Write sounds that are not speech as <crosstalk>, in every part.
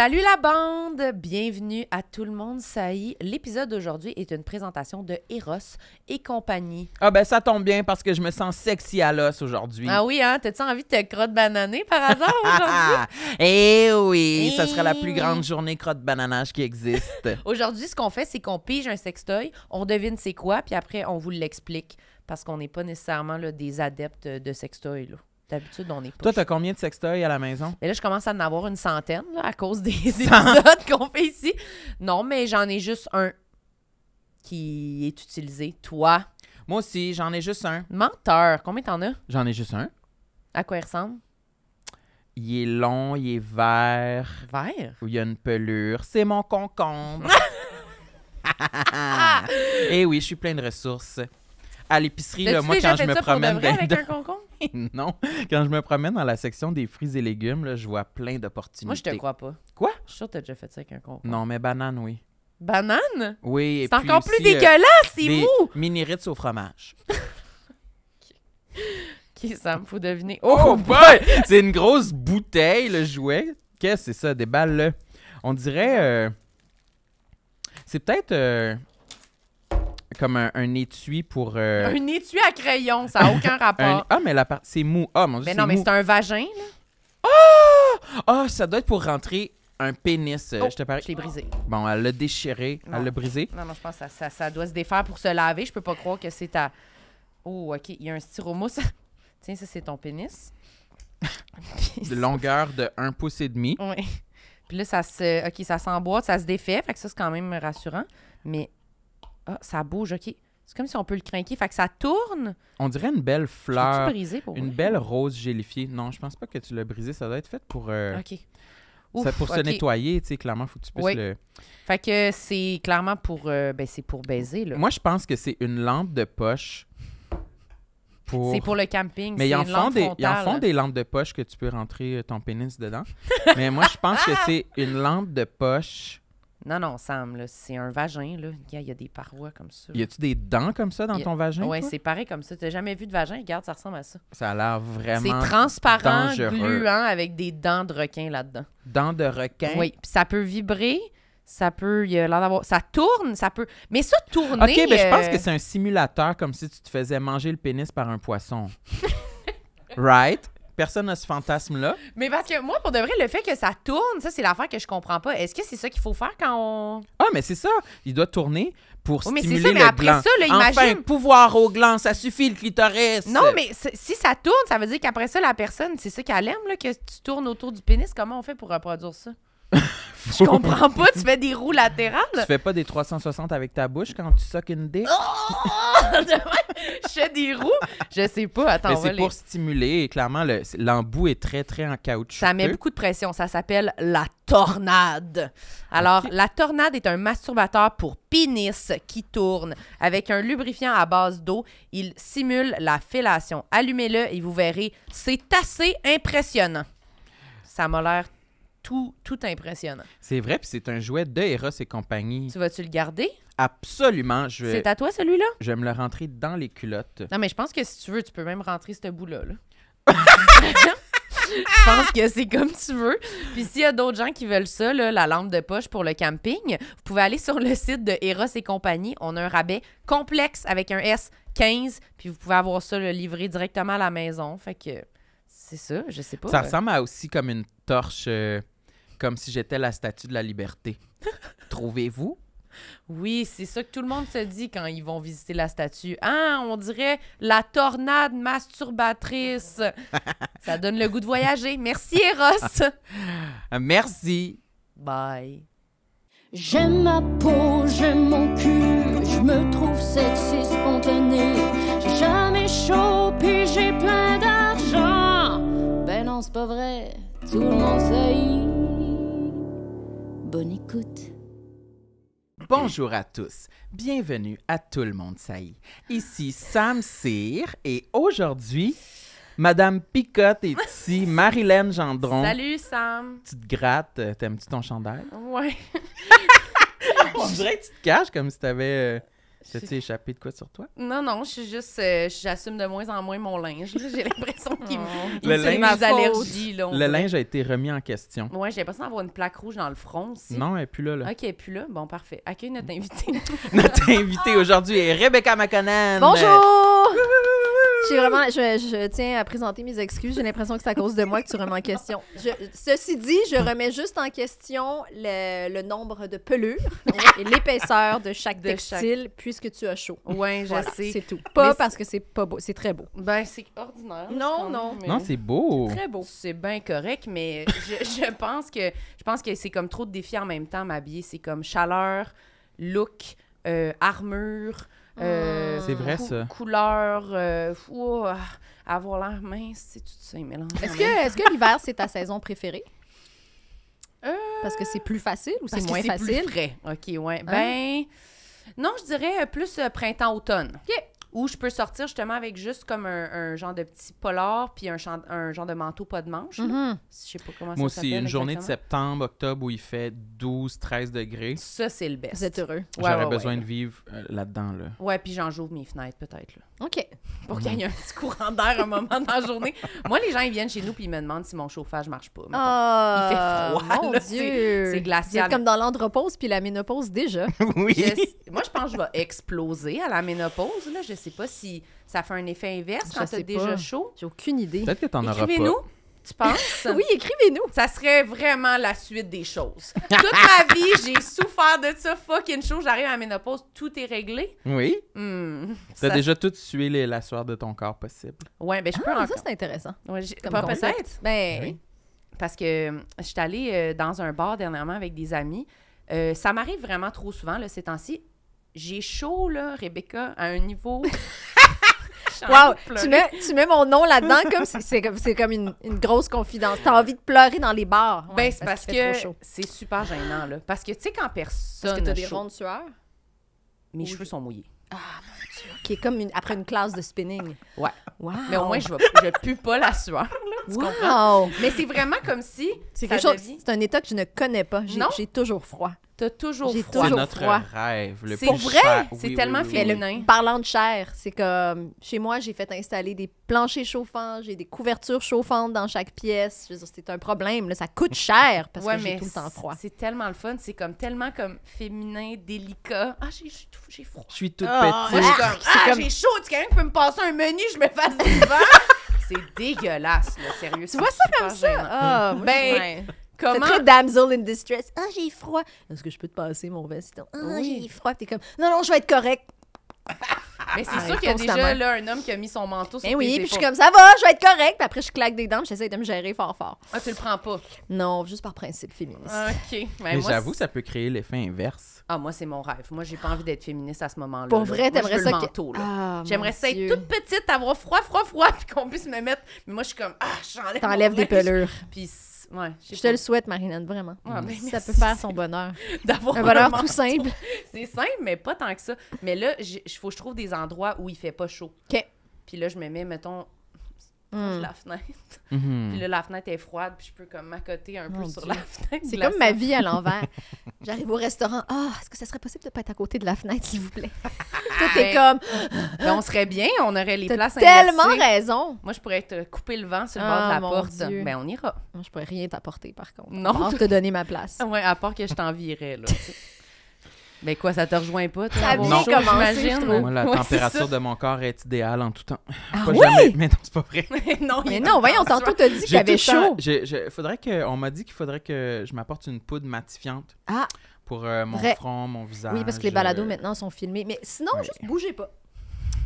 Salut la bande! Bienvenue à Tout le monde est, L'épisode d'aujourd'hui est une présentation de Eros et compagnie. Ah ben ça tombe bien parce que je me sens sexy à l'os aujourd'hui. Ah oui, hein? T'as-tu envie de te crotte bananer par hasard <laughs> aujourd'hui? eh oui! ça sera la plus eh! grande journée crotte bananage qui existe. <laughs> aujourd'hui, ce qu'on fait, c'est qu'on pige un sextoy, on devine c'est quoi, puis après, on vous l'explique parce qu'on n'est pas nécessairement des adeptes de sextoy. Là. D'habitude, on est Toi, t'as combien de sextoys à la maison? Et là, je commence à en avoir une centaine à cause des épisodes qu'on fait ici. Non, mais j'en ai juste un qui est utilisé. Toi. Moi aussi, j'en ai juste un. Menteur. Combien t'en as? J'en ai juste un. À quoi il ressemble? Il est long, il est vert. Vert? Où il y a une pelure. C'est mon concombre. <laughs> Eh oui, je suis plein de ressources. À l'épicerie, moi, quand je me promène... Avec un concombre? <laughs> non. Quand je me promène dans la section des fruits et légumes, je vois plein d'opportunités. Moi, je te crois pas. Quoi? Je suis sûre que as déjà fait ça avec un compte. Non, mais banane, oui. Banane? Oui. C'est encore plus euh, dégueulasse, c'est mou! ritz au fromage. <laughs> ok, ça me faut deviner. Oh, oh boy! <laughs> c'est une grosse bouteille, le jouet. Qu'est-ce que c'est ça? Des balles, là. On dirait. Euh... C'est peut-être. Euh, comme un, étui pour. Euh, un étui à crayon, ça n'a <laughs> aucun rapport. Ah, mais la part... c'est mou. Ah, mon Dieu, Mais non, mais c'est un vagin, là. Ah! Ah, ça doit être pour rentrer un pénis. Euh, oh, je te parle. Je brisé. Bon, elle l'a déchiré, elle l'a brisé. Non, non, je pense que ça, doit se défaire pour se laver. Je peux pas croire que c'est ta. Oh, OK, il y a un styromousse. <laughs> Tiens, ça, c'est ton pénis. <laughs> de longueur de 1 pouce et demi. Oui. Puis là, ça se, ça s'emboîte, ça se défait. Fait que ça, c'est quand même rassurant. Mais ah, ça bouge, OK. C'est comme si on peut le craquer. Fait que ça tourne. On dirait une belle fleur. une belle rose gélifiée. Non, je pense pas que tu l'as brisé. Ça doit être fait pour. Euh, OK. pour se nettoyer, tu sais, clairement, faut que tu puisses le. Fait que c'est clairement pour, euh, ben, pour baiser, là. Moi, je pense que c'est une lampe de poche. Pour... C'est pour le camping. Mais il en, font des, en font hein. des lampes de poche que tu peux rentrer euh, ton pénis dedans. <laughs> Mais moi, je pense que c'est une lampe de poche non, non, Sam, c'est un vagin. Là. Il, y a, des parois comme ça. Y a-tu des dents comme ça dans ton vagin? Oui, c'est pareil comme ça. Tu n'as jamais vu de vagin? Regarde, ça ressemble à ça. Ça a l'air vraiment. C'est transparent, gluant, avec des dents de requin là-dedans. Dents de requin? Oui, puis ça peut vibrer. Ça peut, il a Ça tourne, ça peut. Mais ça, tourner. OK, mais ben, je pense euh, que c'est un simulateur comme si tu te faisais manger le pénis par un poisson. <laughs> right? personne n'a ce fantasme-là. Mais parce que moi, pour de vrai, le fait que ça tourne, ça, c'est l'affaire que je comprends pas. Est-ce que c'est ça qu'il faut faire quand on. Ah, mais c'est ça. Il doit tourner pour oui, oh, mais c'est ça, mais après Ça, pouvoir au gland, ça suffit, le clitoris. Non, mais si ça tourne, ça veut dire qu'après ça, la personne, c'est ça qu'elle aime, là, que tu tournes autour du pénis. Comment on fait pour reproduire ça? Je comprends pas, tu fais des roues latérales. Tu fais pas des 360 avec ta bouche quand tu soques une dé? Oh! <laughs> je fais des roues? Je sais pas, attends, Mais c'est pour stimuler, clairement, l'embout est très, très en caoutchouc. Ça met beaucoup de pression, ça s'appelle la tornade. Alors, la tornade est un masturbateur pour pénis qui tourne. Avec un lubrifiant à base d'eau, il simule la fellation. Allumez-le et vous verrez, c'est assez impressionnant. Ça m'a l'air tout, impressionnant. C'est vrai, puis c'est un jouet de Eros et compagnie. Tu vas-tu le garder? Absolument. Je C'est à toi celui-là? Je vais me le rentrer dans les culottes. Non, mais je pense que si tu veux, tu peux même rentrer ce bout-là. <laughs> je pense que c'est comme tu veux. Puis s'il y a d'autres gens qui veulent ça, la lampe de poche pour le camping, vous pouvez aller sur le site de Eros et compagnie. On a un rabais complexe avec un S 15, puis vous pouvez avoir ça le livré directement à la maison. Fait que c'est ça, je sais pas. Ça ressemble à aussi comme une torche. Euh, comme si j'étais la statue de la liberté. <laughs> Trouvez-vous? Oui, c'est ça que tout le monde se dit quand ils vont visiter la statue. Ah, on dirait la tornade masturbatrice. <laughs> ça donne le goût de voyager. Merci, Eros. <laughs> Merci. Bye. J'aime ma peau, j'aime mon cul, je me trouve sexy spontané. J'ai jamais chaud, puis j'ai plein d'argent. Ben non, c'est pas vrai, tout le monde sait. Bonne écoute. Bonjour à tous. Bienvenue à Tout le monde est. Ici Sam Cyr et aujourd'hui, Madame Picotte est ici, Marilyn Gendron. Salut Sam. Tu te grattes, euh, t'aimes-tu ton chandail? Ouais. <laughs> On dirait que tu te caches comme si t'avais. Euh, T'as-tu échappé de quoi sur toi? Non, non, je suis juste. Euh, j'assume de moins en moins mon linge. J'ai <laughs> l'impression qu'il oh. me. le linge, allergies, là, le linge a été remis en question. Ouais, j'ai l'impression d'avoir une plaque rouge dans le front aussi. Non, elle n'est plus là. Ok, elle n'est plus là. Bon, parfait. Accueille notre <laughs> invité. notre invité aujourd'hui est Rebecca McConnell. Bonjour! vraiment, je, tiens à présenter mes excuses. J'ai l'impression que c'est à cause de moi que tu remets en question. ceci dit, je remets juste en question le, nombre de pelures et l'épaisseur de chaque textile puisque tu as chaud. Ouais, je sais. C'est tout. Pas parce que c'est pas beau, c'est très beau. Ben c'est ordinaire. Non, non. Non, c'est beau. Très beau. C'est bien correct, mais je, pense que je pense que c'est comme trop de défis en même temps m'habiller. C'est comme chaleur, look, euh, armure. Euh, c'est vrai, ça. Couleur, euh, ah, avoir l'air mince, c'est tout ça, mélange. Est-ce que, est -ce que l'hiver, c'est ta saison préférée? Euh, parce que c'est plus facile ou c'est moins facile? Plus vrai. – OK, ouais. Hein? Ben, non, je dirais plus printemps-automne. OK. Ou je peux sortir justement avec juste comme un, genre de petit polar puis un, un, genre de manteau pas de manche. Mm-hmm. Je sais pas comment Moi aussi, une journée de septembre, octobre où il fait 12, 13 degrés. Ça, c'est le best. Vous êtes heureux. J'aurais besoin de vivre euh, là-dedans. Là. Ouais, puis j'en j'ouvre mes fenêtres peut-être. OK pour mm. qu'il y ait un petit courant d'air un moment dans la journée. Moi, les gens, ils viennent chez nous puis ils me demandent si mon chauffage marche pas. Il fait ah, froid, mon Dieu! C'est glacial. C'est comme dans l'andropause puis la ménopause déjà. <laughs> oui! moi, je pense que je vais exploser à la ménopause. Là. Je sais pas si ça fait un effet inverse je quand es déjà chaud. J'ai aucune idée. Peut-être que t'en auras pas. Tu penses? <laughs> oui, écrivez-nous. Ça serait vraiment la suite des choses. Toute ma <laughs> vie, j'ai souffert de ça, fucking show. J'arrive à la ménopause, tout est réglé. Oui. Hmm, T'as déjà tout sué les, la soirée de ton corps possible. Oui, mais ben, je peux ah, Ça, c'est intéressant. Ouais, pas peut-être. Ben, ben Parce que euh, je suis allée euh, dans un bar dernièrement avec des amis. Euh, ça m'arrive vraiment trop souvent, là, ces temps-ci. J'ai chaud, là, Rebecca, à un niveau. <laughs> <laughs> Wow, tu mets, tu mets mon nom là-dedans comme c'est comme, comme une, une, grosse confidence. T'as envie de pleurer dans les bars. ben, c'est parce, que c'est super gênant, là. Parce que, tu sais, quand personne. Est-ce t'as des rondes sueur? Mes cheveux sont mouillés. Ah, mon Dieu. Qui est comme après une classe de spinning. Ouais. Mais au moins, je, je pue pas la sueur. tu comprends? Mais c'est vraiment comme si. C'est quelque chose. C'est un état que je ne connais pas. J'ai toujours froid. T'as toujours froid. C'est notre froid. rêve. Le c'est vrai? C'est tellement féminin. Parlant de chair, c'est comme chez moi, j'ai fait installer des planchers chauffants, j'ai des couvertures chauffantes dans chaque pièce. Je c'est un problème. Ça coûte cher parce que j'ai tout le temps froid. C'est tellement le fun. C'est comme tellement comme féminin, délicat. Ah, j'ai, tout, froid. Je suis toute petite. Ah, ah, ah j'ai chaud. Tu quelqu'un qui peut me passer un menu, je me fasse du vent. <laughs> c'est dégueulasse, là, sérieux. Tu vois ça comme ça? Ah, ben, Comment? C'est très damsel in distress. Ah, j'ai froid. Est-ce que je peux te passer mon veston? Ah, j'ai froid. T'es comme, non, non, je vais être correct. <laughs> Mais c'est ah, sûr qu'il y a déjà là, un homme qui a mis son manteau ben sur Mais oui, puis je suis comme ça va, je vais être correct. Puis après, je claque des dents, j'essaie de me gérer fort fort. Ah, tu le prends pas? Non, juste par principe féministe. Ah, OK. Ben, mais j'avoue, ça peut créer l'effet inverse. Ah, moi, c'est mon rêve. Moi, j'ai pas envie d'être féministe à ce moment-là. Pour vrai, t'aimerais ça. Ah, J'aimerais ça être toute petite, avoir froid, froid, froid, <laughs> puis qu'on puisse me mettre. Mais moi, je suis comme, ah, j'enlève. T'enlèves des pelures. Puis je te le souhaite, Marinette, vraiment. Ben, ça peut faire son bonheur. <laughs> D'avoir un bonheur tout simple. <laughs> C'est simple, mais pas tant que ça. Mais là, il faut que je trouve des endroits où il fait pas chaud. OK. Puis là, je me mets, mettons, Hmm. la fenêtre. <laughs> Mhm. Puis là, la fenêtre est froide, puis je peux comme m'accoter un peu sur la fenêtre. C'est comme ma vie à l'envers. <laughs> J'arrive au restaurant. Ah, est-ce que ça serait possible de pas être à côté de la fenêtre, s'il vous plaît? <laughs> Tout est ben, comme. Ben, on serait bien, on aurait les places tellement raison. Moi, je pourrais te couper le vent sur le bord de ah, la porte. mais ben, on ira. Moi, je pourrais rien t'apporter, par contre. Non. Je te donner ma place. à part que je t'envierais, là. Mais ben quoi, ça te rejoint pas, toi? Moi, la température de mon corps est idéale en tout temps. Ah, pas jamais, mais non, c'est pas vrai. non, <laughs> mais non, voyons, tantôt as dit qu'il y avait chaud. J'ai, faudrait que, on m'a dit qu'il faudrait que je m'apporte une poudre matifiante. Ah! Pour euh, mon front, mon visage. Oui, parce que les balados euh, maintenant sont filmés. Mais sinon, juste bougez pas.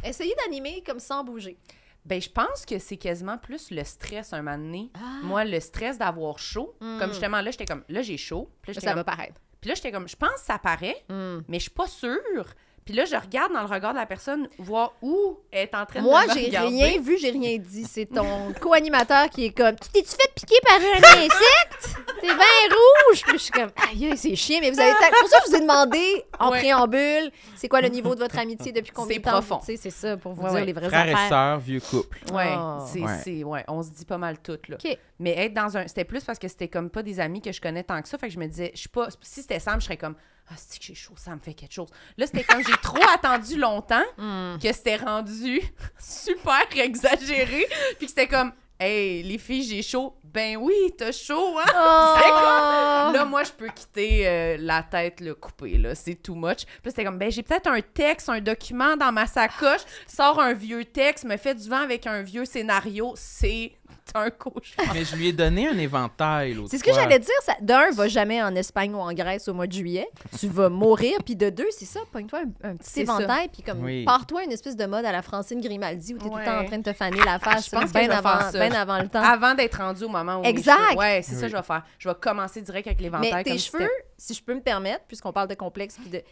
Essayez d'animer comme sans bouger. Ben, je pense que c'est quasiment plus le stress un moment donné. Ah! Moi, le stress d'avoir chaud. Comme hmm. justement, là, j'étais comme, là, j'ai chaud. ça va paraître. Puis là, j'étais comme, je pense que ça paraît, hmm. mais je suis pas sûre. Puis là, je regarde dans le regard de la personne, voir où elle est en train de me regarder. Moi, j'ai rien vu, j'ai rien dit. C'est ton <laughs> co-animateur qui est comme Tu t'es-tu fait piquer par un insecte T'es bien rouge. Puis je suis comme Aïe, c'est chiant, mais vous avez. C'est Pour ça, je vous ai demandé en préambule c'est quoi le niveau de votre amitié depuis combien de temps C'est profond. C'est ça, pour vous dire les vrais Frères et sœurs, vieux couple. Oui, oh. c'est. Ouais. on se dit pas mal toutes. Là. Mais être dans un. C'était plus parce que c'était comme pas des amis que je connais tant que ça. Fait que je me disais, je suis pas. Si c'était Sam, je serais comme ah, c'est que j'ai chaud, ça me fait quelque chose. Là, c'était quand j'ai trop attendu longtemps <laughs> hmm. que c'était rendu <laughs> super exagéré. Puis que c'était comme, hey, les filles, j'ai chaud. Ben oui, t'as chaud, hein? Oh! <laughs> C'est Comme, là, moi, je peux quitter euh, la tête le coupée, là. C'est too much. Puis c'était comme, ben j'ai peut-être un texte, un document dans ma sacoche. Sors un vieux texte, me fait du vent avec un vieux scénario. C'est <laughs> T'as un cauchemar. Mais je lui ai donné un éventail. C'est ce que j'allais dire. Ça... D'un, va jamais en Espagne ou en Grèce au mois de juillet. Tu vas mourir. Puis de deux, c'est ça, pogne-toi un, petit éventail. Puis comme, toi une espèce de mode à la Francine Grimaldi où t'es tout le temps en train de te faner la face. Je pense bien, avant, bien avant le temps. Avant d'être rendu au moment où. Exact. Ouais, c'est ça que je vais faire. Je vais commencer direct avec l'éventail. Mais tes cheveux, si, je peux me permettre, puisqu'on parle de complexe, puis de.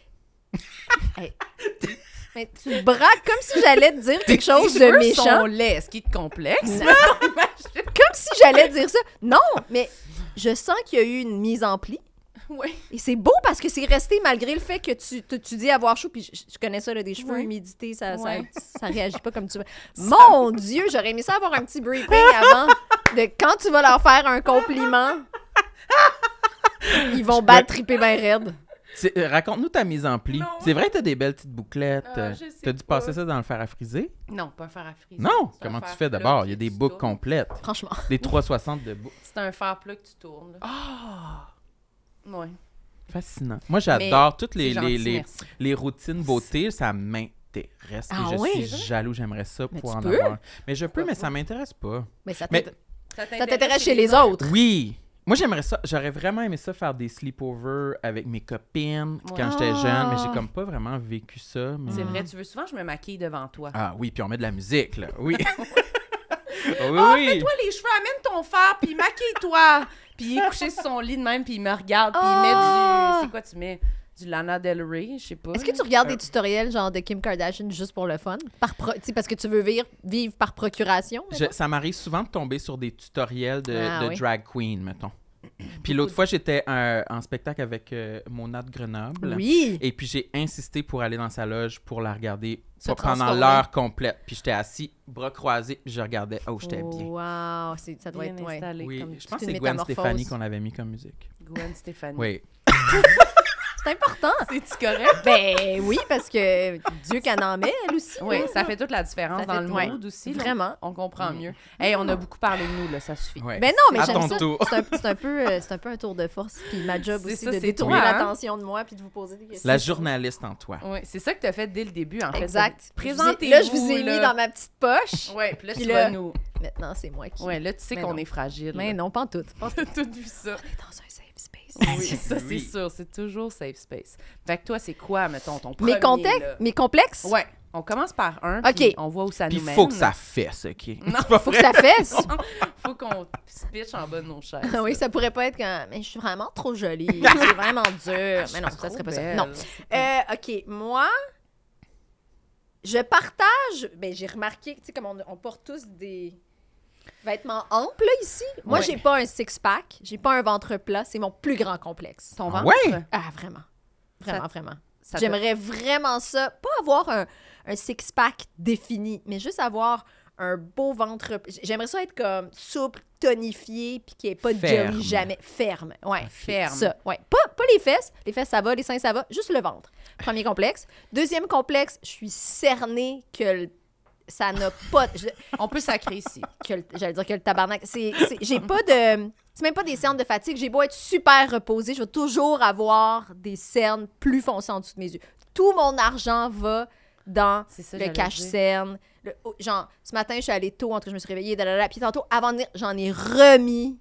<laughs> <laughs> Mais tu braques comme si j'allais te dire quelque chose de méchant. Sont ce qui est complexe. <laughs> comme si j'allais dire ça. Non, mais je sens qu'il y a eu une mise en pli. Oui. Et c'est beau parce que c'est resté malgré le fait que tu, tu, dis avoir chaud. Puis je, connais ça, des cheveux, oui. ça, ne ça, <laughs> ça, réagit pas comme tu veux. <laughs> Mon Dieu, j'aurais aimé ça avoir un petit briefing avant de quand tu vas leur faire un compliment. Ils vont battre triper bien raide. Euh, raconte-nous ta mise en pli. C'est vrai que t'as des belles petites bouclettes. Tu ah, euh, t'as dû passer ça dans le fer à friser? Non, pas un fer à friser. Non! Comment tu fais d'abord? Il y a des boucles complètes. Franchement. Des 360 de boucles. C'est un fer plat que tu tournes. Ah! Ouais. Fascinant. Moi, j'adore toutes les, les, routines beauté. Ça m'intéresse. Ah je suis jaloux. J'aimerais ça pouvoir pour en avoir. Mais je peux, mais ça m'intéresse pas. Mais ça t'intéresse chez les autres. Oui! Moi, j'aimerais ça. J'aurais vraiment aimé ça faire des sleepovers avec mes copines quand j'étais jeune, mais j'ai comme pas vraiment vécu ça. C'est vrai, tu veux souvent je me maquille devant toi. Ah oui, puis on met de la musique, là. Oui. <laughs> oui, oh, fais-toi les cheveux, amène ton fer, puis maquille-toi. puis il est couché sur son lit de même, puis il me regarde, puis il met du. Ah! C'est quoi tu mets? Lana Del Rey, je sais pas. Est-ce que tu regardes des euh, tutoriels genre de Kim Kardashian juste pour le fun? Par pro parce que tu veux vivre, vivre par procuration? ça m'arrive souvent de tomber sur des tutoriels de, ah, drag queen, mettons. Puis l'autre fois, j'étais euh, en spectacle avec mon euh, Mona de Grenoble. Oui. Et puis j'ai insisté pour aller dans sa loge pour la regarder pendant l'heure complète. Puis j'étais assis, bras croisés, je regardais. Oh, j'étais oh, bien. Wow, ça doit bien être ouais. oui, je pense que c'est Gwen Stefani qu'on avait mis comme musique. Gwen Stefani Oui. <laughs> C'est important. C'est-tu correct? ben oui, parce que Dieu qu'en en met, elle aussi. Oui, ça fait toute la différence dans le monde aussi. Vraiment. On comprend mm. mieux. Hey, on a mm. beaucoup parlé de nous, là, ça suffit. Mais Ben non, mais j'aime ça. C'est un, un, peu, euh, un peu un tour de force. Puis ma job aussi, de détourner hein? l'attention de moi puis de vous poser des questions. La journaliste en toi. Oui, c'est ça que tu as fait dès le début, en fait. Exact. Présentez-vous. Là, je vous ai mis dans ma petite poche. Oui, puis là, c'est nous maintenant, c'est moi qui. Oui, là, tu sais qu'on est fragile. Mais non, pas en tout. Pas en <laughs> tout. vu ça. Oui, <laughs> ça, c'est sûr. C'est toujours safe space. Fait que toi, c'est quoi, mettons, ton premier? Mes, contextes, mes complexes? Ouais. On commence par un, puis on voit où ça nous mène. Il faut que ça fesse, OK? Non, faut que ça fesse. <laughs> faut qu'on se en bas de nos chaises. <laughs> oui, ça pourrait pas être comme « Mais je suis vraiment trop jolie. c'est vraiment dur. Mais non, ça serait pas ça. Non. Euh, OK, moi... Je partage, ben j'ai remarqué, tu sais, comme on porte tous des, Vêtements amples, là, ici. Moi, j'ai pas un six-pack, j'ai pas un ventre plat, c'est mon plus grand complexe. Ton ah ventre? Oui! Ah, vraiment. Vraiment, vraiment. J'aimerais vraiment ça. Pas avoir un, six-pack défini, mais juste avoir un beau ventre. J'aimerais ça être comme souple, tonifié, puis qu'il n'y ait pas de jamais. Ferme. Ouais. Ferme. Ça, ouais. Pas, pas les fesses. Les fesses, ça va. Les seins, ça va. Juste le ventre. Premier complexe. Deuxième complexe, je suis cernée que le ça n'a pas. on peut sacrer ici. J'allais dire que le tabarnak. J'ai pas de. C'est même pas des cernes de fatigue. J'ai beau être super reposée, je vais toujours avoir des cernes plus foncées en dessous de mes yeux. Tout mon argent va dans le cache cernes oh, Genre, ce matin, je suis allée tôt, entre tout je me suis réveillée, la puis tantôt, avant de venir, j'en ai remis.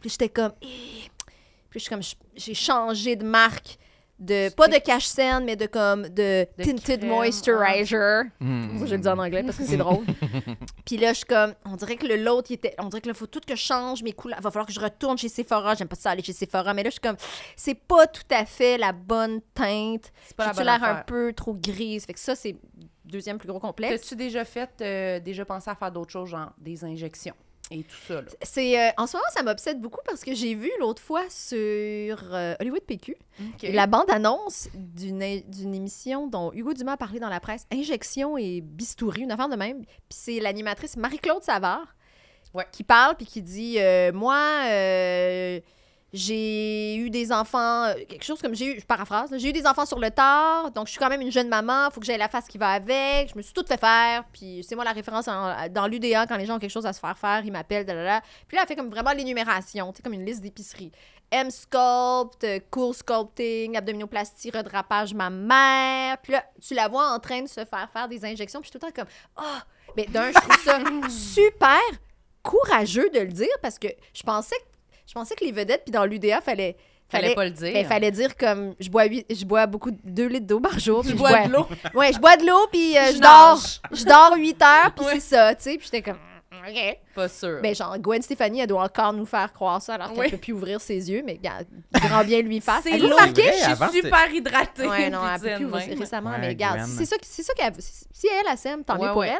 Puis j'étais comme. Puis je suis comme, j'ai changé de marque de pas de cache scène mais de comme de, tinted moisturizer mmh. je le dis en anglais parce que c'est drôle <laughs> puis là je suis comme on dirait que le l'autre était on dirait que là faut tout que je change mes couleurs va falloir que je retourne chez Sephora j'aime pas ça aller chez Sephora mais là je suis comme c'est pas tout à fait la bonne teinte j'ai l'air un peu trop grise fait que ça c'est deuxième plus gros complexe as-tu déjà fait euh, déjà pensé à faire d'autres choses genre des injections et tout ça. C'est, euh, en ce moment, ça m'obsède beaucoup parce que j'ai vu l'autre fois sur euh, Hollywood PQ la bande-annonce d'une, émission dont Hugo Dumas a parlé dans la presse, Injection et Bistouri, une affaire de même. Puis c'est l'animatrice Marie-Claude Savard qui parle puis qui dit euh, Moi, j'ai eu des enfants, euh, quelque chose comme j'ai eu, je paraphrase, j'ai eu des enfants sur le tard, donc je suis quand même une jeune maman, faut que j'aie la face qui va avec, je me suis tout fait faire, puis c'est moi la référence dans l'UDA, quand les gens ont quelque chose à se faire faire, ils m'appellent, puis là, elle fait comme vraiment l'énumération, tu sais, comme une liste d'épicerie. M-sculpt, euh, cool sculpting, abdominoplastie, redrapage ma mère, puis là, tu la vois en train de se faire faire des injections, puis je suis tout le temps comme, oh. mais d'un, je trouve ça <laughs> super courageux de le dire, parce que je pensais que je pensais que les vedettes, puis dans l'UDA, fallait. Fallait, pas le dire. Fallait, ben, fallait dire comme je bois je bois beaucoup 2 litres d'eau par jour. Je, bois, de l'eau. ouais, je bois de l'eau puis euh, je, dors je dors 8 heures puis c'est ça, tu sais, puis j'étais comme OK. Pas sûr. Mais ben, genre, Gwen Stefani, elle doit encore nous faire croire ça alors qu'elle ne peut plus ouvrir ses yeux, mais bien, grand bien lui fasse. C'est marqué je suis super hydratée. Oui, non, elle peut plus ouvrir récemment, mais regarde, c'est ça, c'est ça qu'elle, si elle, elle sème, tant mieux pour elle.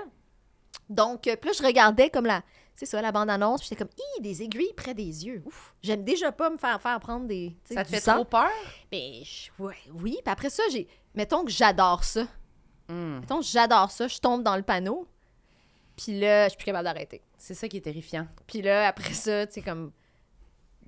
Donc, euh, puis je regardais comme la, c'est ça, la bande-annonce, puis j'étais comme, hi, des aiguilles près des yeux. Ouf, j'aime déjà pas me faire faire prendre des. Ça te fait trop peur? mais ben, oui. Puis après ça, j'ai. Mettons que j'adore ça. Hmm. Mettons que j'adore ça, je tombe dans le panneau. Puis là, je suis plus capable d'arrêter. C'est ça qui est terrifiant. Puis là, après ça, tu sais, comme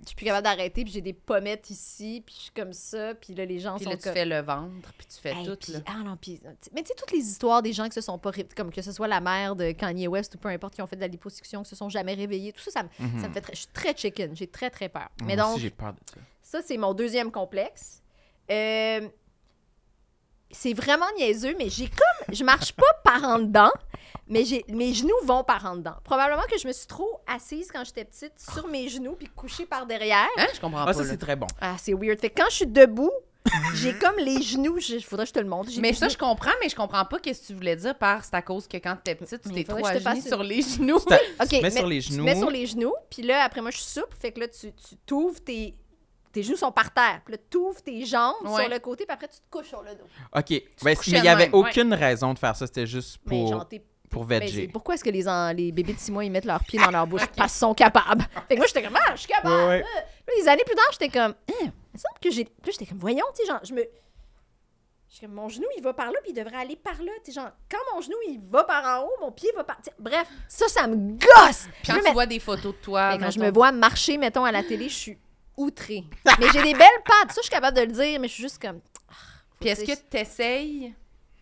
je suis plus capable d'arrêter, puis j'ai des pommettes ici, puis je suis comme ça, puis là, les gens puis sont là, tu fais le ventre, puis tu fais tout, là. Ah non, Mais tu sais, toutes les histoires des gens qui se sont pas... Comme que ce soit la mère de Kanye West ou peu importe, qui ont fait de la liposuction, qui se sont jamais réveillés, tout ça, ça, me, ça me mhm. fait... Très... Je suis très chicken, j'ai très, très peur. Mais donc... ça. Ça, c'est mon deuxième complexe. Euh c'est vraiment niaiseux, mais j'ai comme. Je marche pas par en dedans, mais mes genoux vont par en dedans. Probablement que je me suis trop assise quand j'étais petite sur mes genoux puis couchée par derrière. Hein, je comprends ah, pas. ça, c'est très bon. Ah, c'est weird. Fait que quand je suis debout, j'ai comme les genoux, je, faudrait que je te le montre. mais ça, je comprends, mais je comprends pas qu'est-ce que tu voulais dire par c'est à cause que quand étais petite, tu t'es trop sur les genoux. mets, sur les genoux. Tu mets sur les genoux, puis là, après moi, je suis souple, fait que là, tu, tu t'ouvres tes tes genoux sont par terre. Puis là, tu ouvres tes jambes sur le côté, puis après, tu te couches sur le dos. OK. Ben, mais il n'y avait aucune raison de faire ça. C'était juste pour. pour veger. pourquoi est-ce que les, les bébés de 6 mois, ils mettent leurs pieds dans leur bouche <laughs> parce qu'ils sont capables? Fait que moi, j'étais comme, ah, je suis capable! Euh. les années plus tard, j'étais comme, hum, que j'ai. j'étais comme, voyons, tu sais, genre, je me. comme, mon genou, il va par là, puis il devrait aller par là. Tu genre, quand mon genou, il va par en haut, mon pied va par. bref, ça, ça me gosse! Quand tu vois des photos de toi. quand je me vois marcher, mettons, à la télé, je suis outrée. mais j'ai des belles pattes, ça, je suis capable de le dire, mais je suis juste comme. Ah, puis est-ce que tu essayes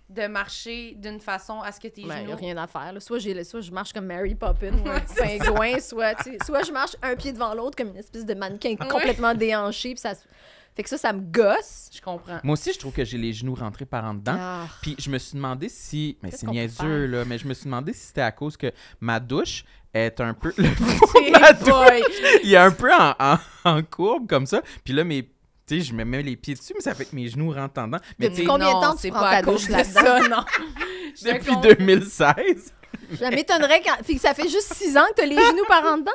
de marcher d'une façon à ce que tes ben, genoux... n'y a rien à faire. Là. Soit, j'ai, soit je marche comme Mary Poppins ou un pingouin, soit, soit je marche un pied devant l'autre comme une espèce de mannequin complètement déhanché, puis ça, fait que ça, ça me gosse. Je comprends. Moi aussi, je trouve que j'ai les genoux rentrés par en dedans. Ah. Puis je me suis demandé si. Mais c'est niaiseux, là. Mais je me suis demandé si c'était à cause que ma douche est un peu. Le <laughs> il est un peu en, en, courbe comme ça. Puis là, mes tu sais, je me mets les pieds dessus, mais ça fait que mes genoux rentrent dedans. Mais Depuis combien de temps tu prends ta douche là-dedans? non. <laughs> Depuis 2016. Je m'étonnerais quand. que ça fait juste six ans que tu as les genoux par en dedans.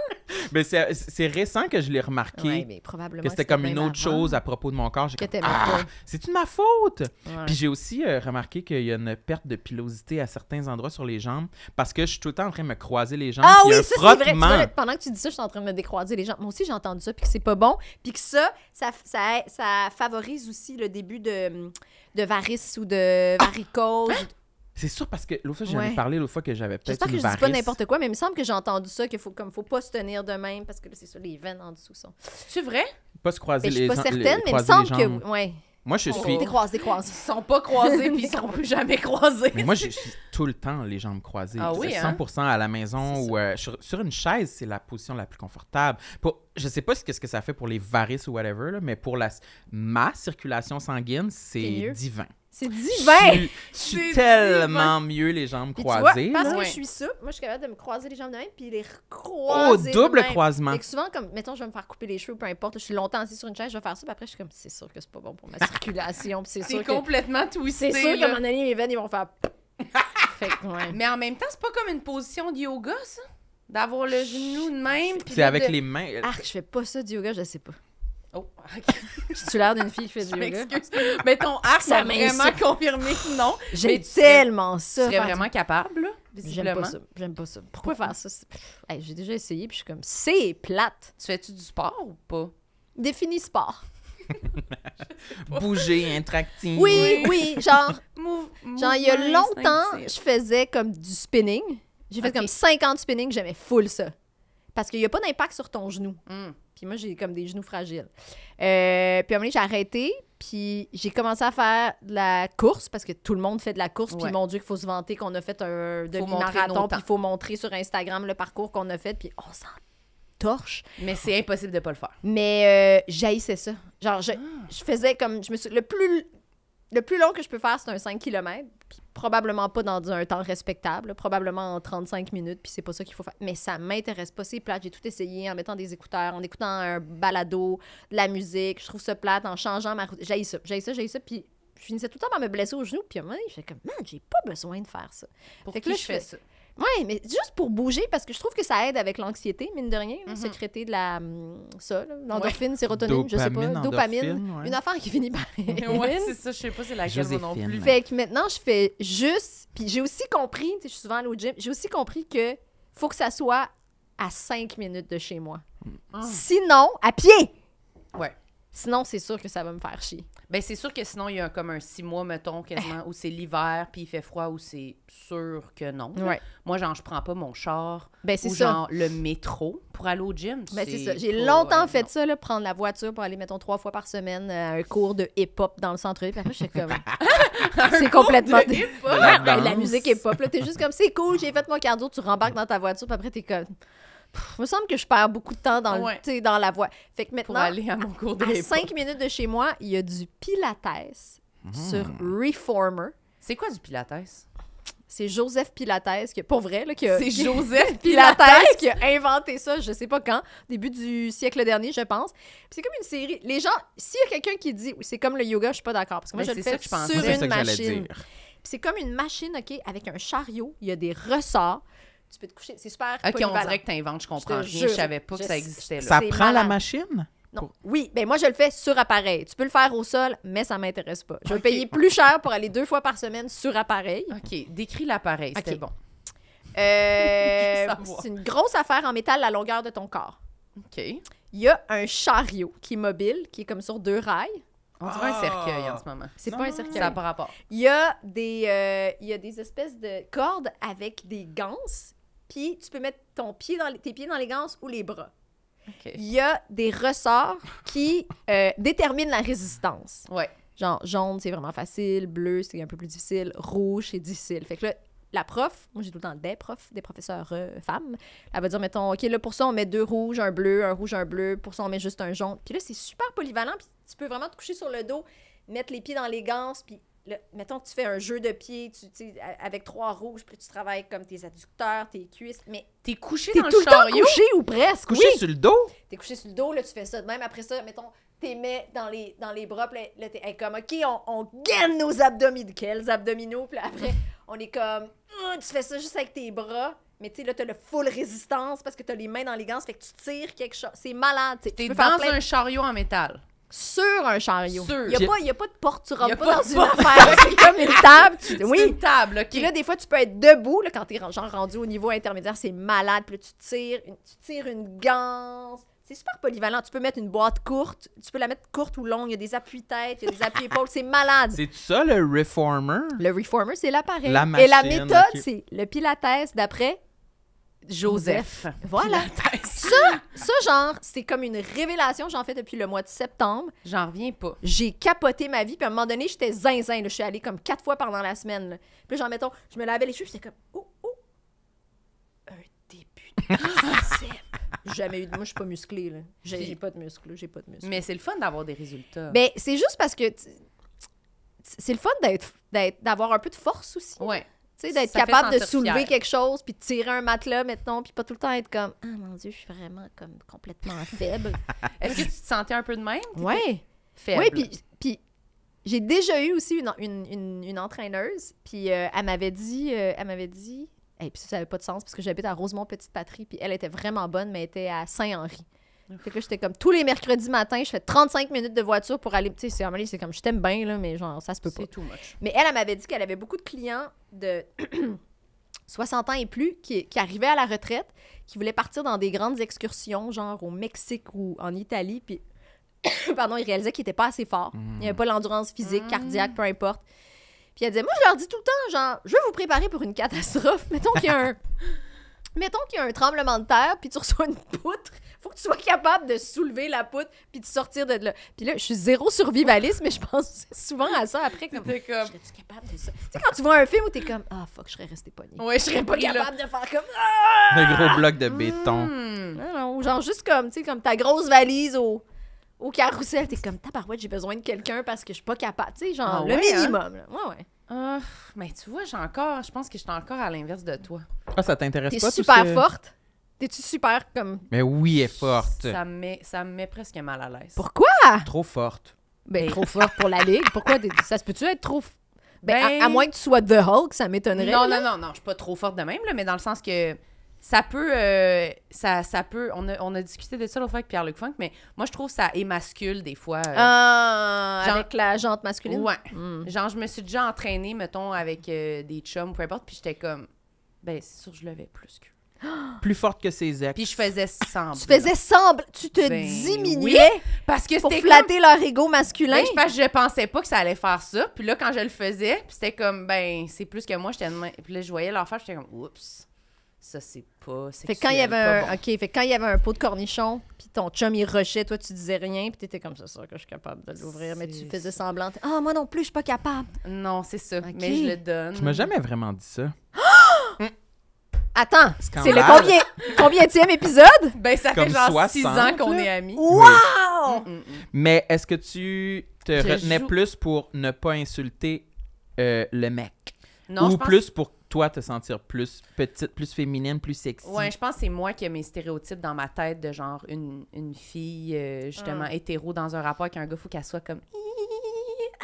Mais c'est récent que je l'ai remarqué. mais probablement que c'était comme une autre chose à propos de mon corps. J'ai ah, c'est de ma faute. Puis j'ai aussi euh, remarqué qu'il y a une perte de pilosité à certains endroits sur les jambes parce que je suis tout le temps en train de me croiser les jambes. Ah oui, c'est vrai. pendant que tu dis ça, je suis en train de me décroiser les jambes. Moi aussi j'ai entendu ça puis que c'est pas bon, puis que ça ça, ça favorise aussi le début de de varices ou de varicose. C'est sûr parce que l'autre fois, j'en ai parlé l'autre fois que j'avais peut-être J'espère que je dis pas n'importe quoi, mais il me semble que j'ai entendu ça, qu'il faut, faut pas se tenir de même parce que c'est ça, les veines en dessous sont. C'est vrai? Pas se croiser ben, je suis pas certaine, mais il me semble que. Ouais. Moi, je suis. Ils sont pas croisés puis ils sont jamais croisés. moi, je suis tout le temps les jambes croisées. Ah 100% hein? à la maison ou euh, sur, une chaise, c'est la position la plus confortable. Pour, je sais pas ce que, ça fait pour les varices ou whatever, là, mais pour la, ma circulation sanguine, C'est divin. C'est divin! Je suis tellement mieux les jambes croisées. parce que je suis souple, moi je suis capable de me croiser les jambes de même puis les recroiser. Oh, double croisement! Fait souvent, comme, mettons, je vais me faire couper les cheveux, peu importe, je suis longtemps assise sur une chaise, je vais faire ça, puis après, je suis comme, c'est sûr que c'est pas bon pour ma <laughs> circulation. c'est sûr complètement tout twisté. C'est sûr que mon et mes veines, ils vont faire. <laughs> Mais en même temps, c'est pas comme une position de yoga, ça? D'avoir le genou de même. C'est avec les mains. Ah, je fais pas ça du yoga, je sais pas. Oh, tu <laughs> l'air d'une fille qui fait du yoga? Mais ton art, ça vraiment confirmé que non. J'ai tellement ça. Tu serais vraiment capable, J'aime pas ça. J'aime pas ça. Pourquoi faire ça? J'ai déjà essayé, puis je suis comme, c'est plate. Tu fais-tu du sport ou pas? Définis sport. <laughs> Bouger, interactif Oui, oui, genre, move, genre il y a longtemps, je faisais comme du spinning. J'ai fait comme 50 spinning, j'aimais full ça. Parce qu'il n'y a pas d'impact sur ton genou. Hmm moi, j'ai comme des genoux fragiles. Euh, puis à un moment j'ai arrêté, puis j'ai commencé à faire de la course parce que tout le monde fait de la course. Puis mon Dieu, qu'il faut se vanter qu'on a fait un demi-marathon. Puis il faut montrer sur Instagram le parcours qu'on a fait. Puis on s'en torche. Mais c'est impossible de pas le faire. Mais euh, j'haïssais ça. Genre, je, ah. je faisais comme. je me suis, Le plus le plus long que je peux faire, c'est un 5 km. Probablement pas dans un temps respectable, probablement en 35 minutes, puis c'est pas ça qu'il faut faire. Mais ça m'intéresse pas, c'est plate. J'ai tout essayé en mettant des écouteurs, en écoutant un balado, de la musique. Je trouve ça plate, en changeant ma route. J'ai ça, j'ai ça, j'ai ça, puis je finissais tout le temps par me blesser au genou, puis à je fais comme, man, j'ai pas besoin de faire ça. Pour je fais ça? Oui, mais juste pour bouger, parce que je trouve que ça aide avec l'anxiété, mine de rien, mhm. secréter de la. Hum, ça, l'endorphine, sérotonine, je sais pas, dopamine. Une affaire qui finit par. Oui, c'est ça, je sais pas c'est la ou non plus. Fait que maintenant, je fais juste. Puis j'ai aussi compris, tu sais, je suis souvent allée au gym, j'ai aussi compris que faut que ça soit à 5 minutes de chez moi. Ah. Sinon, à pied! Ouais. Sinon, c'est sûr que ça va me faire chier. Ben, c'est sûr que sinon, il y a comme un six mois, mettons, quasiment, où c'est l'hiver, puis il fait froid, où c'est sûr que non. Moi, genre, je prends pas mon char. Ben, ou Genre, le métro pour aller au gym. Ben, c'est ça. J'ai longtemps euh, fait ça, là, prendre la voiture pour aller, mettons, trois fois par semaine à euh, un cours de hip-hop dans le centre-ville. Puis après, suis comme. <laughs> <laughs> c'est complètement. hip -hop. la, musique hip-hop, là. T'es juste comme, c'est cool, j'ai fait mon cardio, tu rembarques dans ta voiture, puis après, t'es comme il me semble que je perds beaucoup de temps dans, dans la voix. Fait que maintenant, aller à mon cours de 5 minutes de chez moi, il y a du Pilates sur hmm. Reformer. C'est quoi du Pilates? C'est Joseph Pilates, qui, pour vrai, là, qui C'est <laughs> Joseph <laughs> Pilates, qui a inventé ça, je sais pas quand, début du siècle dernier, je pense. c'est comme une série. Les gens, s'il y a quelqu'un qui dit c'est comme le yoga, je suis pas d'accord. Parce que moi, ben, je le fais sur une machine. C'est comme une machine, OK, avec un chariot, il y a des ressorts tu peux te coucher. C'est super OK, on dirait que t'inventes, je comprends je rien. Je savais pas que ça existait là. Ça prend la machine? Non. Oui, ben moi je le fais sur appareil. Tu peux le faire au sol, mais ça m'intéresse pas. Je vais payer plus cher pour aller deux fois par semaine sur appareil. OK, décris l'appareil, c'était bon. Euh, <laughs> c'est une grosse affaire en métal la longueur de ton corps. OK. Il y a un chariot qui est mobile, qui est comme sur deux rails. On dirait un ah! cercueil en ce moment. C'est pas un cercueil. Ça par rapport. Il y a des, euh, il y a des espèces de cordes avec des ganses puis tu peux mettre ton pied dans, tes pieds dans les gants ou les bras. Il y a des ressorts qui euh, déterminent la résistance. Ouais. Genre, jaune, c'est vraiment facile, bleu, c'est un peu plus difficile, rouge, c'est difficile. Fait que là, la prof, moi j'ai tout le temps des profs, des professeurs euh, femmes, elle va dire, mettons, OK, là, pour ça, on met deux rouges, un bleu, un rouge, un bleu, pour ça, on met juste un jaune. Puis là, c'est super polyvalent, puis tu peux vraiment te coucher sur le dos, mettre les pieds dans les gants, puis mettons que tu fais un jeu de pied tu, avec trois rouges, puis tu travailles comme tes adducteurs, tes cuisses, mais... T'es couché es dans le chariot? T'es couché ou presque, Couché sur le dos? T'es couché sur le dos, là, tu fais ça. de Même après ça, mettons, t'es mets dans les, bras, puis là, t'es comme, OK, on, on gagne nos abdominaux. Quels abdominaux? Puis après, on est comme, tu fais ça juste avec tes bras. Mais tu sais, là, t'as le full résistance parce que t'as les mains dans les gants, ça fait que tu tires quelque chose. C'est malade. T'es dans un chariot en métal sur un chariot. Il n'y a, pas, a pas de porte, tu rentres pas, dans une affaire. <laughs> C'est comme une table. Oui. une table, Puis là, des fois, tu peux être debout. Là, quand es genre rendu au niveau intermédiaire, c'est malade. Puis tu tires une, tu tires une ganse. C'est super polyvalent. Tu peux mettre une boîte courte. Tu peux la mettre courte ou longue. Il y a des appuis-têtes, il y a des appuis-épaules. C'est malade. C'est ça, le reformer? Le reformer, c'est l'appareil. La machine, Et la méthode, c'est le pilates d'après Joseph. Voilà. Ça, genre, c'est comme une révélation, j'en fais depuis le mois de septembre. J'en reviens pas. J'ai capoté ma vie, puis à un moment donné, j'étais zinzin. Je suis allée comme quatre fois pendant la semaine. Puis j'en mettons, je me lavais les cheveux, j'étais comme, oh, oh, un début de <laughs> Jamais eu de. Moi, je suis pas musclée, J'ai pas de muscles, j'ai pas de muscles. Mais c'est le fun d'avoir des résultats. Mais ben, c'est juste parce que c'est le fun d'être, d'être- d'avoir un peu de force aussi. ouais d'être capable de soulever quelque chose, puis de tirer un matelas, maintenant, puis pas tout le temps être comme Ah mon Dieu, je suis vraiment comme complètement <laughs> faible. Est-ce que tu te sentais un peu de même? Oui. Faible. Oui, puis j'ai déjà eu aussi une, entraîneuse, puis euh, elle m'avait dit, euh, elle m'avait dit, et puis ça n'avait pas de sens parce que j'habite à Rosemont Petite Patrie, puis elle était vraiment bonne, mais elle était à Saint-Henri. Fait que j'étais comme tous les mercredis matin, je fais 35 minutes de voiture pour aller. Tu sais, c'est comme je t'aime bien, là, mais genre, ça se peut pas. Mais elle, elle m'avait dit qu'elle avait beaucoup de clients de 60 <clears throat> ans et plus qui, qui arrivaient à la retraite, qui voulaient partir dans des grandes excursions, genre au Mexique ou en Italie. Puis, <coughs> pardon, ils réalisaient qu'ils n'étaient pas assez forts. Ils mm. Il n'y avait pas l'endurance physique, cardiaque, mm. peu importe. Puis elle disait, moi, je leur dis tout le temps, genre, je vais vous préparer pour une catastrophe. <laughs> Mettons qu'il y a un. <laughs> Mettons qu'il y a un tremblement de terre, puis tu reçois une poutre faut que tu sois capable de soulever la poutre puis de sortir de là. Puis là, je suis zéro survivaliste, mais je pense souvent à ça après. Comme, tu capable de ça? Tu sais, quand tu vois un film où t'es comme, ah fuck, je serais resté pogné. Ouais, je serais pas capable de faire comme, ah! Le gros bloc de béton. Hmm. Non, genre juste comme, tu sais, comme ta grosse valise au au carrousel, t'es comme tabarouette, j'ai besoin de quelqu'un parce que je suis pas capable, tu sais, genre ah le hein? minimum. Là. Ouais, ouais. Ah, mais tu vois, j'ai encore, je pense que je suis encore à l'inverse de toi. Ah, ça t'intéresse pas? T'es super forte. T'es-tu super comme. Mais oui, elle est forte. Ça me met, ça me met presque mal à l'aise. Pourquoi? Trop forte. Ben, trop forte pour la ligue. Pourquoi? Ça se peut-tu être trop. Ben, à, ben- moins que tu sois The Hulk, ça m'étonnerait. Non, non, non, non, je suis pas trop forte de même, là, mais dans le sens que ça peut. Euh, ça, ça peut on, a, discuté de ça l'autre fois avec Pierre-Luc Funk, mais moi, je trouve que ça émascule des fois. Euh, ah, Genre- avec la jante masculine. Ouais. Hmm. Genre, je me suis déjà entraînée, mettons, avec euh, des chums, peu importe, puis j'étais comme, ben, c'est sûr, je levais plus que plus forte que ses ex. Puis je faisais semblant. Tu faisais semblant. Tu te ben diminuais parce que pour flatter leur ego masculin. Ben, je, pensais pas que ça allait faire ça. Puis là, quand je le faisais, c'était comme, ben, c'est plus que moi. Puis là, je voyais leur j'étais comme, oups ça c'est pas sexuel, fait quand il y avait un, ok fait quand il y avait un pot de cornichon puis ton chum il rushait toi tu disais rien puis t'étais comme ça sûr que je suis capable de l'ouvrir mais tu faisais semblant ah moi non plus je suis pas capable non c'est ça mais je le donne tu m'as jamais vraiment dit ça <gasps> Attends, c'est le combien, combienième épisode? Ben, ça fait genre 6 ans qu'on est amis. Wow! Mais est-ce que tu te retenais plus pour ne pas insulter euh, le mec? Non, Ou plus pour toi te sentir plus petite, plus féminine, plus sexy? Ouais, je pense que c'est moi qui ai mes stéréotypes dans ma tête de genre une, une fille, euh, justement, ah. hétéro dans un rapport avec un gars, faut qu'elle soit comme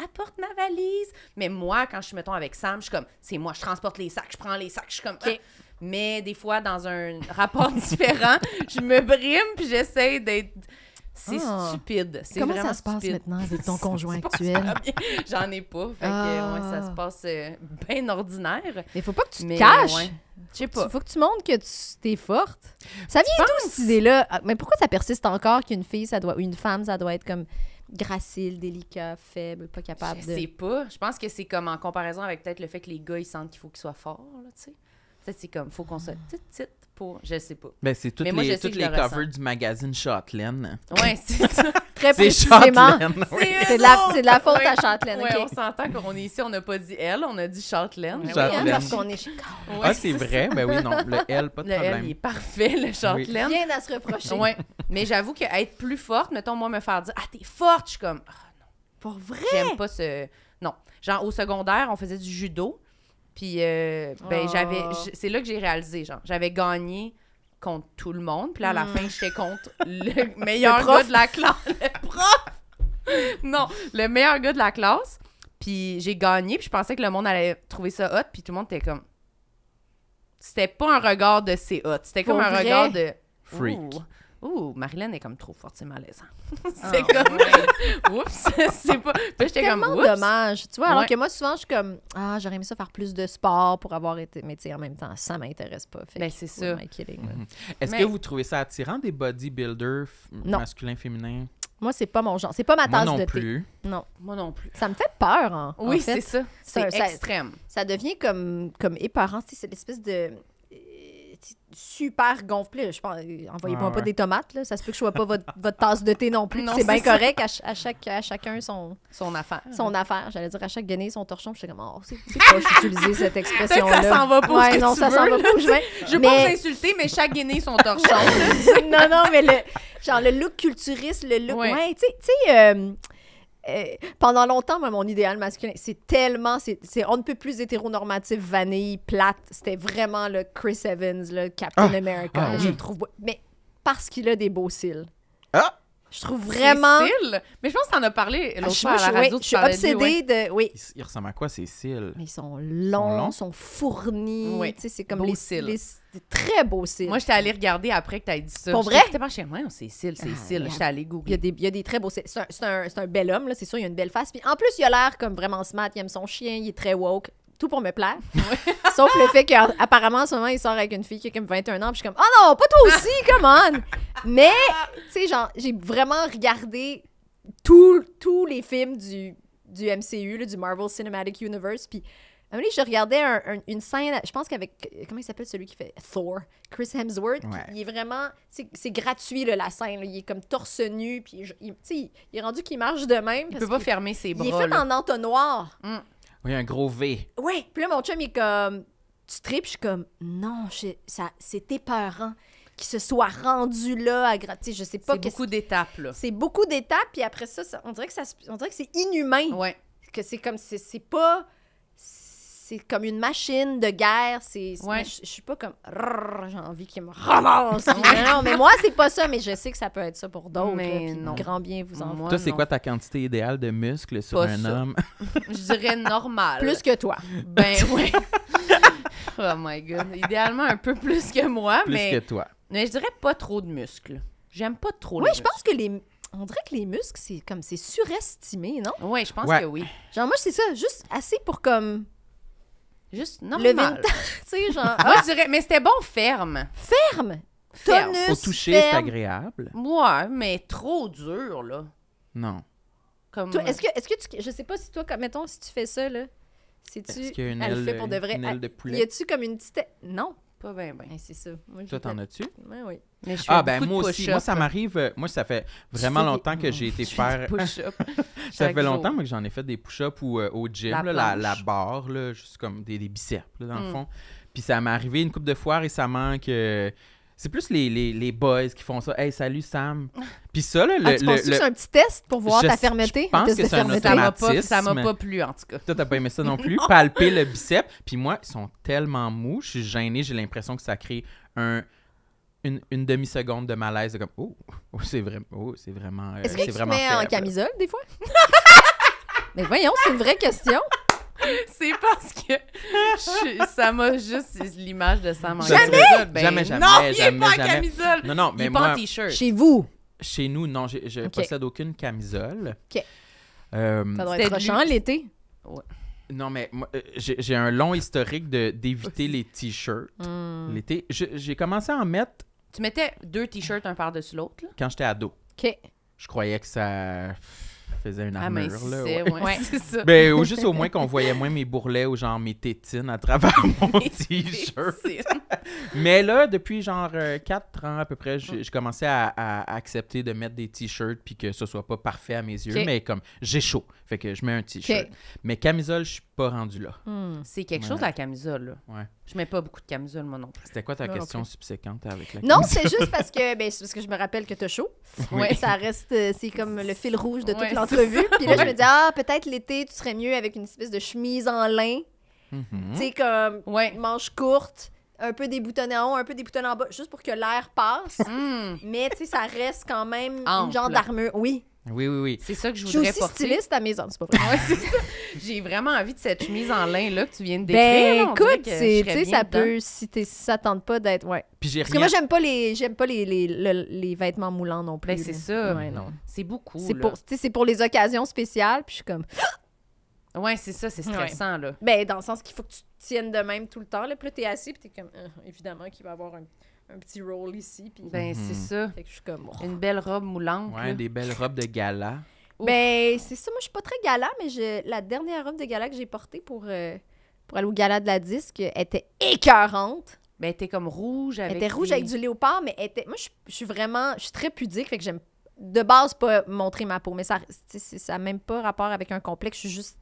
apporte ma valise. Mais moi, quand je suis, mettons, avec Sam, je suis comme, c'est moi, je transporte les sacs, je prends les sacs, je suis comme, OK. Ah! mais des fois, dans un rapport <laughs> différent, je me brime puis j'essaie d'être. C'est ah. stupide. Comment ça se passe maintenant avec ton <laughs> conjoint actuel? J'en ai pas. Fait que, ça ah. se passe euh, bien ordinaire. Mais faut pas que tu te caches. Je sais pas. Faut que tu montres que tu t'es forte. Ça vient d'où cette idée-là? Ah, mais pourquoi ça persiste encore qu'une fille, ça doit, une femme, ça doit être comme gracile, délicat, faible, pas capable de. Je sais pas. Je pense que c'est comme en comparaison avec peut-être le fait que les gars, ils sentent qu'il faut qu'ils soient forts, là, tu sais. Ça, c'est comme, faut qu'on se tit pour. Je sais pas. Mais ben, c'est toutes les, les covers du magazine Châtelaine. Ouais, <laughs> c'est ça. Très peu. C'est de, la, c'est de la faute à Châtelaine. Ouais, on s'entend qu'on est ici, on n'a pas dit elle, on a dit Châtelaine. Oui, hein? parce qu'on est chez Ah, c'est vrai? mais ben oui, non. Le L, pas de problème. il est parfait, le Châtelaine. Rien à se reprocher. Ouais. Mais j'avoue que être plus forte, mettons, moi, me faire dire Ah, t'es forte, je suis comme. Ah, Pour vrai? J'aime pas ce. Non. Genre, au secondaire, on faisait du judo. Puis, euh, ben, j'avais. Ah. C'est là que j'ai réalisé, genre, j'avais gagné contre tout le monde. Puis à la hmm. fin, j'étais contre <laughs> le meilleur gars de la classe. <laughs> Le prof! non, le meilleur gars de la classe. Puis j'ai gagné, puis je pensais que le monde allait trouver ça hot, puis tout le monde était comme. C'était pas un regard de c'est hot, c'était comme un regard de. Freak. Ouh, Marilyn est comme trop forte, c'est malaisant. Hein. <laughs> Ah, c'est comme. <laughs> oups, <laughs> c'est pas. Puis j'étais comme. Oups. dommage. Tu vois, alors que moi, souvent, je suis comme. Ah, j'aurais aimé ça faire plus de sport pour avoir été. Mais tu sais, en même temps, ça m'intéresse pas. Fait ben, c'est ça. Mm-hmm. Est-ce que vous trouvez ça attirant des bodybuilders masculins, féminins? Moi, c'est pas mon genre. C'est pas ma tasse moi non plus. Non. Moi non plus. Ça me fait peur, hein, Oui, en fait. c'est ça. C'est extrême. Ça, devient comme, comme épeurant. C'est l'espèce de super gonflé. Je pense, euh, envoyez-moi pas des tomates, là. Ça se peut que je sois pas votre, tasse de thé non plus. c'est bien correct. À, chaque, à chacun son, son affaire. Son affaire. J'allais dire à chaque guenille son torchon. Je suis comme, oh, c'est quoi, j'utilisais cette expression-là. Ça s'en va pas. Ouais, non, ça s'en va pas. Je, vais... pas vous insulter, mais chaque guenille son torchon. <laughs> non, non, mais le, genre, le look culturiste, le look. Ouais, ouais tu sais. Euh, eh, pendant longtemps, mon idéal masculin, c'est tellement, c'est, on ne peut plus hétéronormatif, vanille, plate. C'était vraiment le Chris Evans, le Captain ah. America. Ah, je trouve, mais parce qu'il a des beaux cils. Ah! Je trouve vraiment. Cécile? Mais je pense que t'en as parlé ah, l'autre fois à la radio. je suis obsédée de, Oui. Ils, ressemblent à quoi, ces cils? ils sont longs, ils sont, fournis. Oui. Tu sais, c'est comme les cils. des très beaux cils. Moi, j'étais allée regarder après que t'as dit ça. Pour vrai? J'étais pas chez moi, c'est cils, c'est ah, cils. J'étais allée googler. Il y, a des, il y a des très beaux cils. C'est un, un, un, bel homme, là, c'est sûr, il a une belle face. Puis en plus, il a l'air comme vraiment smart, il aime son chien, il est très woke tout pour me plaire. <laughs> Sauf le fait qu'apparemment, en ce moment, il sort avec une fille qui a comme 21 ans. Puis je suis comme, oh non, pas toi aussi, <laughs> come on! Mais, tu sais, genre, j'ai vraiment regardé tous les films du, du MCU, du Marvel Cinematic Universe. Puis, un je regardais une scène, je pense qu'avec, comment il s'appelle celui qui fait Thor, Chris Hemsworth, il est vraiment, c'est gratuit le la scène, il est comme torse nu, puis il, sais il est rendu qu'il marche de même. Il peut pas fermer ses bras. Il est fait en entonnoir. Mm. Oui, un gros V. Oui, puis là, mon chum, est comme, tu tripes, je suis comme, non, c'est ça, c'est épeurant qu'il se soit rendu là à sais, Je sais pas. C'est beaucoup d'étapes, là. C'est beaucoup d'étapes, puis après ça, on dirait que, ça, on dirait que c'est inhumain. Ouais. Que c'est comme, c'est pas c'est comme une machine de guerre. C'est, ouais. je, suis pas comme j'ai envie qu'il me ramasse. non, mais moi, c'est pas ça, mais je sais que ça peut être ça pour d'autres. Mais Grand bien vous en Toi, c'est quoi ta quantité idéale de muscles sur un homme? <laughs> je dirais normal. Plus que toi. Ben oui. <laughs> oh my god. Idéalement, un peu plus que moi. Plus que toi. Mais je dirais pas trop de muscles. J'aime pas trop Oui, je pense que les on dirait que les muscles, c'est comme c'est surestimé, non? Oui, je pense que oui. Genre, moi, c'est ça, juste assez pour comme Juste normal. Le vintage, <laughs> tu sais, genre. Ah, moi, je dirais, mais c'était bon ferme. Ferme! ferme. Au toucher, c'est agréable. Ouais, mais trop dur, là. Non. Comme... est-ce que, est que tu. Je sais pas si toi, comme, mettons, si tu fais ça, là. Si tu. Est-ce qu'il y a une elle aile, fait pour de vrai. une aile de poulet? Y a-tu comme une petite. Non, pas bien, bien. c'est ça. Toi, t'en as-tu? Ben, oui. ah, ben moi aussi. Moi, ça m'arrive. Euh, moi, ça fait vraiment longtemps que <laughs> j'ai été faire. <laughs> ça fait longtemps que j'en ai fait des push-ups ou euh, au gym, la, la, barre, juste comme des, biceps, là, dans le mm. fond. Puis ça m'est arrivé une couple de fois récemment que c'est plus les, les, les, boys qui font ça. Hey, salut Sam. Puis ça, là, le. Ah, tu le, que c'est un petit test pour voir ta fermeté? Je pense que c'est un automatisme. Ça m'a pas, plu, en tout cas. Toi, tu t'as pas aimé ça non plus. <laughs> Palper le biceps. Puis moi, ils sont tellement mous. Je suis gêné. J'ai l'impression que ça crée un. Une, une demi-seconde de malaise, comme oh, oh, c'est vrai, oh, c'est vraiment. Euh, Est-ce que tu te mets en camisole des fois? <laughs> Mais voyons, c'est une vraie question. <laughs> c'est parce que ça m'a juste l'image de ça. en jamais? Ben jamais, jamais, non, jamais, il n'est pas en camisole. Non, non, mais il pas en t-shirt. Chez vous? Chez nous, non, je, je possède aucune camisole. OK. Euh, ça doit être chiant l'été. Ouais. Non, mais euh, j'ai un long historique d'éviter les t-shirts hmm. l'été. J'ai commencé à en mettre. Tu mettais deux t-shirts un par-dessus l'autre? Quand j'étais ado. OK. Je croyais que ça faisait un ah, armure. là, c'est ça. Ben, juste au moins qu'on voyait moins mes bourrelets ou genre mes tétines à travers mon <laughs> <laughs> t-shirt. mais là, depuis genre 4 euh, ans à peu près, mm. je commençais à, accepter de mettre des t-shirts puis que ce soit pas parfait à mes yeux, mais comme j'ai chaud, fait que je mets un t-shirt. Mais camisole, je suis rendu là. Hmm. C'est quelque chose, la camisole. Là. Ouais. Je mets pas beaucoup de camisole, moi non C'était quoi ta question subséquente avec la Non, c'est juste parce que, ben, que je me rappelle que as chaud. <laughs> Ouais, ça reste, euh, c'est comme le fil rouge de toute l'entrevue. Puis là, je me dis, ah, peut-être l'été, tu serais mieux avec une espèce de chemise en lin. Mm-hmm. Tu sais, comme ouais. manche courte un peu des boutons en haut, un peu des boutons en bas, juste pour que l'air passe. Hmm. Mais tu sais, ça reste quand même une genre d'armure. Oui, oui, oui, oui. C'est ça que je voudrais je suis aussi styliste à maison, c'est pas vrai. <laughs> ouais, J'ai vraiment envie de cette chemise en lin là que tu viens de ben, décrire. Ben écoute, tu sais, ça peut si ça tente pas d'être ouais. Puis Parce que moi j'aime pas les pas les, les, les, vêtements moulants non plus. Ben c'est ça. Ouais, non. C'est beaucoup. C'est pour c'est pour les occasions spéciales, puis je suis comme <gasps> Ouais, c'est ça, c'est stressant là. Ben dans le sens qu'il faut que tu tiennes de même tout le temps là, puis là, t'es assis puis t'es comme euh, évidemment qu'il va y avoir un un petit roll ici. Ben, c'est mhm. ça. je suis comme. Oh. Une belle robe moulante. Ouais, des belles robes de gala. Ben, c'est ça. Moi, je suis pas très gala, mais je... la dernière robe de gala que j'ai portée pour, euh, pour aller au gala de la disque était écœurante. Ben, elle était comme rouge avec. Elle était rouge avec du léopard, mais était. Moi, je, suis vraiment. Je suis très pudique, fait que j'aime de base pas montrer ma peau. Mais ça n'a ça même pas rapport avec un complexe. Je suis juste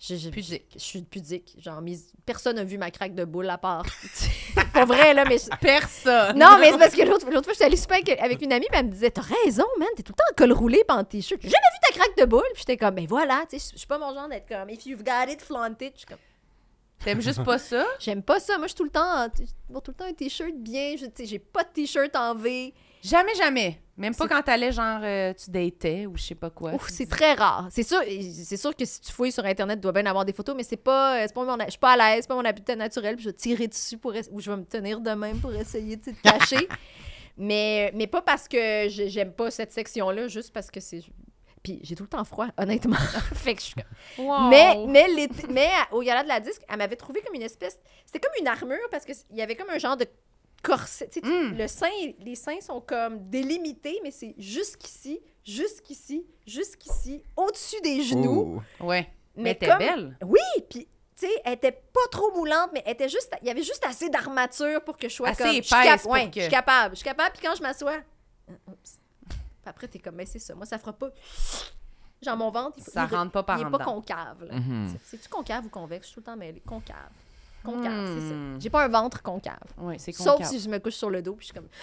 je, je, Je, suis pudique. Genre, personne n'a vu ma craque de boule à part. <laughs> Pour vrai, là, mais. Personne! Non, mais c'est parce que l'autre fois, j'étais allée super avec une amie, elle me disait T'as raison, man, t'es tout le temps en col roulé pendant t-shirt. J'ai jamais vu ta craque de boule. Puis j'étais comme mais ben voilà, tu sais, je suis pas mon genre d'être comme If you've got it, flaunt it. suis comme. T'aimes juste pas ça? <laughs> J'aime pas ça. Moi, je suis tout le temps, en... tout le temps un t-shirt bien. J'ai pas de t-shirt en V. Jamais, jamais. Même pas quand t'allais, genre, euh, tu datais ou je sais pas quoi. c'est très rare. C'est sûr, c'est sûr que si tu fouilles sur Internet, tu dois bien avoir des photos, mais c'est pas, euh, c'est pas mon, je suis pas à l'aise, c'est pas mon habitat naturel, je vais tirer dessus pour, ou je vais me tenir de même pour essayer de cacher. <laughs> mais, mais pas parce que j'aime pas cette section-là, juste parce que c'est. Puis j'ai tout le temps froid, honnêtement. <laughs> fait que je suis Mais, mais, mais au gala de la disque, elle m'avait trouvé comme une espèce. C'était comme une armure parce qu'il y avait comme un genre de corset. Hmm. Le sein, les seins sont comme délimités, mais c'est jusqu'ici, jusqu'ici, jusqu'ici, au-dessus des genoux. Ouais. Mais, elle comme... belle. Oui, puis tu sais, elle était pas trop moulante, mais était juste, il y avait juste assez d'armature pour que je sois assez comme, je suis capable, je suis capable. Puis quand je m'assois, euh, après es comme, mais ben, c'est ça, moi ça fera pas. Genre mon ventre, il, ça rentre pas par il est pas concave. Mm-hmm. C'est tu concave ou convexe, je suis tout le temps mêlée, concave concave, c'est ça. Hmm. J'ai pas un ventre concave. Oui, c'est concave. Sauf si je me couche sur le dos, puis je suis comme. <gasps>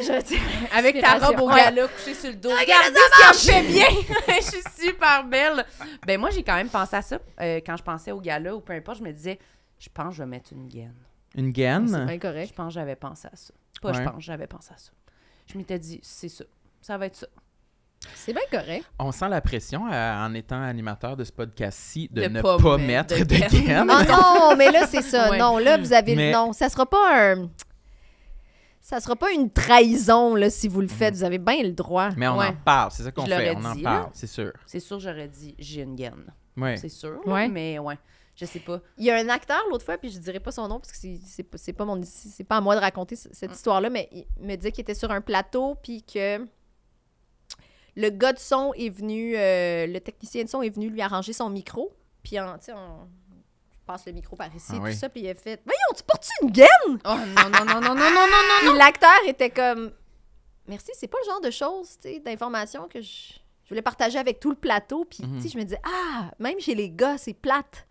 Je <laughs> Avec ta robe au gala couchée sur le dos. Regardez ça je fait bien. <laughs> <laughs> je suis super belle. Ben moi, j'ai quand même pensé à ça. Euh, quand je pensais au gala ou peu importe, je me disais, je pense que je vais mettre une gaine. Une gaine? C'est incorrect. Je pense que j'avais pensé à ça. Pas je pense, j'avais pensé à ça. Je m'étais dit, c'est ça. Ça va être ça. C'est bien correct. On sent la pression euh, en étant animateur de ce podcast-ci de, ne pas, mettre, de, de <laughs> non, mais là, c'est ça. Non, là, vous avez le nom. Ça sera pas Ça sera pas une trahison là, si vous le faites. Mm-hmm. Vous avez bien le droit. Mais on en parle. C'est ça qu'on fait. On en parle. C'est sûr. C'est sûr, j'aurais dit j'ai une gaine. C'est sûr. Mais ouais. Je sais pas. Il y a un acteur l'autre fois, puis je dirais pas son nom parce que c'est pas, pas mon c'est pas à moi de raconter cette mm. histoire-là, mais il me disait qu'il était sur un plateau puis que le gars de son est venu, euh, le technicien de son est venu lui arranger son micro. Puis, en, on passe le micro par ici, ah tout ça. Puis il a fait Voyons, tu portes une gaine Oh non, non, non, non, non, non, non, non. Puis l'acteur était comme Merci, c'est pas le genre de choses, tu sais, d'informations que je, voulais partager avec tout le plateau. Puis, tu sais, mhm. je me disais Ah, même j'ai les gars, c'est plate.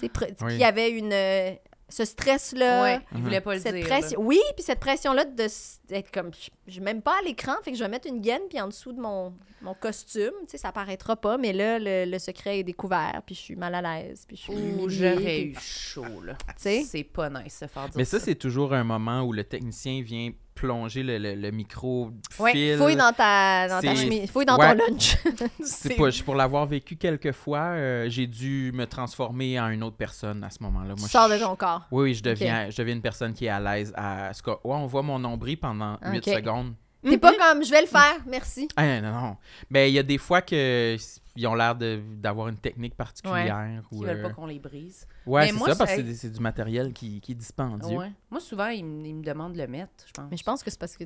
Puis il y avait une. Euh, ce stress-là. Mhm. voulait pas le cette dire. Pression... Oui, puis cette pression-là d'être comme. Je suis même pas à l'écran, fait que je vais mettre une gaine, puis en dessous de mon, mon costume, tu sais, ça paraîtra pas, mais là, le, secret est découvert, puis je suis mal à l'aise, puis je Ou j'aurais eu chaud, là. C'est pas nice ça, faire dire Mais ça. c'est toujours un moment où le technicien vient plonger le, le, micro fil. Fouille dans ta, dans ta chemise, fouille dans ton lunch. <laughs> c'est pour l'avoir vécu quelques fois, euh, j'ai dû me transformer en une autre personne à ce moment-là. tu sors de ton corps. Oui, je deviens, je deviens une personne qui est à l'aise à on voit mon nombril pendant 8 ah, secondes. T'es pas mm-hmm. comme je vais le faire, merci. Ah, non, non. Mais ben, il y a des fois qu'ils ont l'air d'avoir une technique particulière. Ouais, ou, veulent euh, pas qu'on les brise. Ouais, ben, c'est ça, parce que c'est du matériel qui, qui est dispendieux. Ouais. Moi, souvent, ils, me demandent de le mettre, je pense. Mais je pense que c'est parce que.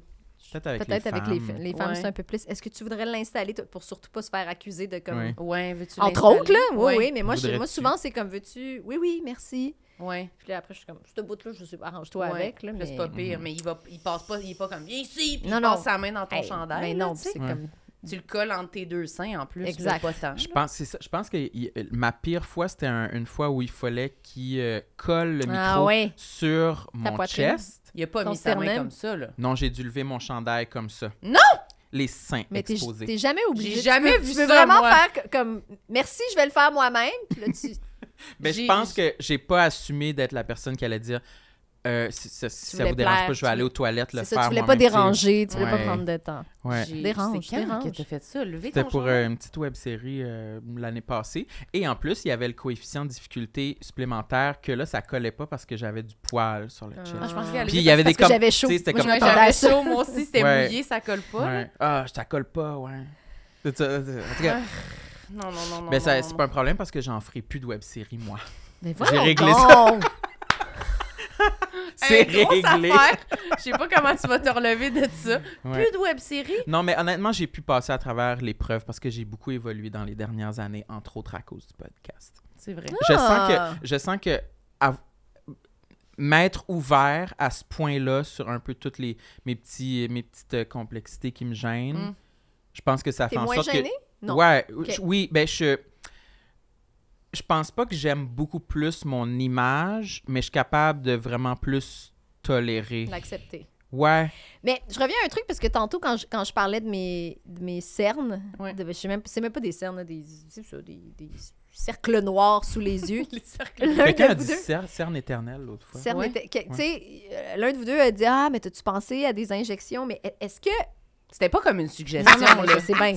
Peut-être avec, peut les, avec femmes. les, femmes, c'est un peu plus. Est-ce que tu voudrais l'installer pour surtout pas se faire accuser de comme. Ouais, veux-tu Entre autres, là. Oui, oui. Mais moi, moi souvent, c'est comme veux-tu. Oui, oui, merci. Ouais. Puis là, après, je suis comme, ce bout-là, je sais pas, arrange-toi avec. Là, mais... C'est pas pire, mm-hmm. mais il, va, il passe pas, il est pas comme, viens ici, puis il passe sa main dans ton chandail. Mais ben non, c'est comme. Mm-hmm. Tu le colles entre tes deux seins en plus. Exact. je, pense, ça, je pense que ma pire fois, c'était une fois où il fallait qu'il euh, colle le ah micro sur mon chest. Il a pas mis sa main comme ça, là. Non, j'ai dû lever mon chandail comme ça. Non! les seins mais exposés. Mais t'es jamais obligé. J'ai jamais vu vraiment faire comme merci, je vais le faire moi-même. Puis là, tu <laughs> Mais je pense que j'ai pas assumé d'être la personne qui allait dire euh, si, ça vous dérange pas, je vais aller aux toilettes le ça, faire. Tu voulais pas déranger, tu voulais pas prendre de temps. Ouais. Dérange, c'est fait ça C'était pour euh, une petite web série euh, l'année passée, et en plus il y avait le coefficient de difficulté supplémentaire que là ça collait pas parce que j'avais du poil sur le ah. chat. Ah, Puis il y avait des comme, j'avais chaud. Moi, comme... j'avais chaud, moi aussi c'était mouillé, ça colle pas. Ah, ça colle pas, ouais. En tout ah. Non, non, non. Mais ben, ça c'est pas un problème parce que j'en ferai plus de web-série, moi. Mais J'ai réglé ça. <laughs> c'est réglé. Je sais pas comment tu vas te relever de ça. Plus de web-série. Non, mais honnêtement, j'ai pu passer à travers l'épreuve parce que j'ai beaucoup évolué dans les dernières années, entre autres à cause du podcast. C'est vrai. Je sens que, ah! je sens que à, m'être ouvert à ce point-là sur un peu toutes les mes petits mes petites euh, complexités qui me gênent. Mm. Je pense que ça fait en sorte que Ouais, oui, ben je je pense pas que j'aime beaucoup plus mon image, mais je suis capable de vraiment plus tolérer. L'accepter. Ouais. Mais je reviens à un truc parce que tantôt, quand je, parlais de mes, mes cernes, même, c'est même pas des cernes, des, des, cercles noirs sous les yeux. <laughs> Quelqu'un a dit cerne éternelle l'autre fois. Euh, l'un de vous deux a dit Ah, mais as-tu pensé à des injections Mais e-, est-ce que c'était pas comme une suggestion. Non, non, bien.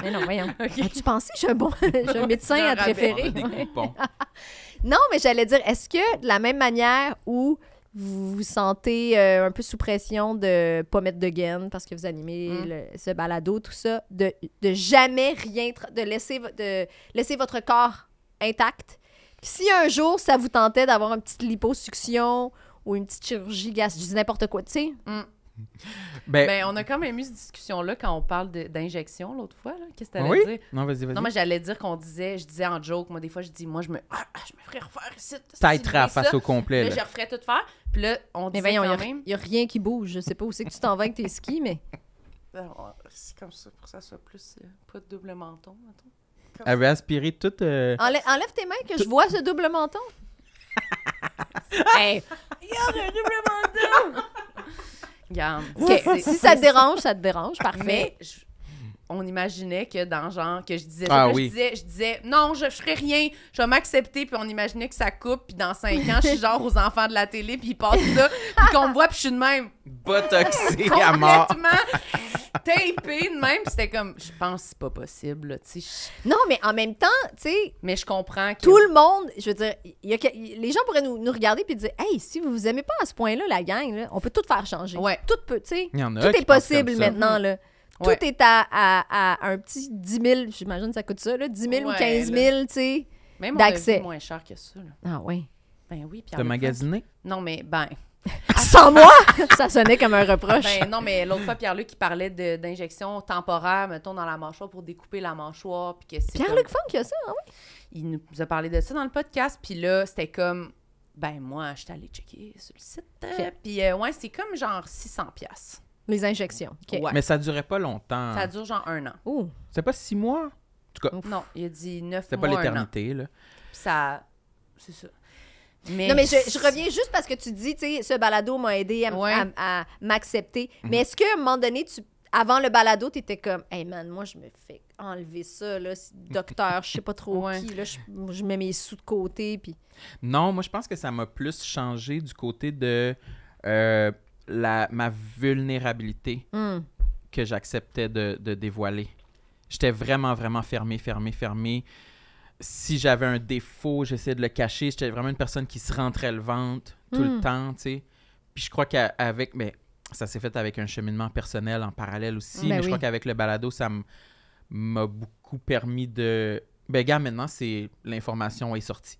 <laughs> Mais non, tu pensais que j'ai un bon <laughs> médecin à préférer? <laughs> non, mais j'allais dire, est-ce que de la même manière où vous vous sentez euh, un peu sous pression de pas mettre de gain parce que vous animez hmm. ce balado, tout ça, de, jamais rien, de laisser, de laisser votre corps intact. Si un jour ça vous tentait d'avoir une petite liposuction ou une petite chirurgie gastrique, je dis n'importe quoi, tu sais, hmm. <laughs> Ben, ben, on a quand même eu cette discussion-là quand on parle d'injection l'autre fois. Qu'est-ce que tu allais dire? Non, vas-y, vas-y. Non, moi, j'allais dire qu'on disait, je disais en joke, moi, des fois, je dis, moi, je me, ah, ah, je me ferais refaire ici. face au complet. Là, je referais tout faire. Puis là, on mais disait Il n'y a rien qui bouge. Je sais pas où c'est que tu t'en vas avec tes skis, mais. <laughs> Ben, c'est comme ça pour que ça soit plus. Euh, pas de double menton, Elle veut aspirer tout. Euh, enlève, tes mains que je vois ce double menton. <laughs> Il y a un double menton! Yeah. <laughs> si ça te dérange, ça te dérange, parfait on imaginait que dans genre que je ah disais, je disais non je ferai rien je vais m'accepter puis on imaginait que ça coupe puis dans cinq ans je suis genre aux enfants de la télé puis ils passent ça puis qu'on me voit puis je suis de même botoxé à mort tapé de même c'était comme je pense c'est pas possible tu sais non mais en même temps tu sais mais je comprends que tout le monde je veux dire les gens pourraient nous, regarder puis dire hey si vous vous aimez pas à ce point là la gang on peut tout faire changer ouais. tout peut tu sais tout est possible maintenant là tout est à, un petit 10 000, j'imagine que ça coûte ça, là, 10 000 ou 15 000, tu sais, d'accès. moins cher que ça. Ah oui. Ben oui. pierre de magasiner? non, mais ben... <laughs> Sans moi! <laughs> ça sonnait comme un reproche. Ben, non, mais l'autre fois, Pierre-Luc, il parlait d'injection temporaire, mettons, dans la mâchoire pour découper la mâchoire. Pierre-Luc Funk, a ça, ah oui? Il nous a parlé de ça dans le podcast. Puis là, c'était comme... Ben moi, j'étais allée checker sur le site. Euh, puis euh, ouais, c'est comme genre 600 pièces les injections. Mais ça durait pas longtemps. Ça dure genre un an. Ouh. C'est pas six mois? Non, il a dit neuf mois. C'est pas l'éternité, là. Ça. C'est ça. Mais. Non, mais je, reviens juste parce que tu dis, tu sais, ce balado m'a aidé à, m'accepter. Mhm. Mais est-ce qu'à un moment donné, tu, avant le balado, tu étais comme, hey man, moi, je me fais enlever ça, là, <laughs> docteur, je sais pas trop qui, là, je, mets mes sous de côté, puis. Non, moi, je pense que ça m'a plus changé du côté de... Euh, la, ma vulnérabilité hmm. que j'acceptais de, dévoiler. J'étais vraiment, vraiment fermé, fermé, fermé. Si j'avais un défaut, j'essayais de le cacher. J'étais vraiment une personne qui se rentrait le ventre tout le hmm. temps, tu sais. Puis je crois qu'avec... Mais ça s'est fait avec un cheminement personnel en parallèle aussi. Ben mais je crois qu'avec le balado, ça m'a beaucoup permis de... Ben gars, maintenant, c'est l'information est sortie.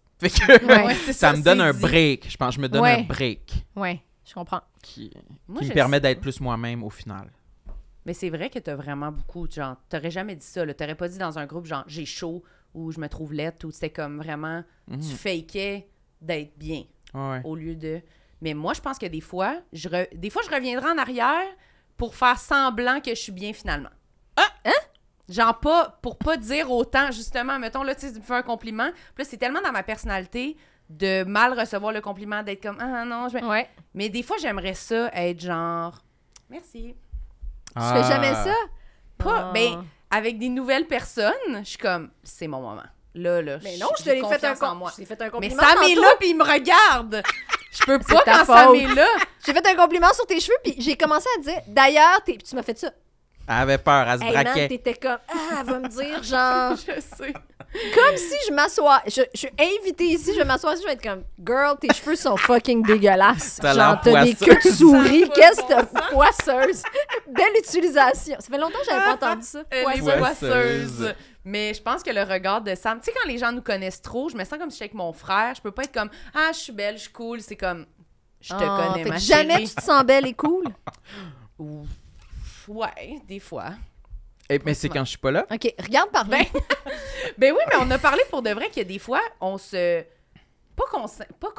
<laughs> ça, me donne un break. Je pense je me donne un break. Ouais. Je comprends. Qui, me permet d'être plus moi-même au final. Mais c'est vrai que tu as vraiment beaucoup, genre, t'aurais jamais dit ça, Tu T'aurais pas dit dans un groupe, genre, j'ai chaud ou je me trouve laite ou c'était comme vraiment, mhm. tu fakais d'être bien au lieu de. Mais moi, je pense que des fois, je des fois, je reviendrai en arrière pour faire semblant que je suis bien finalement. Ah! Hein? Genre pas, pour pas dire autant, justement, mettons, là, tu me fais un compliment. Puis c'est tellement dans ma personnalité de mal recevoir le compliment, d'être comme Ah non, je Mais des fois, j'aimerais ça être genre Merci. Ah. Tu fais jamais ça? Pas. Mais ah. ben, avec des nouvelles personnes, je suis comme C'est mon moment. Là, là. Mais non, je te l'ai fait, un Je moi. fait un compliment. Mais Sam est là, puis il me regarde. Je peux pas quand Sam est là. J'ai fait un compliment sur tes cheveux, puis j'ai commencé à dire D'ailleurs, tu m'as fait ça. Elle avait peur, elle se hey, braquait. t'étais comme, ah, va me dire, genre. <laughs> je sais comme si je m'assois. Je, suis invitée ici, je m'assois je vais être comme Girl, tes cheveux sont fucking dégueulasses. T'as Genre, t'as des queues de souris, qu'est-ce que poisseuse? Belle utilisation. Ça fait longtemps que j'avais pas entendu ça. Poisseuse. Mais je pense que le regard de Sam, tu sais, quand les gens nous connaissent trop, je me sens comme si j'étais avec mon frère. Je peux pas être comme Ah, je suis belle, je suis cool. C'est comme Je te ah, connais, ma Jamais tu te sens belle et cool? Ouais, des fois. Eh, mais c'est quand je suis pas là. OK, regarde par ben, <laughs> <laughs> ben oui, mais on a parlé pour de vrai qu'il des fois, on se. Pas qu'on. Pas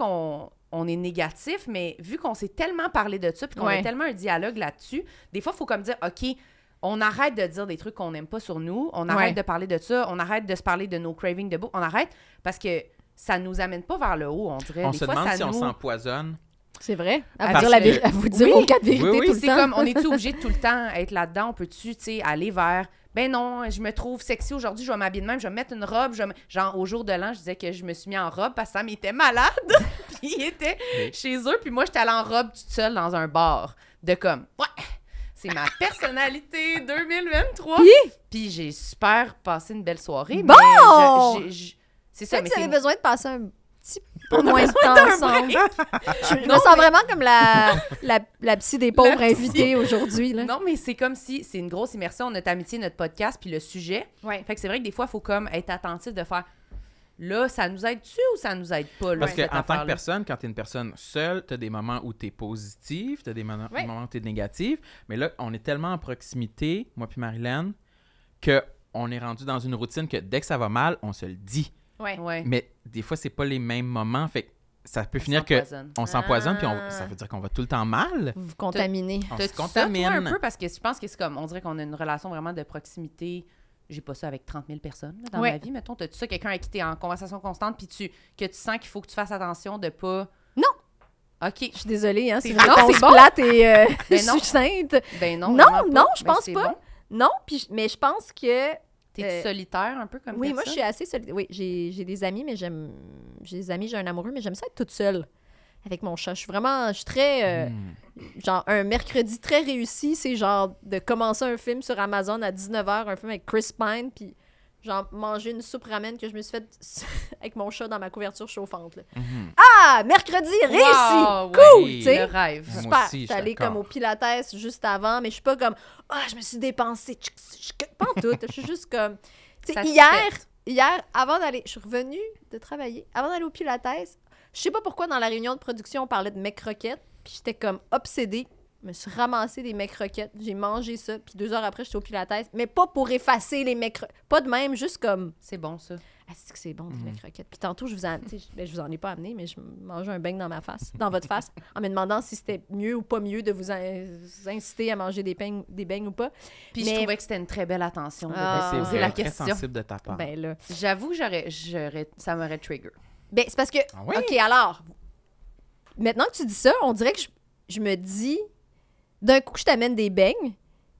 qu'on est négatif, mais vu qu'on s'est tellement parlé de ça, puis qu'on a tellement un dialogue là-dessus, des fois, il faut comme dire, OK, on arrête de dire des trucs qu'on n'aime pas sur nous, on arrête de parler de ça, on arrête de se parler de nos cravings de bouffe, on arrête parce que ça nous amène pas vers le haut, on dirait. On des se fois, demande si on s'empoisonne c'est vrai. À, vous dire la quatre vérités C'est comme, on est <laughs> obligé tout le temps être là-dedans? On peut-tu, tu sais, aller vers... Ben non, je me trouve sexy aujourd'hui, je vais m'habiller de même, je vais mettre une robe. Genre, au jour de l'an, je disais que je me suis mis en robe parce que Sam était malade. <laughs> puis il était chez eux. Puis moi, j'étais allée en robe toute seule dans un bar. De comme, ouais, c'est ma personnalité 2023. <laughs> Puis, puis j'ai super passé une belle soirée. Bon! C'est ça, mais que besoin de passer un pour a temps ensemble. Je, me vraiment comme la, la, psy des pauvres invitées aujourd'hui. Non, mais c'est comme si c'est une grosse immersion. Notre amitié, notre podcast, puis le sujet. Ouais. Fait que c'est vrai que des fois, il faut comme être attentif de faire là, ça nous aide-tu ou ça nous aide pas? Là, Parce qu'en tant que personne, quand tu es une personne seule, tu as des moments où tu es positif, tu as des moments, où tu es négatif. Mais là, on est tellement en proximité, moi puis Marilyn, que on est rendu dans une routine que dès que ça va mal, on se le dit. Ouais. Mais des fois, c'est pas les mêmes moments. Fait ça peut finir que on s'empoisonne puis ah. ça veut dire qu'on va tout le temps mal. Vous vous contaminez. On se contamine. un peu parce que je pense que c'est comme on dirait qu'on a une relation vraiment de proximité. J'ai pas ça avec 30 000 personnes dans ma vie, mettons. tu ça, quelqu'un avec qui es en conversation constante puis tu, que tu sens qu'il faut que tu fasses attention de pas... Non! OK. Je suis désolée, hein, c'est plate et non. Euh, <laughs> ben succincte. non, je pense pas. Non, ben puis mais je pense que euh, solitaire un peu comme Oui, moi je suis assez solitaire. Oui, j'ai des amis, mais j'aime. J'ai des amis, j'ai un amoureux, mais j'aime ça être toute seule avec mon chat. Je suis vraiment. Je suis très. Euh, hmm. Genre, un mercredi très réussi, c'est genre de commencer un film sur Amazon à 19h, un film avec Chris Pine, puis genre manger une soupe ramen que je me suis faite <laughs> avec mon chat dans ma couverture chauffante. Mhm. Ah, mercredi, réussi! cool! le rêve. Super. J'étais allée comme au Pilates juste avant, mais je suis pas comme Ah, je me suis dépensée. Pas en tout. Je suis juste comme. sais hier, hier, avant d'aller. Je suis revenue de travailler. Avant d'aller au Pilates, je sais pas pourquoi dans la réunion de production, on parlait de mes croquettes. Puis j'étais comme obsédée me suis ramassé des mecs roquettes J'ai mangé ça. Puis deux heures après, j'étais au tête Mais pas pour effacer les mecs Pas de même, juste comme. C'est bon, ça. Ah, c'est que c'est bon, les mecs mhm. croquettes. Puis tantôt, je vous, en... Ben, je vous en ai pas amené, mais je mangeais un beigne dans ma face, dans votre face, <laughs> en me demandant si c'était mieux ou pas mieux de vous, inciter à manger des, des beignes ou pas. Puis je trouvais que c'était une très belle attention ah, C'est la question. Très sensible de ta part. Ben j'avoue, j'aurais, ça m'aurait trigger. Ben, c'est parce que. Ah OK, alors. Maintenant que tu dis ça, on dirait que je, je me dis d'un coup, je t'amène des beignes.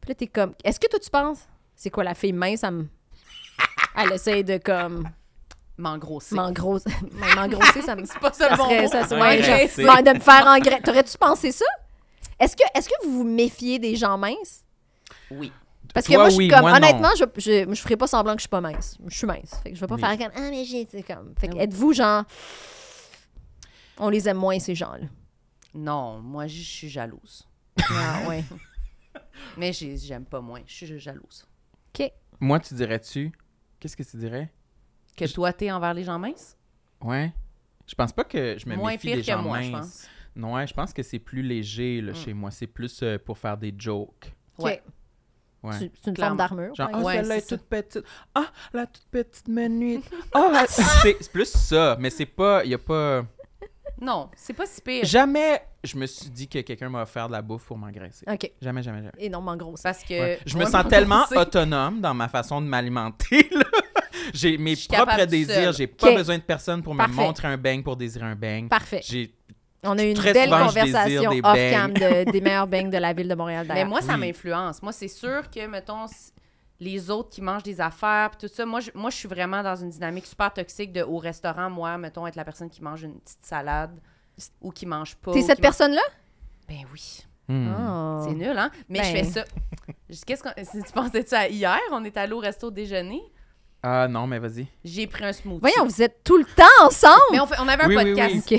Puis là, t'es comme, est-ce que toi, tu penses, c'est quoi la fille mince, ça me. Elle essaie de comme. M'engrosser. <laughs> M'engrosser, ça me. C'est pas ça, ça serait, de me faire engraisser. T'aurais-tu pensé ça? Est-ce que, est que vous vous méfiez des gens minces? Oui. Parce que moi, je suis comme, honnêtement, je, je, ferai pas semblant que je suis pas mince. Je suis mince. Fait que je vais pas faire comme, ah, mais j'ai, comme. Fait que ah êtes-vous genre. On les aime moins, ces gens-là. Non, moi, je suis jalouse. Ah, ouais. <laughs> Mais j'aime pas moins. Je suis jalouse. OK. Moi, tu dirais-tu. Qu'est-ce que tu dirais? Que toi, t'es envers les gens minces? Ouais. Je pense pas que je me Moins méfie pire des gens moi, Non, ouais, je pense que c'est plus léger mm. chez moi. C'est plus euh, pour faire des jokes. Ouais. Ouais. C'est une forme d'armure. Genre, ah, est, toute petite. Ah, la toute petite menu! oh ah, <laughs> c'est c'est plus ça, mais c'est pas. Il a pas. Non, c'est pas si pire. Jamais je me suis dit que quelqu'un m'a offert de la bouffe pour m'engraisser. OK. Jamais, jamais, jamais. Et non, gros. Parce que. Je me sens tellement <laughs> autonome dans ma façon de m'alimenter, <laughs> J'ai mes propres désirs. J'ai pas besoin de personne pour me montrer un bang pour désirer un bang. Parfait. J'ai on a eu une belle conversation off-cam <laughs> des meilleurs bangs de la ville de Montréal. Mais moi, ça m'influence. Moi, c'est sûr que, mettons, les autres qui mangent des affaires, puis tout ça. Moi je, moi, je suis vraiment dans une dynamique super toxique de au restaurant, moi, mettons, être la personne qui mange une petite salade ou qui mange pas. C'est cette personne-là? Ben oui. Hmm. Oh. C'est nul, hein? Mais je fais ben. ça. Qu'est-ce que tu pensais-tu à hier? On est allé au resto déjeuner. Ah non, mais vas-y. J'ai pris un smoothie. Voyons, vous êtes tout le temps ensemble. Mais on, on avait un podcast.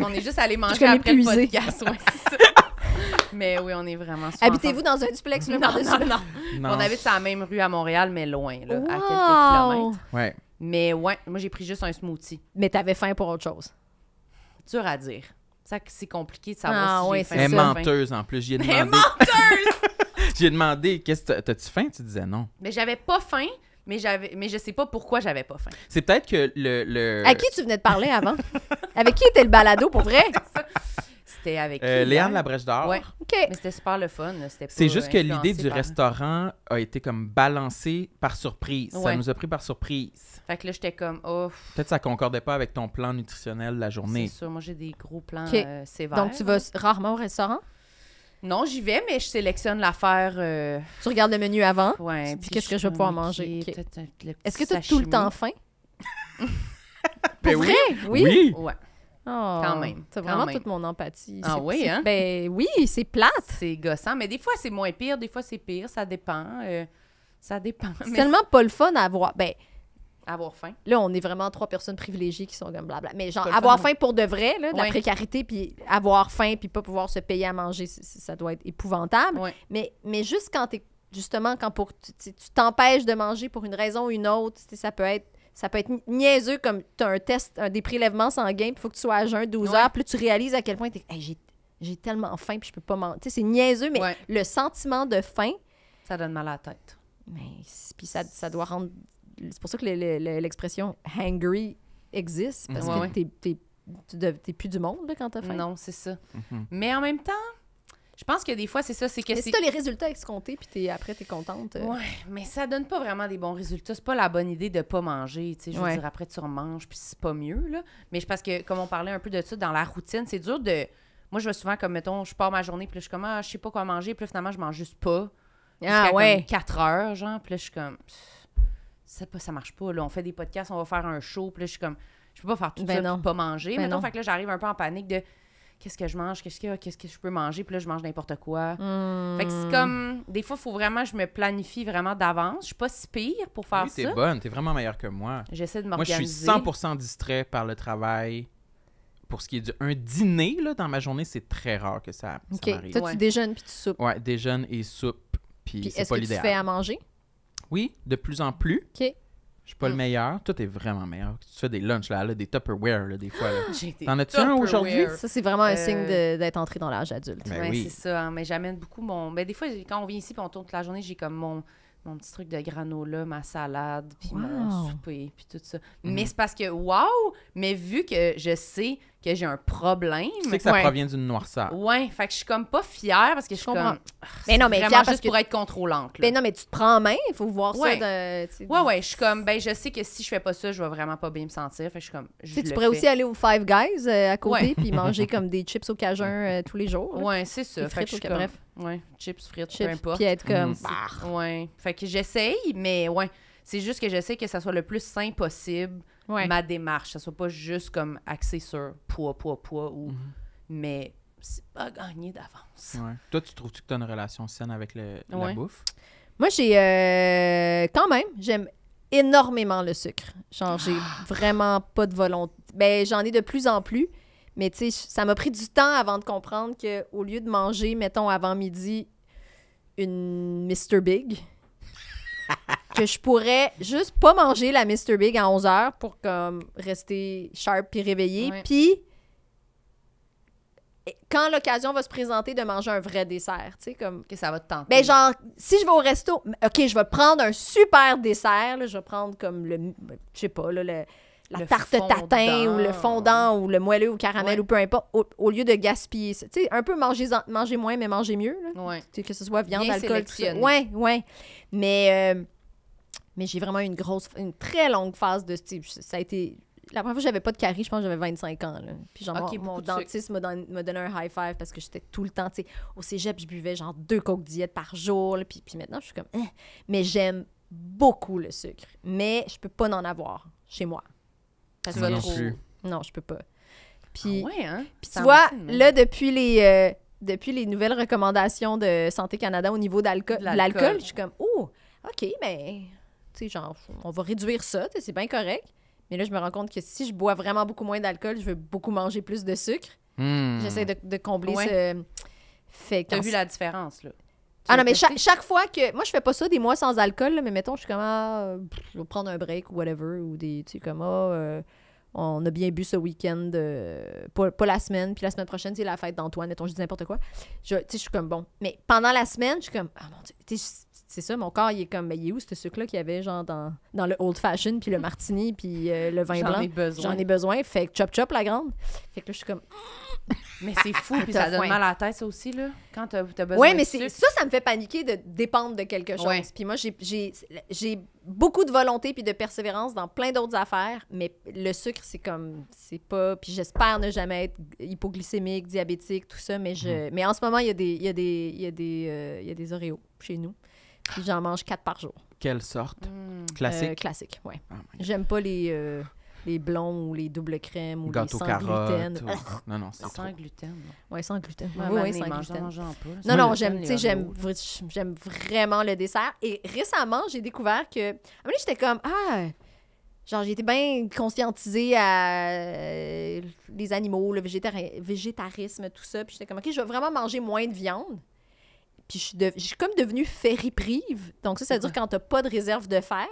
on est juste allé manger après le podcast. Ouais, c'est <laughs> <laughs> mais oui, on est vraiment Habitez-vous dans un duplex? Non, non, non, On habite sur la même rue à Montréal, mais loin, là, à quelques kilomètres. Ouais. Mais ouais, moi, j'ai pris juste un smoothie. Mais t'avais faim pour autre chose? Dur à dire. Ça, c'est compliqué de savoir ah, si faim. est menteuse, en plus. J'ai demandé... menteuse! <laughs> j'ai demandé, qu'est-ce t'as-tu faim? Tu disais non. Mais j'avais pas faim mais j'avais mais je sais pas pourquoi j'avais pas faim. C'est peut-être que le, le, À qui tu venais de parler avant Avec qui était le balado pour vrai <laughs> C'était avec. Euh, La Brèche d'Or. OK. Mais c'était super le fun. C'est juste que euh, l'idée du restaurant a été comme balancée par surprise. Ça nous a pris par surprise. Fait que là, j'étais comme, oh. Peut-être ça concordait pas avec ton plan nutritionnel de la journée. C'est sûr. Moi, j'ai des gros plans euh, sévères. Donc, tu vas rarement au restaurant? Non, j'y vais, mais je sélectionne l'affaire. Euh, tu regardes le menu avant. Oui. Puis, qu'est-ce que je vais pouvoir manger. Est-ce que tu as tout le temps faim? <laughs> Ben Pour vrai? Oui. oui. oui. Ouais. Oh, quand même. C'est vraiment toute mon empathie. Ah oui, hein? Ben oui, c'est plate. C'est gossant, mais des fois c'est moins pire, des fois c'est pire, ça dépend. Euh, ça dépend. C'est seulement tellement pas le fun à avoir. Ben, avoir faim. Là, on est vraiment trois personnes privilégiées qui sont comme blabla. Mais genre, avoir faim pour de vrai, la précarité, puis avoir faim, puis pas pouvoir se payer à manger, ça doit être épouvantable. Mais, mais juste quand t'es, justement, quand pour, tu t'empêches de manger pour une raison ou une autre, ça peut être ça peut être niaiseux comme tu as un test, un, des prélèvements sanguins, il faut que tu sois à jeun 12 heures, plus tu réalises à quel point tu hey, j'ai tellement faim, puis je peux pas mentir. C'est niaiseux, mais le sentiment de faim. Ça donne mal à la tête. Mais puis ça, ça doit rendre. C'est pour ça que l'expression le, hangry existe, parce que tu n'es plus du monde quand quand as faim. Non, c'est ça. Mhm. Mais en même temps, je pense que des fois, c'est ça, c'est que mais si les résultats escomptés, puis es, après, es contente. Euh. Ouais, mais ça donne pas vraiment des bons résultats. C'est pas la bonne idée de pas manger, tu sais. Je veux dire, après, tu remanges, puis c'est pas mieux, là. Mais je pense que, comme on parlait un peu de ça, dans la routine, c'est dur de... Moi, je vais souvent, comme, mettons, je pars ma journée, puis je suis comme, ah, je sais pas quoi manger, puis finalement, je mange juste pas. Ah, ouais. Comme 4 heures, genre, puis là, je suis comme... Ça, ça marche pas, là. On fait des podcasts, on va faire un show, puis je suis comme... Je peux pas faire tout ben ça, pas manger. Ben fait que là, j'arrive un peu en panique de qu'est-ce que je mange, qu'est-ce que, qu'est-ce que je peux manger, puis là, je mange n'importe quoi. Hmm. Fait que c'est comme, des fois, il faut vraiment, je me planifie vraiment d'avance. Je suis pas si pire pour faire oui, ça. t'es bonne, t'es vraiment meilleure que moi. J'essaie de m'organiser. Moi, je suis 100% distrait par le travail. Pour ce qui est d'un dîner, là, dans ma journée, c'est très rare que ça, okay. ça m'arrive. Toi, tu déjeunes puis tu soupes. Ouais, déjeune et soupe, puis, puis c'est pas l'idéal. est-ce que tu fais à manger? Oui, de plus en plus. OK. Je suis pas le ah. meilleur. Tout est vraiment meilleur. Tu fais des lunchs, là, des Tupperware, là, des fois. <laughs> T'en as-tu un aujourd'hui? Ça, c'est vraiment un signe euh, d'être entré dans l'âge adulte. Ben oui, c'est ça. Hein, mais j'amène beaucoup mon. Mais ben, des fois, quand on vient ici et on tourne toute la journée, j'ai comme mon mon petit truc de granola, ma salade, puis mon souper, puis tout ça. Mm. Mais c'est parce que, waouh! Mais vu que je sais que j'ai un problème. Tu sais que ça provient d'une noirceur. Ouais, fait que je suis comme pas fière parce que je suis comme. Ah, mais non, mais vraiment fière parce juste que... pour être contrôlante. Mais ben non, mais tu te prends en main, il faut voir ouais. ça. ouais, ouais, je suis comme, ben je sais que si je fais pas ça, je vais vraiment pas bien me sentir. Fait que je suis comme. tu pourrais aussi aller au Five Guys euh, à côté puis manger <laughs> comme des chips au cajun euh, tous les jours. Ouais, c'est ça. Fait bref. Ouais, chips, frites, peu importe. Puis être comme. Mm. Ouais. Fait que j'essaye, mais ouais. C'est juste que j'essaie que ça soit le plus sain possible, ma démarche. Ça soit pas juste comme axé sur poids, poids, poids ou. Mm-hmm. Mais c'est pas gagné d'avance. Toi, tu trouves-tu que tu as une relation saine avec le, la bouffe? Moi, j'ai. Euh, quand même, j'aime énormément le sucre. Genre, j'ai ah! vraiment pas de volonté. Ben, j'en ai de plus en plus. Mais tu sais, ça m'a pris du temps avant de comprendre que au lieu de manger, mettons, avant midi, une Mr. Big, <laughs> que je pourrais juste pas manger la Mr. Big à 11 heures pour comme rester sharp puis réveillé. Puis quand l'occasion va se présenter de manger un vrai dessert, tu sais, comme. Que ça va te tenter. Ben, genre, si je vais au resto, OK, je vais prendre un super dessert, je vais prendre comme le. Je sais pas, là, le la tarte tatin ou le fondant ou le moelleux ou caramel ou peu importe, au, lieu de gaspiller. Tu sais, un peu manger, manger moins, mais manger mieux. Là. Que ce soit viande, alcool, tout Ouais, ouais. Mais, euh, mais j'ai vraiment une grosse, une très longue phase de. Ça a été. La première fois que j'avais pas de carie, je pense que j'avais 25 ans. Puis genre, mon, dentiste m'a donné un high five parce que j'étais tout le temps, tu sais, au cégep, je buvais genre deux coques diète par jour. puis, puis maintenant, je suis comme, hein. mais j'aime beaucoup le sucre. Mais je peux pas en avoir chez moi non je peux pas. Puis, ah hein? tu vois, là, depuis les, euh, depuis les nouvelles recommandations de Santé Canada au niveau de l'alcool, je suis comme, oh, OK, mais, tu sais, genre, on va réduire ça, c'est bien correct. Mais là, je me rends compte que si je bois vraiment beaucoup moins d'alcool, je veux beaucoup manger plus de sucre. Hmm. J'essaie de, combler ce. Fait T'as vu la différence, là? Ah non, mais chaque, fois que. Moi, je fais pas ça des mois sans alcool, mais mettons, je suis comme. Ah, prendre un break ou whatever. Ou des. Tu sais, comme. Ah, euh, on a bien bu ce week-end. Euh, pas, la semaine. Puis la semaine prochaine, c'est la fête d'Antoine. Mettons, je dis n'importe quoi. tu sais, je suis comme bon. Mais pendant la semaine, je suis comme. Ah mon Dieu c'est ça, mon corps, il est comme, mais il est où ce sucre-là qu'il y avait, genre, dans, le old fashioned puis le martini, puis euh, le vin blanc? J'en ai besoin. J'en ai besoin. Fait que chop chop, la grande. Fait que là, je suis comme. Mais c'est fou, <laughs> puis ça donne mal à la tête, ça aussi, là, quand t'as as besoin. Oui, mais ça, ça me fait paniquer de dépendre de quelque chose. Puis moi, j'ai beaucoup de volonté puis de persévérance dans plein d'autres affaires, mais le sucre, c'est comme, c'est pas... Puis j'espère ne jamais être hypoglycémique, diabétique, tout ça, mais je... Mhm. Mais en ce moment, il y a des, des, euh, il y a des Oreos chez nous. J'en mange quatre par jour. Quelle sorte? Hmm, classique? Euh, classique, oui. Oh j'aime pas les, euh, les blonds ou les doubles crèmes ou les sans gluten. <laughs> non, non, c'est Sans gluten. Oui, sans gluten. Oui, sans gluten. Non, non, j'aime, vraiment le dessert. Et récemment, j'ai découvert que... À j'étais comme... Ah, Genre, j'étais bien conscientisée à euh, les animaux, le végétarisme, tout ça. Puis j'étais comme, OK, je vais vraiment manger moins de viande. Puis je suis, comme devenue ferriprive Donc ça, ça veut dire quand t'as pas de réserve de fer.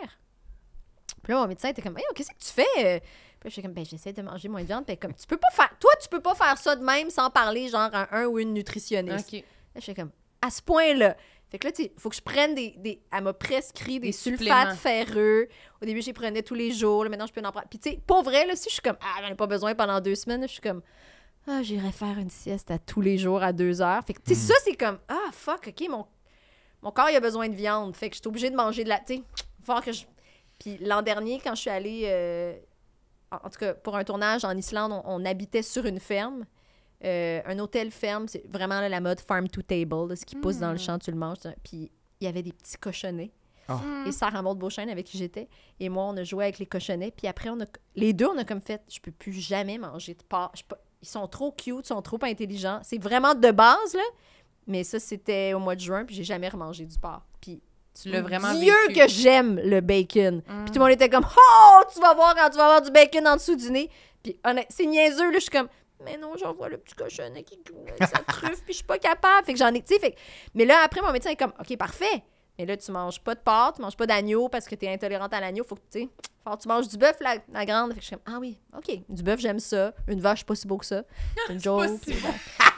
Puis là, mon médecin était comme, hey, qu'est-ce que tu fais? Puis je suis comme, ben, j'essaie de manger moins de viande. Puis comme, tu peux pas faire, toi, tu peux pas faire ça de même sans parler, genre, à un ou une nutritionniste. Là, je suis comme, à ce point-là. Fait que là, il faut que je prenne des. des elle m'a prescrit des, sulfates ferreux. Au début, j'y prenais tous les jours. maintenant, je peux en prendre. Puis, tu sais, pour vrai, là, si je suis comme, ah, j'en ai pas besoin pendant deux semaines, je suis comme, ah, j'irai faire une sieste à tous les jours à deux heures. Fait hmm. ça, c'est comme Ah, fuck, OK, mon, mon corps, il a besoin de viande. Fait que je suis obligée de manger de la. Tu que je. Puis l'an dernier, quand je suis allée. Euh, en tout cas, pour un tournage en Islande, on, habitait sur une ferme. Euh, un hôtel ferme, c'est vraiment la mode farm to table, ce qui pousse dans le hmm. champ, tu le manges. Hein. Puis il y avait des petits cochonnets. Ah. Et Et hmm. Sarah Maud avec qui j'étais, et moi, on a joué avec les cochonnets. Puis après, on a... les deux, on a comme fait, je peux plus jamais manger de porc. Je ils sont trop cute, sont trop intelligents. C'est vraiment de base, là. Mais ça, c'était au mois de juin, puis j'ai jamais remangé du porc. Puis tu l'as vraiment Dieu que j'aime le bacon. Mm. Puis tout le monde était comme Oh, tu vas voir quand tu vas avoir du bacon en dessous du nez. Puis honnêtement, c'est niaiseux, là. Je suis comme mais non, j'en vois le petit cochonnet qui coule, ça <laughs> truffe, puis je suis pas capable. Fait que j'en ai, tu sais, fait... mais là, après, mon médecin est comme, OK, parfait, mais là, tu manges pas de porc, tu manges pas d'agneau parce que tu es intolérante à l'agneau. Faut que tu tu manges du bœuf, la, la, grande. Fait que je suis comme, ah oui, OK. Du bœuf, j'aime ça. Une vache, pas si beau que ça. <laughs> une <laughs> non,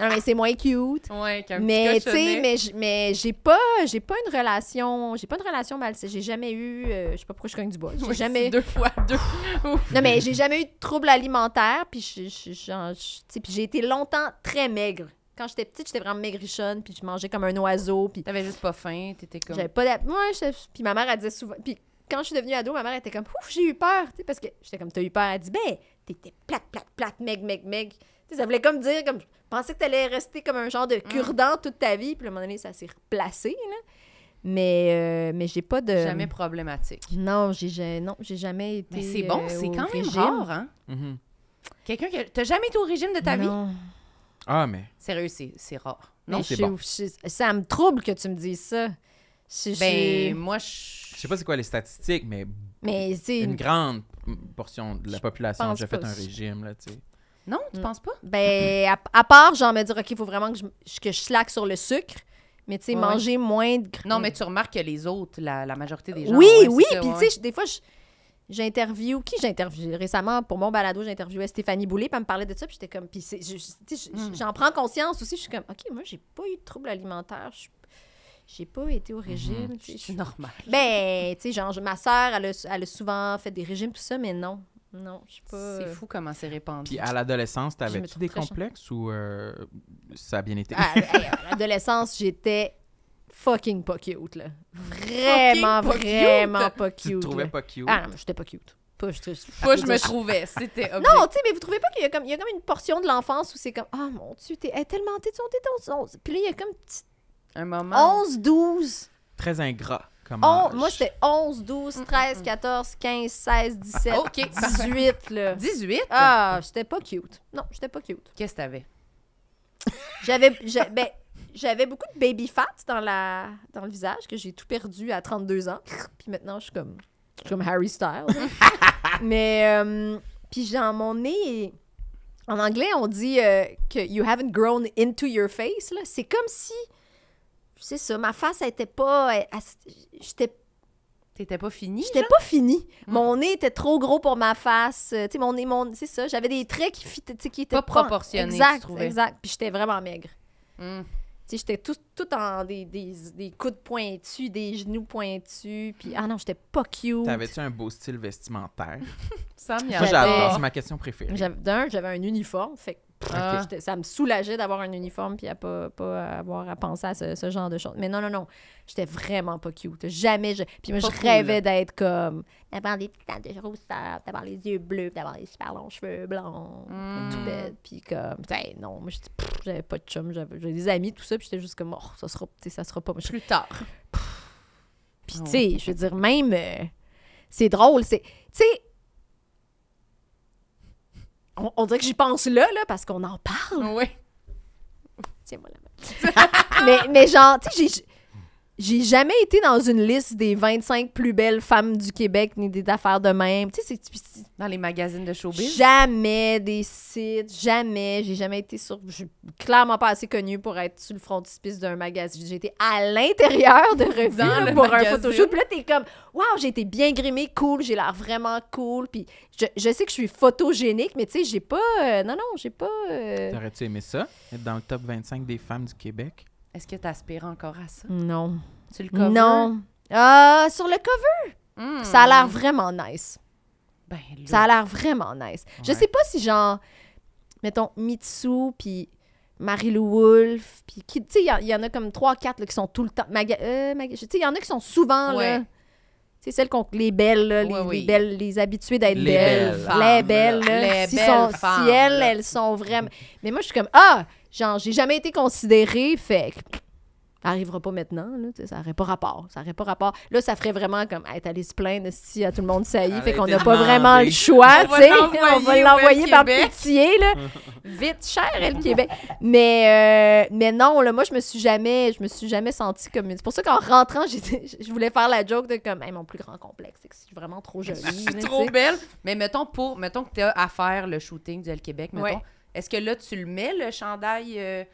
mais c'est moins cute. Ouais, mais, tu sais, mais, j'ai pas, j'ai pas une relation, j'ai pas une relation mal J'ai jamais eu, euh, je sais pas pourquoi je cogne du bois. J'ai jamais. Deux fois deux. <laughs> non, mais j'ai jamais eu de troubles alimentaires. Puis j'ai été longtemps très maigre. Quand j'étais petite, j'étais vraiment maigrichonne, puis je mangeais comme un oiseau. Puis... T'avais juste pas faim, t'étais comme. J'avais pas d'appétit. Moi, je... puis ma mère, elle disait souvent. Puis quand je suis devenue ado, ma mère elle était comme Ouf, j'ai eu peur. tu sais, parce que j'étais comme T'as eu peur. Elle dit Ben, t'étais plate, plate, plate, meg, meg, meg. T'sais, ça voulait comme dire, comme, je pensais que t'allais rester comme un genre de mm. cure-dent toute ta vie. Puis à un moment donné, ça s'est replacé. Là. Mais, euh, mais j'ai pas de. Jamais problématique. Non, j'ai, non, j'ai jamais été. Mais c'est bon, c'est euh, quand même rare, hein? Mm-hmm. Quelqu'un qui. T'as jamais été au régime de ta non. vie? Ah, mais. Sérieux, c'est rare. Non, c'est bon. ça me trouble que tu me dises ça. ben, moi, je. Je sais pas c'est quoi les statistiques, mais. Mais c'est. Une grande portion de la population a déjà fait un régime, là, tu sais. Non, tu penses pas? Mm. Ben, à, part, genre, me dire, OK, il faut vraiment que je, que je slack sur le sucre. Mais tu sais, manger moins de... Non, mais tu remarques que les autres, la, majorité des gens... Oui, oui, puis tu sais, des fois, je, J'interview. Qui j'interview? Récemment, pour mon balado, j'interviewais Stéphanie Boulay, puis elle me parlait de ça, puis j'étais comme. Puis mm. j'en prends conscience aussi. Je suis comme, OK, moi, j'ai pas eu de troubles alimentaires. j'ai pas été au régime. Mm-hmm. Je suis C'est normal. Ben, tu sais, genre, ma sœur, elle, a souvent fait des régimes, tout ça, mais non. Non, je suis pas. C'est fou comment c'est répandu. Puis à l'adolescence, t'avais-tu des complexes ou euh, ça a bien été? Ah, à l'adolescence, j'étais fucking pas cute, là. Vraiment, vraiment pas cute. Tu trouvais pas cute? Ah non, j'étais pas cute. Pas, je, je me trouvais, c'était <laughs> Non, tu sais, mais vous trouvez pas qu'il y a comme, il y a comme une portion de l'enfance où c'est comme, ah mon Dieu, t'es tellement, t'es Puis là, il y a comme un moment. 11, 12. Très ingrat. Comme On, moi, j'étais 11, 12, 13, 14, 15, 16, 17, 18. Là. 18? Ah, j'étais pas cute. Non, j'étais pas cute. Qu'est-ce que t'avais? J'avais. Ben, j'avais beaucoup de baby fat dans, la, dans le visage que j'ai tout perdu à 32 ans. Puis maintenant, je suis comme, comme Harry Styles. <laughs> Mais, euh, puis genre, mon nez. En anglais, on dit euh, que you haven't grown into your face. C'est comme si. C'est ça, ma face, elle était pas. Euh, j'étais. T'étais pas finie? J'étais pas finie. Hmm. Mon nez était trop gros pour ma face. tu sais, mon nez, c'est ça. J'avais des traits qui, qui étaient pas, proportionnés. Exact, exact. Puis j'étais vraiment maigre. Hmm j'étais tout, tout en des, des, des, coudes pointus, des genoux pointus, puis ah non, j'étais pas cute. T'avais-tu un beau style vestimentaire? <laughs> Ça c'est ma question préférée. D'un, j'avais un uniforme, fait ah, ça me soulageait d'avoir un uniforme puis à pas, pas avoir à penser à ce, genre de choses. Mais non, non, non. J'étais vraiment pas cute. Jamais. Je... Puis moi, je rêvais d'être comme. D'avoir des petites têtes de rousseur, d'avoir les yeux bleus, d'avoir les super longs cheveux blonds, hmm. tout bête. Puis comme. Hey, non, moi, j'avais pas de chum. J'avais des amis, tout ça. Puis j'étais juste comme, oh, ça sera, ça sera pas. Moi, Plus tard. Puis, ah tu sais, je veux dire, même. Euh, c'est drôle. Tu sais, on, dirait que j'y pense là, là, parce qu'on en parle. Oui. Tiens-moi la main. <laughs> mais, mais genre, tu sais, j'ai j'ai jamais été dans une liste des 25 plus belles femmes du Québec ni des affaires de même. Tu sais, c'est dans les magazines de showbiz. Jamais des sites, jamais, j'ai jamais été sur je suis clairement pas assez connue pour être sur le frontispice d'un magazine. J'ai été à l'intérieur de <laughs> revues pour un photoshoot. Puis là t'es comme waouh, j'ai été bien grimée, cool, j'ai l'air vraiment cool. Puis je, sais que je suis photogénique, mais tu sais, j'ai pas euh, non non, j'ai pas euh, T'aurais-tu aimé ça être dans le top 25 des femmes du Québec est-ce que tu aspires encore à ça? Non. Tu le cover? Non. Ah, sur le cover? Hmm. Ça a l'air vraiment nice. Ben, ça a l'air vraiment nice. Je sais pas si genre, mettons, Mitsu, puis Marie-Lou Wolfe, puis qui, tu sais, il y, en a comme 3-4 qui sont tout le temps. Euh, tu sais, il y en a qui sont souvent, là. C'est celles ont... les belles, là, les, belles, les habituées d'être belles, les belles, là, les si, belles sont, femmes, si elles, elles sont vraiment. Mais moi, je suis comme ah, Genre, j'ai jamais été considérée, fait arrivera pas maintenant, là, ça n'aurait pas rapport. Ça n'aurait pas rapport. Là, ça ferait vraiment comme être hey, allé se plaindre si tout le monde ça fait qu'on n'a pas vraiment le choix, tu sais. On va l'envoyer par pitié, là. <laughs> Vite, cher, El Québec. Mais, euh, mais non, là, moi, je me suis jamais, je me suis jamais sentie comme une. C'est pour ça qu'en rentrant, <laughs> je voulais faire la joke de comme, mon plus grand complexe, c'est que je suis vraiment trop jolie. je suis trop belle. Mais mettons, pour, mettons que tu as à faire le shooting du Québec, mettons. Est-ce que là, tu le mets, le chandail euh,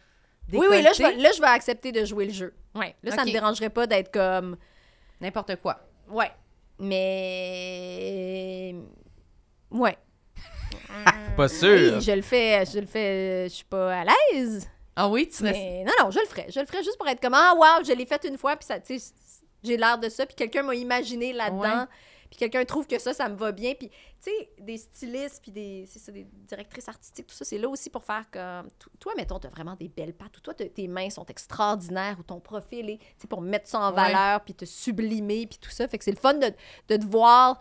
Oui, oui, là je, vais, accepter de jouer le jeu. Ouais. Là, ça ne me dérangerait pas d'être comme. N'importe quoi. Ouais. Mais. Ouais. <laughs> pas sûr. je le fais, je le fais, je suis pas à l'aise. Ah oui, tu mais... Non, non, je le ferais. Je le ferais juste pour être comme Ah, waouh, je l'ai fait une fois, puis ça, tu j'ai l'air de ça, puis quelqu'un m'a imaginé là-dedans puis quelqu'un trouve que ça, ça me va bien. Puis, tu sais, des stylistes, puis des, ça, des directrices artistiques, tout ça, c'est là aussi pour faire comme. Toi, mettons, t'as vraiment des belles pattes, ou toi, tes mains sont extraordinaires, ou ton profil est, tu sais, pour mettre ça en valeur, puis te sublimer, puis tout ça. Fait que c'est le fun de, de te voir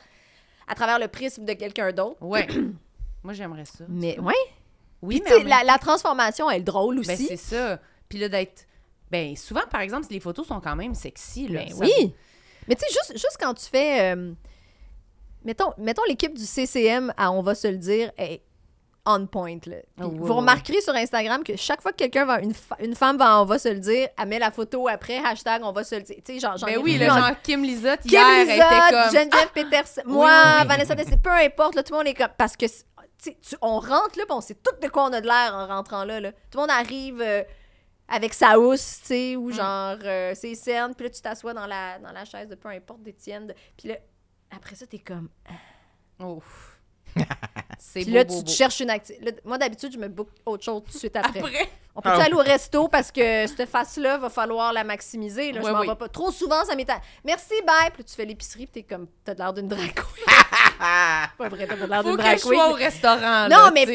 à travers le prisme de quelqu'un d'autre. Ouais. <clears throat> Moi, j'aimerais ça. Mais, ouais. Oui, mais. La, transformation, elle est drôle ben, aussi. Mais c'est ça. Puis là, d'être. Ben, souvent, par exemple, les photos sont quand même sexy. Là, ben oui. Mais tu sais, juste, juste quand tu fais. Euh, Mettons, mettons l'équipe du CCM à On va se le dire est on point. Ah vous remarquerez sur Instagram que chaque fois que quelqu'un va, une, une, femme va On va se le dire, elle met la photo après, hashtag On va se le dire. Tu sais, genre, ben oui, le genre Kim Lizotte, Kim hier, était comme. Ah! Peterson, moi, Vanessa c'est peu importe, là, tout le monde est comme. Parce que tu, on rentre là, on sait tout de quoi on a de l'air en rentrant là, Tout le monde arrive. Euh, avec sa housse, tu sais, ou mm. genre, euh, ses c'est puis là, tu t'assois dans la, dans la chaise de peu importe d'Étienne. Puis là, après ça, t'es comme. Hein. Ouf. <laughs> c'est Puis là, tu cherches une activité. Moi, d'habitude, je me book autre chose tout de suite après. On peut tu ah. aller au resto parce que cette face-là, va falloir la maximiser. Là, je m'en vais pas. Trop souvent, ça m'étonne. Merci, bye. Puis là, tu fais l'épicerie, puis t'es comme. T'as l'air d'une draco <laughs> <laughs> Faut que je sois au restaurant. Non, mais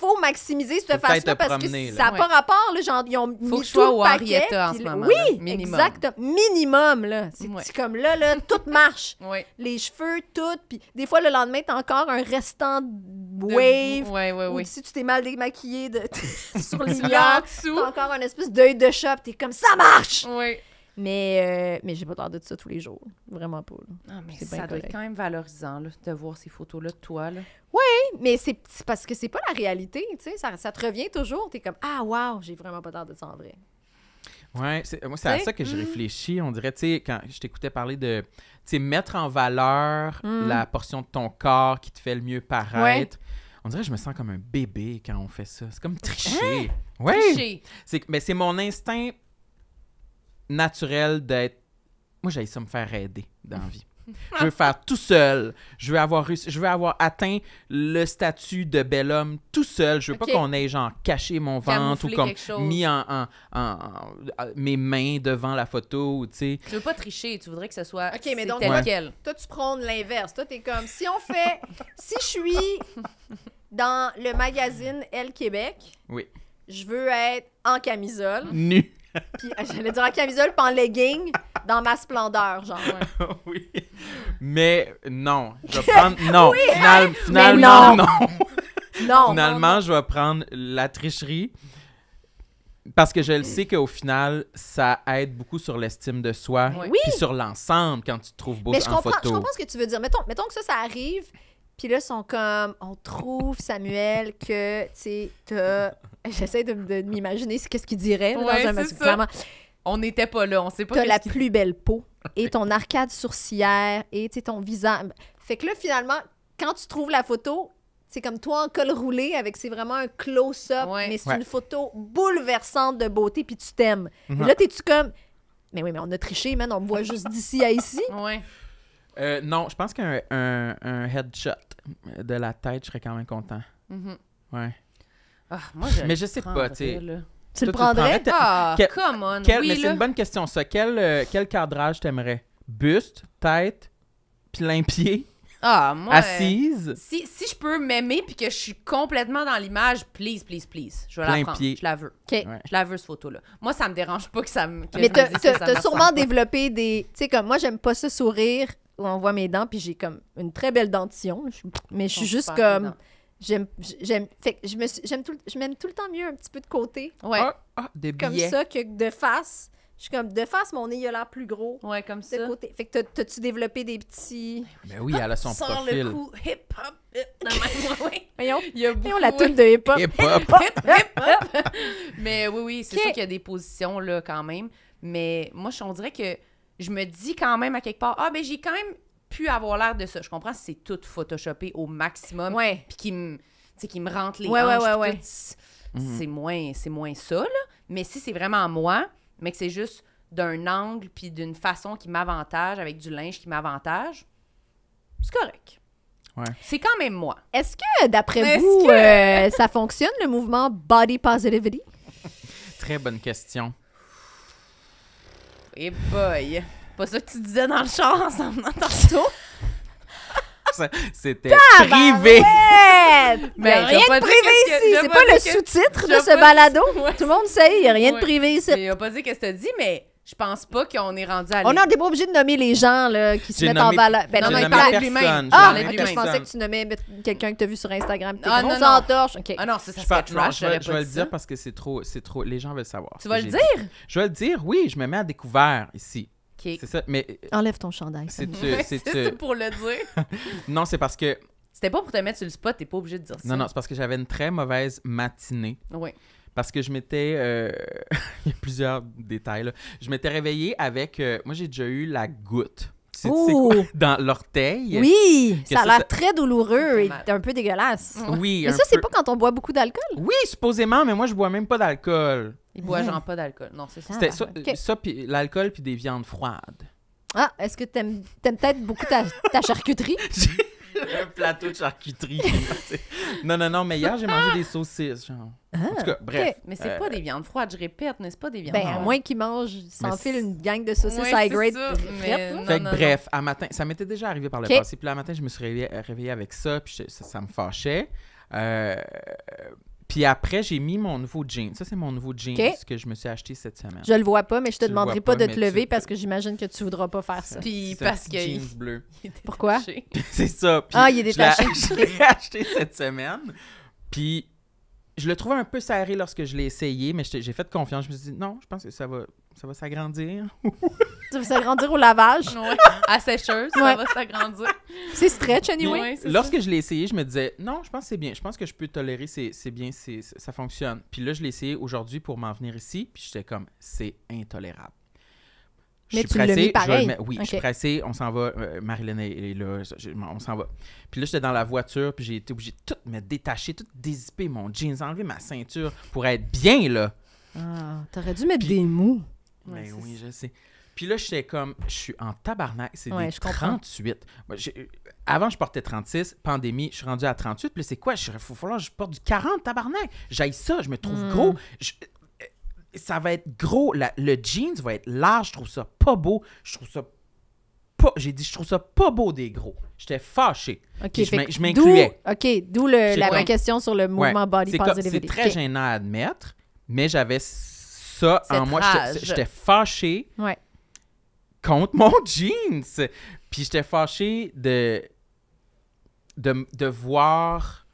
faut, maximiser cette façon-là parce que ça n'a pas rapport. Là, genre, ils ont faut mis que sois au Arietta En ce moment, oui, minimum. exact. Minimum, là. C'est comme là, là, tout marche. <laughs> Les cheveux, tout. Puis des fois, le lendemain, t'as encore un restant wave. Oui oui oui. Si tu t'es mal démaquillé de... <laughs> sur les liens, t'as encore un espèce d'œil de chat. T'es comme, ça marche! Oui. Mais, euh, mais j'ai pas l'air de ça tous les jours. Vraiment pas. Ah, ça doit être quand même valorisant là, de voir ces photos-là de toi. Oui, mais c'est parce que c'est pas la réalité. ça, ça te revient toujours. Tu es comme Ah, waouh, j'ai vraiment pas l'air de ça en vrai. Ouais, moi, c'est à ça que je mm. réfléchis. On dirait, tu sais, quand je t'écoutais parler de mettre en valeur mm. la portion de ton corps qui te fait le mieux paraître. On dirait je me sens comme un bébé quand on fait ça. C'est comme hein? tricher. Oui. Mais c'est mon instinct naturel d'être. Moi, j'ai ça me faire aider dans la <laughs> vie. Je veux faire tout seul. Je veux avoir je veux avoir atteint le statut de bel homme tout seul. Je veux pas qu'on ait genre caché mon ventre ou comme mis en, mes mains devant la photo, tu sais. Tu veux pas tricher, tu voudrais que ce soit OK, mais donc tel Toi tu prends l'inverse. Toi t'es comme si on fait <laughs> si je suis dans le magazine Elle Québec. Oui. Je veux être en camisole. Nu. Puis euh, j'allais dire en camisole, pas en legging, dans ma splendeur, genre. <laughs> oui. Mais non. Je vais prendre. Non. Finalement, non. Non. Finalement, je vais prendre la tricherie. Parce que je le sais qu'au final, ça aide beaucoup sur l'estime de soi. Oui. Puis sur l'ensemble quand tu te trouves beau mais en je comprends, Je comprends ce que tu veux dire. Mettons, mettons que ça, ça arrive, puis là, ils sont comme, on trouve, Samuel, que, tu sais, J'essaie de, m'imaginer ce qu'est-ce qu'il dirait dans un On n'était pas là, on sait pas. T'as la plus belle peau, et ton arcade sourcilière, et ton visage. Fait que là, finalement, quand tu trouves la photo, c'est comme toi en col roulé avec c'est vraiment un close-up, mais c'est une photo bouleversante de beauté, puis tu t'aimes. Mm-hmm. Là, t'es-tu comme. Mais oui, mais on a triché, man, on me voit juste d'ici à ici. Ouais. Euh, non, je pense qu'un un, headshot de la tête, je serais quand même content. Mhm. Ouais. Ah, je Mais je sais pas, tu sais. Tu le prendrais? Ah, mais c'est une bonne question, ça. Quel, euh, quel cadrage t'aimerais? Buste, tête, plein pied? Ah, moi. <laughs> Euh, Assise. si, je peux m'aimer puis que je suis complètement dans l'image, please, please, please. Je vais Plein la Je la veux. Je la veux, cette photo-là. Moi, ça me dérange pas que ça me. mais t'as sûrement développé des. Tu sais, comme moi, j'aime pas ce sourire où on voit mes dents, puis j'ai comme une très belle dentition. mais je suis juste comme. J'aime fait, je me j'aime tout, je m'aime tout le temps mieux un petit peu de côté. Ouais. Ah, ah, comme ça que de face. Je suis comme, de face, mon nez, il a l'air plus gros. Ouais, comme ça. côté. Fait que t'as-tu développé des petits. Mais ben oui, elle a son Sans profil. le coup hip-hop. <laughs> Voyons, la de hip-hop. Hip-hop. <laughs> mais oui, oui, c'est sûr qu'il y a des positions, là, quand même. Mais moi, on dirait que je me dis quand même à quelque part, ah, ben j'ai quand même pu avoir l'air de ça. Je comprends si c'est tout photoshopé au maximum. Puis qui me qui me rentre les ouais, Oui, mhm. C'est moins c'est moins ça là, mais si c'est vraiment moi, mais que c'est juste d'un angle puis d'une façon qui m'avantage avec du linge qui m'avantage, c'est correct. C'est quand même moi. Est-ce que d'après vous euh, ça fonctionne le mouvement body positivity Très bonne question. Et eh boy! Pas ça que tu disais dans le char en s'en venant tantôt? C'était privé! Mais il a ben, rien de privé ici! C'est pas, le sous-titre de ce balado! Tout le monde sait, il n'y a rien de privé ici! Il a pas dit qu'est-ce que tu dit, mais je pense pas qu'on est rendu à On n'est pas obligé de nommer les gens là, qui se mettent en valeur. Ben non, mais il de lui ah, je pensais que tu nommais quelqu'un que tu as vu sur Instagram. Ah, non, non. torche. Ah non, ça, ça je serait je vais, le dire parce que c'est trop, trop. Les gens veulent savoir. Tu vas le dire? Je vais le dire, oui. Je me mets à découvert ici. OK. C'est ça, mais... Euh, Enlève ton chandail. C'est pour le dire. <laughs> non, c'est parce que... C'était pas pour te mettre sur le spot, t'es pas obligé de dire ça. Non, non, c'est parce que j'avais une très mauvaise matinée. Oui parce que je m'étais. Euh, <laughs> il y a plusieurs détails. Là. Je m'étais réveillée avec. Euh, moi, j'ai déjà eu la goutte. C'est <laughs> Dans l'orteil. Oui, ça a l'air très douloureux et un peu dégueulasse. Oui. Mais ça, c'est pas quand on boit beaucoup d'alcool? Oui, supposément, mais moi, je bois même pas d'alcool. Il boit genre pas d'alcool. Non, c'est ça. C'était ça, puis l'alcool, puis des viandes froides. Ah, est-ce que t'aimes, t'aimes peut-être beaucoup ta charcuterie? <laughs> <laughs> un plateau de charcuterie. <laughs> non, non, non, mais hier, j'ai mangé des saucisses. Ah, en tout cas, bref. Mais c'est pas des viandes froides, je répète, n'est-ce pas des viandes ben, froides. à moins qu'ils mangent, sans fil une gang de saucisses high grade. Fait bref, à matin, ça m'était déjà arrivé par le passé. Puis là, matin, je me suis réveillée, euh, avec ça, puis ça, ça, me fâchait. Euh, puis après, j'ai mis mon nouveau jean. Ça, c'est mon nouveau jean que je me suis acheté cette semaine. Je le vois pas, mais je te demanderai pas, de te lever parce que j'imagine que tu voudras pas faire ça. Puis parce que. Jeans bleu. <laughs> Pourquoi? <laughs> c'est ça. ah, il est détaché. <laughs> Je l'ai acheté cette semaine. Puis je le trouvais un peu serré lorsque je l'ai essayé, mais j'ai fait confiance. Je me suis dit, non, je pense que ça va, ça va s'agrandir. <laughs> ça va s'agrandir au lavage. À sécheuse, ça va s'agrandir. C'est stretch, anyway. lorsque je l'ai essayé, je me disais, non, je pense que c'est bien. Je pense que je peux tolérer, c'est bien, ça fonctionne. Puis là, je l'ai essayé aujourd'hui pour m'en venir ici, puis j'étais comme, c'est intolérable je suis pressée, oui, je suis pressé, on s'en va. Euh, Marilyn est, là, on s'en va. Puis là, j'étais dans la voiture, puis j'ai été obligé de tout me détacher, tout dézipper mon jeans, enlever ma ceinture pour être bien, là. Ah, t'aurais dû mettre des mots. Mais oui, je sais. Puis là, j'étais comme, je suis en tabarnak. C'est des 38. avant, je portais 36. Pandémie, je suis rendu à 38. Puis c'est quoi? Il faut falloir que je porte du 40 tabarnak. J'aille ça, je me trouve hmm. gros ça va être gros. le jeans va être large. Je trouve ça pas beau. Je trouve ça pas. J'ai dit, je trouve ça pas beau des gros. J'étais fâché. je m'incluais. OK, d'où la question sur le mouvement body body positive, C'est très gênant à admettre, mais j'avais ça en moi. J'étais fâché ouais. contre mon <laughs> jeans. Puis j'étais fâché de, de voir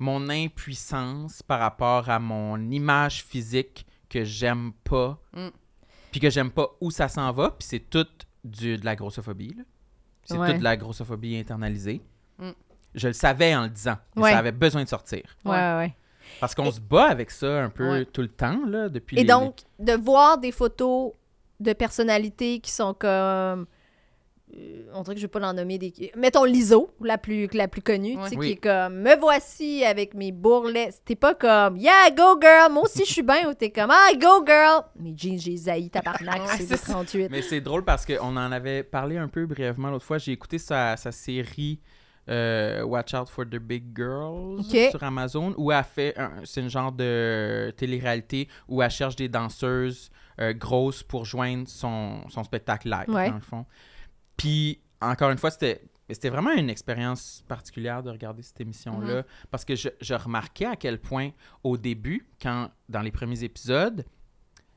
mon impuissance par rapport à mon image physique que j'aime pas, mm. puis que j'aime pas où ça s'en va, puis c'est tout du, de la grossophobie. C'est toute de la grossophobie internalisée. Mm. Je le savais en le disant. Ça avait besoin de sortir. Ouais, ouais. Parce qu'on se bat avec ça un peu tout le temps, là, depuis. Et donc, de voir des photos de personnalités qui sont comme euh, on dirait que je vais pas l'en nommer des. Mettons l'ISO, la plus, la plus connue, tu sais, qui est comme Me voici avec mes bourrelets. c'était pas comme Yeah, go girl, moi aussi je suis bien, ou t'es comme Ah, go girl. Mes jeans, j'ai tabarnak, c'est 38. Mais c'est drôle parce qu'on en avait parlé un peu brièvement l'autre fois. J'ai écouté sa, série. Euh, Watch Out for the Big Girls sur Amazon où elle fait c'est une genre de télé-réalité où elle cherche des danseuses euh, grosses pour joindre son, son spectacle live dans le fond. Puis, encore une fois, c'était c'était vraiment une expérience particulière de regarder cette émission-là, mhm. parce que je, remarquais à quel point, au début, quand dans les premiers épisodes,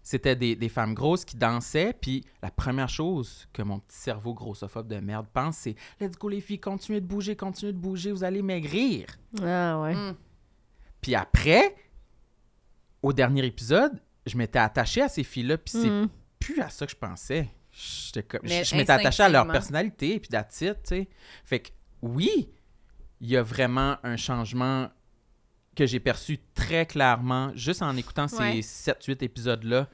c'était des, femmes grosses qui dansaient, puis la première chose que mon petit cerveau grossophobe de merde pense, c'est « Let's go les filles, continuez de bouger, continuez de bouger, vous allez maigrir! » Ah ouais. Mm. Puis après, au dernier épisode, je m'étais attaché à ces filles-là, puis c'est mm. plus à ça que je pensais je m'étais attaché à leur personnalité, et puis d'attitude, tu sais. Fait que, oui, il y a vraiment un changement que j'ai perçu très clairement juste en écoutant ces 7-8 épisodes-là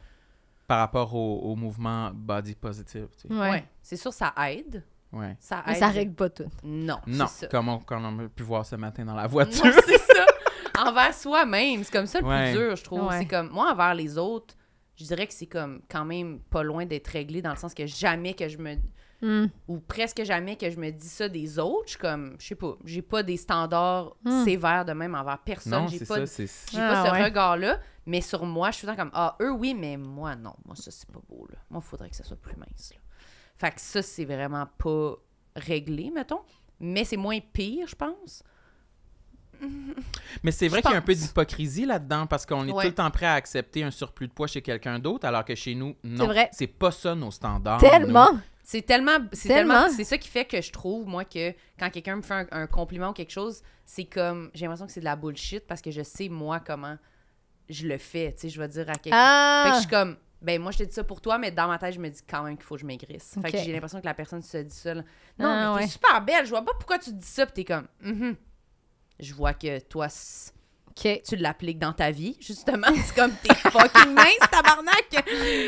par rapport au, mouvement body positive. Tu sais. C'est sûr, ça aide. Ça aide. ça règle pas tout. Non. Non, ça. comme on, comme on a pu voir ce matin dans la voiture. c'est ça. Envers soi-même, c'est comme ça le plus dur, je trouve. C'est comme, moi, envers les autres, je dirais que c'est comme quand même pas loin d'être réglé dans le sens que jamais que je me hmm. ou presque jamais que je me dis ça des autres, je comme je sais pas, j'ai pas des standards hmm. sévères de même envers personne, j'ai pas j'ai ah, pas ce regard là, mais sur moi, je suis toujours comme ah eux oui, mais moi non, moi ça c'est pas beau là. Moi faudrait que ça soit plus mince là. Fait que ça c'est vraiment pas réglé mettons, mais c'est moins pire je pense <laughs> Mais c'est vrai qu'il y a un peu d'hypocrisie là-dedans parce qu'on est tout le temps prêt à accepter un surplus de poids chez quelqu'un d'autre alors que chez nous, non. C'est pas ça nos standards. Tellement! C'est tellement. C'est tellement. C'est ça qui fait que je trouve, moi, que quand quelqu'un me fait un, compliment ou quelque chose, c'est comme. J'ai l'impression que c'est de la bullshit parce que je sais, moi, comment je le fais. Tu sais, je vais dire à quelqu'un. Ah! Fait que je suis comme. Ben, moi, je te dit ça pour toi, mais dans ma tête, je me dis quand même qu'il faut que je maigrisse. Fait que j'ai l'impression que la personne se dit ça. Ah, non, mais t'es super belle, je vois pas pourquoi tu te dis ça, t'es comme. Mm-hmm je vois que toi, tu l'appliques dans ta vie, justement. C'est comme, t'es <laughs> fucking mince, tabarnak!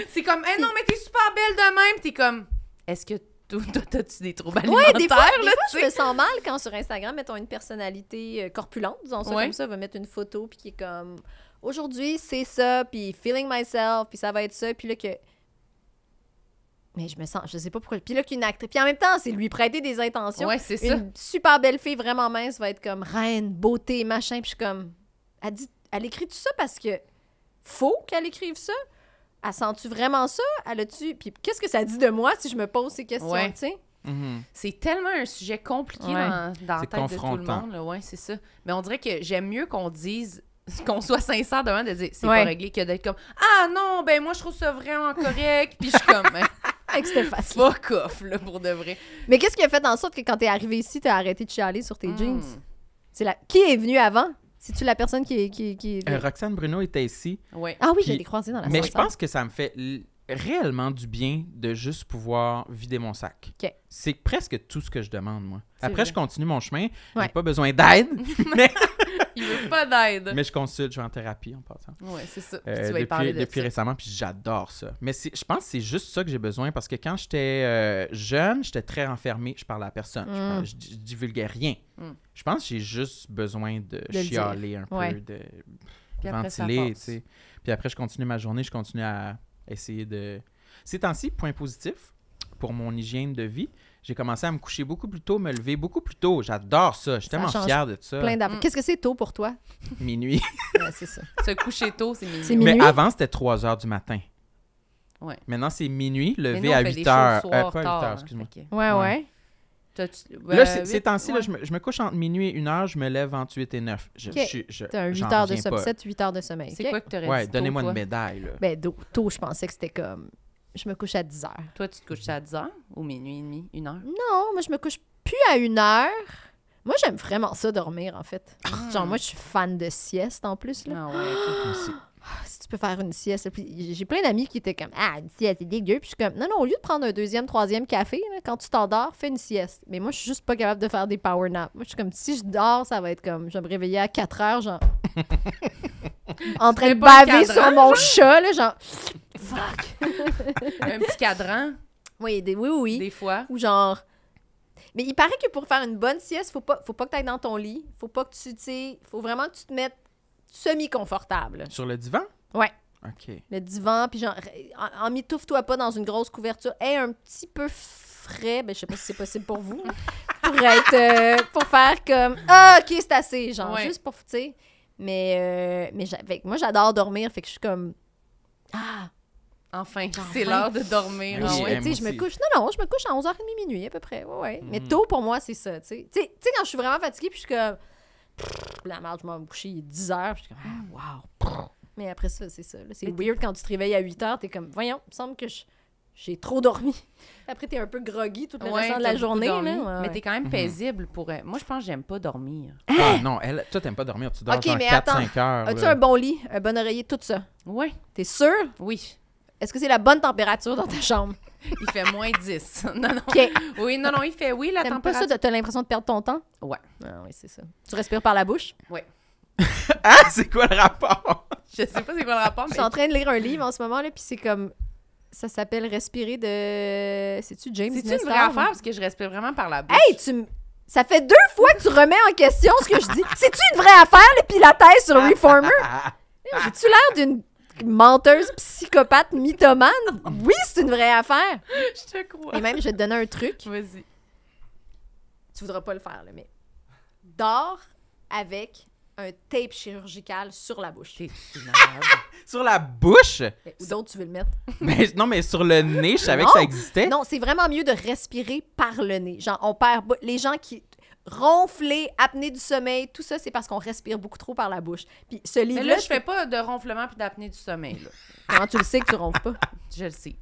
C'est comme, hey, eh non, mais t'es super belle de même. T'es comme, est-ce que T'as-tu des troubles alimentaires? Ouais, des fois, là, des je me sens mal quand sur Instagram, mettons une personnalité euh, corpulente, disons ça comme ça, va mettre une photo, puis qui est comme aujourd'hui, c'est ça, puis feeling myself, puis ça va être ça, puis là, que mais je me sens, je sais pas pourquoi. Puis là, qu'une actrice. Puis en même temps, c'est lui prêter des intentions. Ouais, c'est ça. Une super belle fille, vraiment mince, va être comme reine, beauté, machin. Puis je suis comme. Elle, dit, elle écrit tout ça parce que faut qu'elle écrive ça. Elle sent-tu vraiment ça? Elle a-tu. Puis qu'est-ce que ça dit de moi si je me pose ces questions, tu sais? Mm-hmm. C'est tellement un sujet compliqué dans, la tête de tout le monde. Là. Ouais, c'est ça. Mais on dirait que j'aime mieux qu'on dise qu'on soit sincère devant de dire c'est pas réglé que d'être comme ah non ben moi je trouve ça vraiment correct puis je suis comme hein avec ah, pour de vrai. Mais qu'est-ce qui a fait en sorte que quand t'es arrivé ici, t'as arrêté de chialer sur tes hmm. jeans? C'est la... Qui est venu avant? C'est-tu la personne qui euh, Roxane Bruno était ici. Ouais. Ah oui, j'ai des croisés dans la Mais je pense que ça me fait réellement du bien de juste pouvoir vider mon sac. C'est presque tout ce que je demande, moi. Après, je continue mon chemin. J'ai pas besoin d'aide. <laughs> mais pas d'aide. Mais je consulte, je vais en thérapie en passant. Oui, c'est ça. Euh, tu vas depuis, récemment, puis j'adore ça. Mais je pense que c'est juste ça que j'ai besoin parce que quand j'étais euh, jeune, j'étais très renfermé, je parlais à personne. Je, mm. je, divulguais rien. Mm. Je pense que j'ai juste besoin de, chialer un peu, de ventiler, Puis après, je continue ma journée, je continue à essayer de. Ces temps-ci, point positif pour mon hygiène de vie, j'ai commencé à me coucher beaucoup plus tôt, me lever beaucoup plus tôt. J'adore ça. Je suis tellement fière de ça. Mm. Qu'est-ce que c'est tôt pour toi? <laughs> Minuit. c'est ça. <laughs> Se coucher tôt, c'est minuit. Mais avant, c'était 3 heures du matin. Ouais. Maintenant, c'est minuit, levé à 8 heures. euh, pas 8 heures, excuse-moi. Ouais, là, ces temps-ci, je, me couche entre minuit et 1 heure, je me lève entre 8 et 9. Je, okay. je, as 8 de sommeil, 8 heures de sommeil. C'est quoi que tu aurais ouais, Donnez-moi une médaille. Ben, tôt, je pensais que c'était comme je me couche à 10 heures. Toi, tu te couches à 10 heures ou minuit et demi, une heure? Non, moi, je me couche plus à une heure. Moi, j'aime vraiment ça, dormir, en fait. Ah. Genre, moi, je suis fan de sieste, en plus. Là. Ah ouais, ah, si tu peux faire une sieste. J'ai plein d'amis qui étaient comme Ah, une sieste, c'est dégueu. Puis je suis comme Non, non, au lieu de prendre un deuxième, troisième café, quand tu t'endors, fais une sieste. Mais moi, je suis juste pas capable de faire des power naps. Moi, je suis comme Si je dors, ça va être comme Je vais me réveiller à 4 heures, genre. <laughs> en train de baver sur mon chat, là, genre. Fuck! <laughs> un petit cadran. Oui, oui, oui. Des fois. Ou genre. Mais il paraît que pour faire une bonne sieste, faut pas, faut pas que tu ailles dans ton lit. Faut pas que tu. Tu faut vraiment que tu te mettes semi-confortable. Sur le divan? Ouais. OK. Le divan, puis genre, en, en toi pas dans une grosse couverture. et un petit peu frais, ben je sais pas si c'est possible pour vous, <laughs> pour être, euh, pour faire comme, ah, ok, c'est assez, genre, juste pour, tu mais, euh, mais fait, moi, j'adore dormir. Fait que je suis comme. Ah! Enfin, c'est l'heure de dormir. Ah tu sais Je me couche. Non, non, je me couche à 11h30 minuit à peu près. Ouais, ouais. Mais mm. tôt pour moi, c'est ça. Tu sais, quand je suis vraiment fatiguée, puis je suis comme. La merde, je vais me coucher, 10h. puis Je suis comme, ah, wow. Mais après ça, c'est ça. C'est weird quand tu te réveilles à 8h, t'es comme, voyons, il me semble que je j'ai trop dormi. Après, t'es un peu groggy toute le de la journée. mais t'es quand même mhm. paisible pour. Euh, moi, je pense que j'aime pas dormir. Ah, hein? non, elle, toi, t'aimes pas dormir. Tu dors 4-5 heures. As-tu un bon lit, un bon oreiller, tout ça? Oui. T'es sûr? Oui. Est-ce que c'est la bonne température dans ta chambre? il fait moins 10. <laughs> Non, non. Oui, non, non, il fait oui, la température. pas ça? T'as l'impression de perdre ton temps? Ouais. Ah oui, c'est ça. Tu respires par la bouche? Oui. <laughs> ah, c'est quoi le rapport? je sais pas c'est quoi le rapport, Je suis en train de lire un livre en ce moment, là, puis c'est comme ça s'appelle respirer de. C'est-tu James cest une vraie affaire hein? parce que je respire vraiment par la bouche? Hey, tu Ça fait deux fois que tu remets en question ce que je dis. C'est-tu une vraie affaire, le pilates sur Reformer? <laughs> Eh, j'ai-tu l'air d'une menteuse psychopathe mythomane? Oui, c'est une vraie affaire. Je te crois. Et même, je vais te donner un truc. Vas-y. Tu voudras pas le faire, mais. Dors avec un tape chirurgical sur la bouche. <laughs> sur la bouche? Ou d'autres, tu veux le mettre? <laughs> mais, non, mais sur le nez, je savais que ça existait. Non, c'est vraiment mieux de respirer par le nez. Genre, on perd... Les gens qui ronfler, apnée du sommeil, tout ça, c'est parce qu'on respire beaucoup trop par la bouche. Puis ce livre -là, Mais là, je fais pas de ronflement puis d'apnée du sommeil. Là. tu le sais que tu ronfles pas? <laughs> je le sais.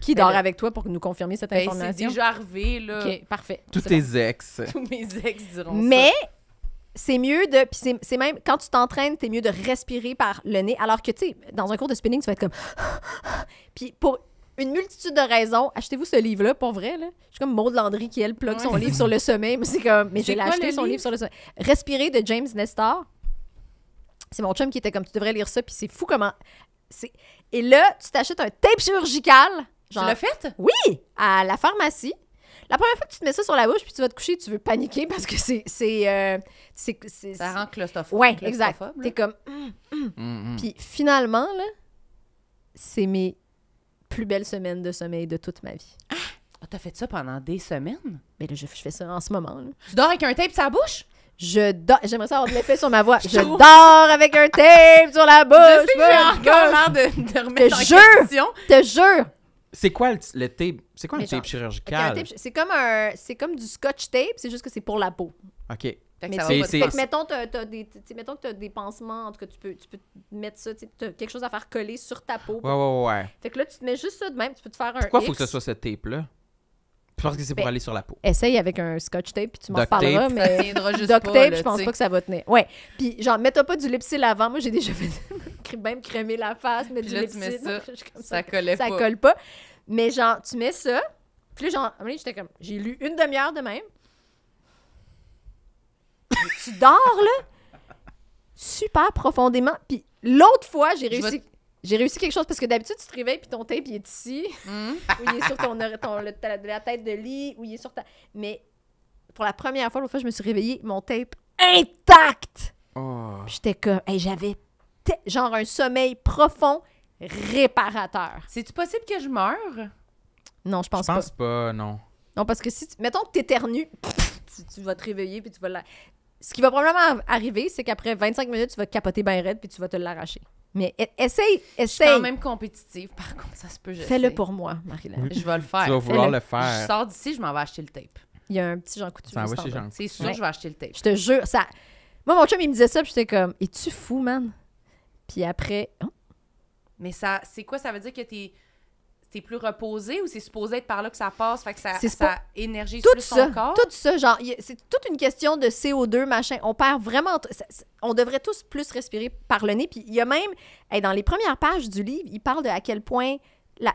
Qui dort avec toi pour nous confirmer cette ben, information? C'est déjà arrivé, là. OK, parfait. Tous tes ex. Tous mes ex diront Mais c'est mieux de. Puis c'est même. Quand tu t'entraînes, t'es mieux de respirer par le nez. Alors que, tu sais, dans un cours de spinning, tu vas être comme. <laughs> puis pour une multitude de raisons. Achetez-vous ce livre-là, pour vrai. Là. Je suis comme Maud Landry qui, elle, plug son livre sur le sommeil. Mais c'est comme, mais j'ai acheté son livre? sur le sommeil. Respirer de James Nestor. C'est mon chum qui était comme, tu devrais lire ça, puis c'est fou comment. Et là, tu t'achètes un tape chirurgical. Genre... Tu l'as fait? Oui, à la pharmacie. La première fois que tu te mets ça sur la bouche puis tu vas te coucher, tu veux paniquer parce que c'est. c'est, euh, c'est, ça rend claustrophobe. Ouais, exact. T'es comme. Hum, hum. Mm-hmm. puis finalement, là, c'est mes plus belles semaines de sommeil de toute ma vie. Ah! T'as fait ça pendant des semaines? Mais là, je, fais ça en ce moment. Tu dors avec un tape sur la bouche? Je dors. J'aimerais ça avoir de l'effet sur ma voix. <laughs> Je dors avec un tape sur la bouche. Je sais que j'ai encore l'air de, de remettre te en jure, question. Te jure. C'est quoi le, le tape? C'est quoi le tape chirurgical? c'est comme un, c'est comme du scotch tape, c'est juste que c'est pour la peau. OK. Fait mais c'est, mettons, t'as, as des, mettons que tu as des pansements, en tout cas, tu peux, tu peux mettre ça, tu as quelque chose à faire coller sur ta peau. Ouais, ouais, ouais. Fait que là, tu te mets juste ça de même, tu peux te faire un. Pourquoi il faut que ce soit ce tape-là? Je pense que c'est pour ben, aller sur la peau. Essaye avec un scotch tape, puis tu m'en parleras, <laughs> mais juste duct tape, je pense pas que ça va tenir. Ouais. Puis genre, mets-toi pas du lipstick avant. Moi, j'ai déjà fait <laughs> même crémer la face, mais du lipsil. Ça, ça, <laughs> ça, collait ça colle pas. Mais genre, tu mets ça. Puis là, genre, j'étais comme, j'ai lu une demi-heure de même. tu dors, là, super profondément. Puis l'autre fois, j'ai réussi j'ai réussi quelque chose parce que d'habitude, tu te réveilles puis ton tape, il est ici, hmm. <laughs> ou il est sur ton, la tête de lit, ou il est sur ta. Mais pour la première fois, l'autre fois, je me suis réveillée, mon tape intact! Oh. J'étais comme, j'avais genre un sommeil profond réparateur. cest possible que je meure? Non, je pense pas. Je pense pas, non. Non, parce que si, mettons que t'éternues, <laughs> tu, tu vas te réveiller puis tu vas Ce qui va probablement arriver, c'est qu'après 25 minutes, tu vas capoter bien raide puis tu vas te l'arracher. Mais essaye, essaye. Je quand même compétitive, par contre, ça se peut. Fais-le pour moi, marie Je vais le faire. Tu vas vouloir le. faire. Je sors d'ici, je m'en vais acheter le tape. Il y a un petit Jean Coutu. Ça va chez Jean C'est sûr, je vais acheter le tape. Je te jure. Ça... Moi, mon chum, il me disait ça, puis j'étais comme, es-tu fou, man? Puis après, hein? Mais ça, c'est quoi? Ça veut dire que t'es c'est plus reposé ou c'est supposé être par là que ça passe, fait que ça, ça énergise tout son corps? Tout ça, genre, c'est toute une question de CO2, machin. On perd vraiment... on devrait tous plus respirer par le nez. Puis il y a même, dans les premières pages du livre, il parle de à quel point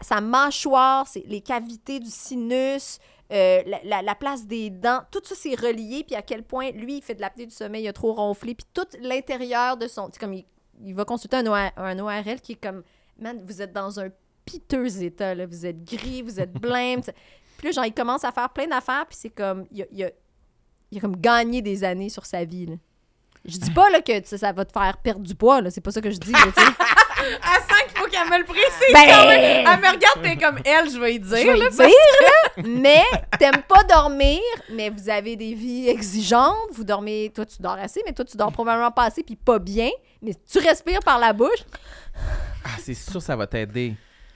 sa mâchoire, les cavités du sinus... Euh, la, place des dents, tout ça c'est relié, puis à quel point lui il fait de l'apnée du sommeil, il a trop ronflé, puis tout l'intérieur de son. C'est comme il, va consulter un, un ORL qui est comme Man, vous êtes dans un piteux état. Là. Vous êtes gris, vous êtes blême. puis là, genre, il commence à faire plein d'affaires, puis c'est comme. Il a, comme gagné des années sur sa vie. Là. Je dis pas là, que ça va te faire perdre du poids, là. c'est pas ça que je dis. <laughs> à 5, il faut qu'elle me le précise. Ben elle me regarde, t'es comme elle, je vais lui dire. là, mais t'aimes pas dormir, mais vous avez des vies exigeantes. Vous dormez, toi tu dors assez, mais toi tu dors probablement pas assez, puis pas bien. Mais tu respires par la bouche. Ah, c'est sûr, ça va t'aider.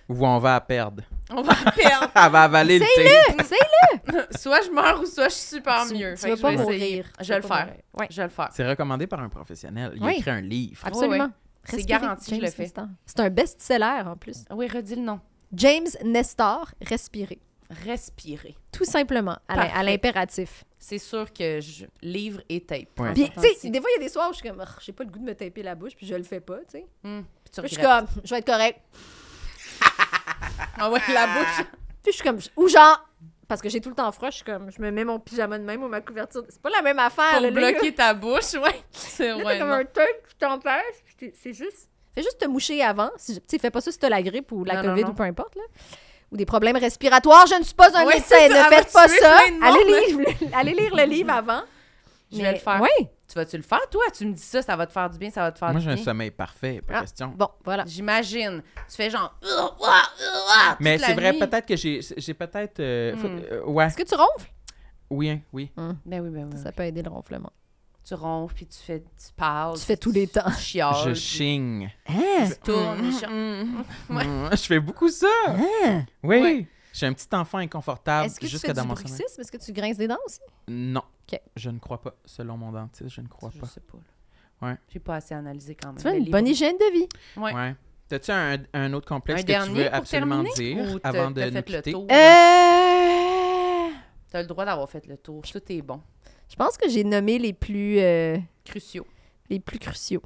Ou on va à perdre. On va à perdre. <laughs> Elle va avaler le thé. C'est le, c'est le. soit je meurs ou soit je suis super mieux. Tu vas pas je vais mourir. Je vais le faire. Ouais. Je vais le faire. C'est recommandé par un professionnel. Il a écrit un livre. Ah Absolument. C'est garanti, je le fais. C'est un best-seller en plus. Oui, redis le nom. James Nestor, respirer. Respirer. Tout simplement, à l'impératif c'est sûr que je livre et tape. tu sais, des fois, il y a des soirs où je suis comme, oh, j'ai pas le goût de me taper la bouche, puis je le fais pas, tu sais. Hmm. je suis comme, je vais être correct. Ah la ah. Puis je suis comme. Ou genre. Parce que j'ai tout le temps froid, je suis comme. Je me mets mon pyjama de même ou ma couverture. C'est pas la même affaire. Pour bloquer ta bouche, ouais. C'est comme un truc qui t'empêche. C'est juste. Fais juste te moucher avant. Si, tu fais pas ça si t'as la grippe ou la COVID ou peu importe, là ou des problèmes respiratoires. Je ne suis pas un médecin, ne fais pas ça. Allez lire, allez lire, le livre avant. Je vais le faire. Oui. Tu vas-tu le faire, toi? Tu me dis ça, ça va te faire du bien, ça va te faire du bien. Moi, j'ai un sommeil parfait, pas ah, question. Bon, voilà. J'imagine. Tu fais genre. Euh, euh, euh, Mais c'est vrai, peut-être que j'ai, peut-être. Hmm. Est-ce que tu ronfles? Oui, hein, hmm. ben oui. Ben oui, Ça peut aider le ronflement. Tu ronfles, puis tu fais. Tu parles. Tu fais tous les temps. <laughs> Hein? Tu je ching chigne. je... je fais beaucoup ça. Hein? oui. J'ai un petit enfant inconfortable Est-ce que tu fais dans du Est-ce que tu grinces des dents aussi? Non. OK. Je ne crois pas. Selon mon dentiste, je ne crois pas. Je sais pas. Ouais. J'ai pas assez analysé quand même. Tu as une bonne hygiène de vie. Ouais. T'as-tu un, un, autre complexe que tu veux absolument dire avant de nous quitter? Le euh! T'as le droit d'avoir fait le tour. Tout est bon. Je pense que j'ai nommé les plus... Euh, cruciaux. Les plus cruciaux.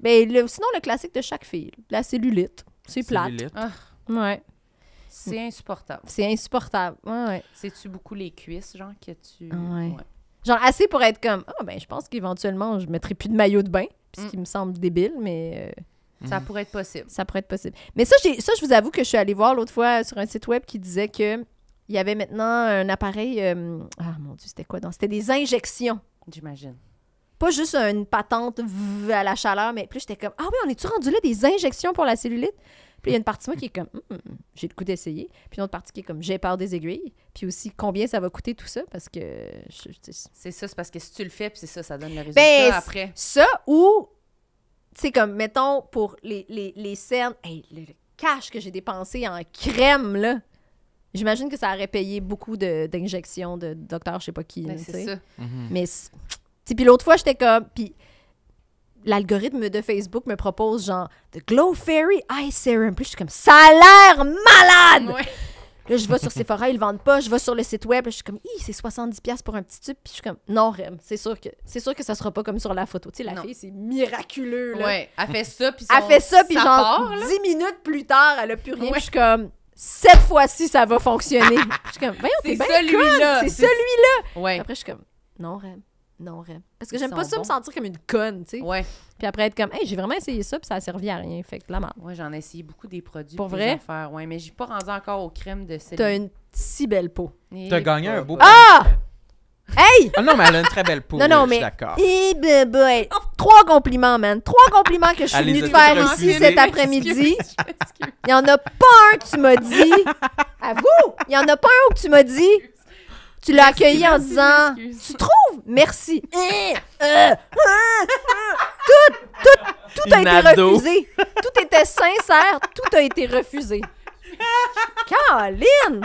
Ben, sinon, le classique de chaque fille. La cellulite. C'est plate. Cellulite. Ah. Ouais. C'est insupportable. C'est insupportable. Ouais, C'est-tu beaucoup les cuisses, genre, que tu. Ah genre, assez pour être comme, ah, oh, ben, je pense qu'éventuellement, je mettrai plus de maillot de bain, ce qui mm. me semble débile, mais. Euh, ça mm. pourrait être possible. Ça pourrait être possible. Mais ça, ça je vous avoue que je suis allée voir l'autre fois sur un site web qui disait que il y avait maintenant un appareil. Euh, ah mon Dieu, c'était quoi donc? C'était des injections. J'imagine. Pas juste une patente à la chaleur, mais plus j'étais comme Ah oui, on est-tu rendu là des injections pour la cellulite? il y a une partie de moi qui est comme, hmm, j'ai le coup d'essayer. Puis une autre partie qui est comme, j'ai peur des aiguilles. Puis aussi, combien ça va coûter tout ça? Parce que. C'est ça, c'est parce que si tu le fais, puis c'est ça, ça donne le résultat ben, après. Ça ou, tu comme, mettons, pour les, les, cernes, le, cash que j'ai dépensé en crème, là. J'imagine que ça aurait payé beaucoup d'injections de, docteurs, docteur, je sais pas qui. Ben, mhm. mais c'est ça. Mais… Mais. Puis l'autre fois, j'étais comme. Puis l'algorithme de Facebook me propose genre The Glow Fairy Eye Serum. Puis je suis comme ça a l'air malade. Là, je vais sur Sephora, ils le vendent pas. Je vais sur le site web, je suis comme, hi, c'est 70$ pour un petit tube. Puis je suis comme, non, Rem, c'est sûr que c'est sûr que ça sera pas comme sur la photo. Tu sais, la fille, c'est miraculeux. Là. Ouais, elle fait ça, puis Elle fait ça, puis genre, 10 minutes plus tard, elle a plus rien. je suis comme, cette fois-ci, ça va fonctionner. <laughs> je suis comme, voyons, t'es bien C'est celui-là. C'est celui-là. Après, je suis comme, non, Rem, non, vrai. Parce que j'aime pas ça me sentir comme une conne, tu sais. Ouais. Puis après être comme, hey, j'ai vraiment essayé ça, puis ça a servi à rien. Fait que la merde. Ouais, j'en ai essayé beaucoup des produits. Pour vrai? Affaires, ouais, mais j'ai pas rendu encore au crème de cette. T'as une si belle peau. Eh, T'as gagné un beau. Ah! Hey! Ah non, mais elle a une très belle peau. <laughs> Non, non, mais. D'accord. Eh, ben, ben, oh, trois compliments, man. Trois compliments que je suis venue te faire ici cet <laughs> après-midi. Il y en a pas un que tu m'as dit. <laughs> Avoue! vous! Il y en a pas un que tu m'as dit. Tu l'as accueilli en disant Tu trouves Merci. Eh, euh, hein, hein, hein. tout, tout, a été refusé. Tout était sincère, tout a été refusé. Caroline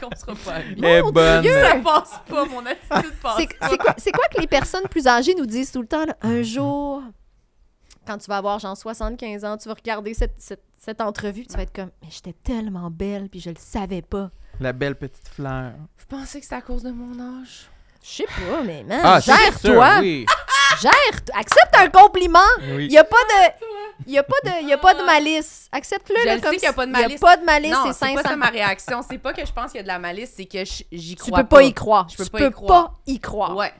qu'on pas ça passe pas, mon attitude passe c'est, pas. C'est quoi, que les personnes plus âgées nous disent tout le temps? Un mm-hmm. jour, quand tu vas avoir genre 75 ans, tu vas regarder cette, entrevue, tu vas être comme, mais j'étais tellement belle, puis je le savais pas. La belle petite fleur. Vous pensez que c'est à cause de mon âge? Je sais pas, mais man, ah, gère-toi. <laughs> Gère, accepte un compliment. Il y a pas de il n'y a, a, pas de malice. Accepte-le. le comme qu'il y a pas de malice. Il n'y a pas de malice, c'est sincère. C'est pas ma réaction. C'est pas que je pense qu'il y a de la malice, c'est que j'y crois. pas. Tu peux pas, y croire. Je peux tu pas peux y croire. pas y croire. Ouais.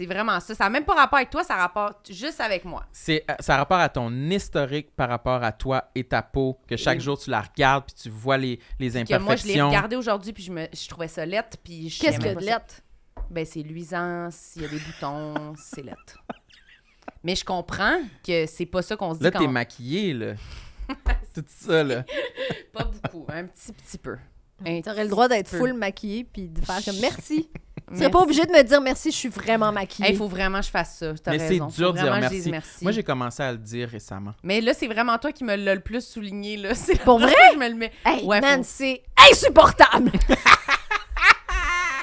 C'est vraiment ça. Ça n'a même pas rapport avec toi, ça rapporte juste avec moi. C'est euh, ça rapporte rapport à ton historique par rapport à toi et ta peau, que chaque jour tu la regardes puis tu vois les, les imperfections. moi, je l'ai regardée aujourd'hui puis je, me, je trouvais ça lettre. Puis Qu'est-ce que ben, c'est luisant, s'il y a des boutons, <laughs> c'est lettre. Mais je comprends que c'est pas ça qu'on se dit. Là, t'es maquillée, là. <laughs> Tout ça, là. pas beaucoup, un petit, petit peu. aurais le droit d'être full maquillée puis de faire comme merci. <laughs> Tu serais pas obligé de me dire merci, je suis vraiment maquillée. Il faut vraiment que je fasse ça. As mais c'est dur de dire merci. Moi, j'ai commencé à le dire récemment. Mais là, c'est vraiment toi qui me l'as le plus souligné. Là. <laughs> C'est pour vrai? je me le mets. Hey, man, c'est insupportable!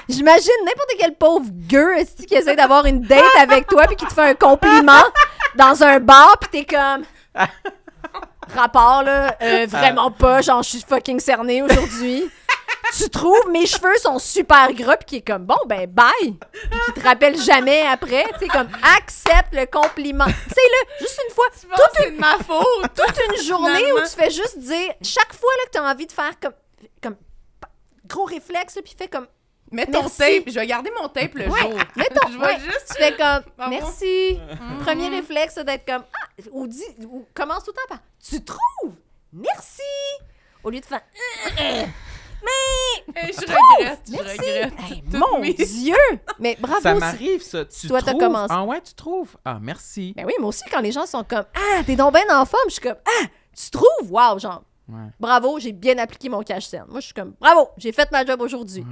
J'imagine n'importe quel pauvre gueux qui essaie d'avoir une date avec toi puis qui te fait un compliment dans un bar puis t'es comme <laughs> rapport là euh, vraiment ah. pas genre je suis fucking cerné aujourd'hui tu trouves mes cheveux sont super gras, puis qui est comme bon, ben bye, puis qui te rappelle jamais après. Tu sais, comme accepte le compliment. C'est le juste une fois. Tu toute une, de ma faute. Toute une journée où tu fais juste dire chaque fois que tu as envie de faire comme, comme gros réflexe, puis fais comme Mets ton tape, je vais garder mon tape le jour. Mets ton, <laughs> je Tu fais comme ah merci. Mm. Premier réflexe d'être comme ah, ou, dis, ou commence tout le temps tu trouves merci au lieu de faire euh, euh, euh. Mais! Euh, je regrette, je regrette. mon Dieu! Mais bravo! Ça m'arrive, ça. Tu Toi, Ah ouais, tu trouves? Ah, merci. Ben oui, moi aussi, quand les gens sont comme Ah, t'es donc ben en forme, je suis comme Ah, tu trouves? Wow, genre, bravo, j'ai bien appliqué mon cash scène. Moi, je suis comme Bravo, j'ai fait ma job aujourd'hui.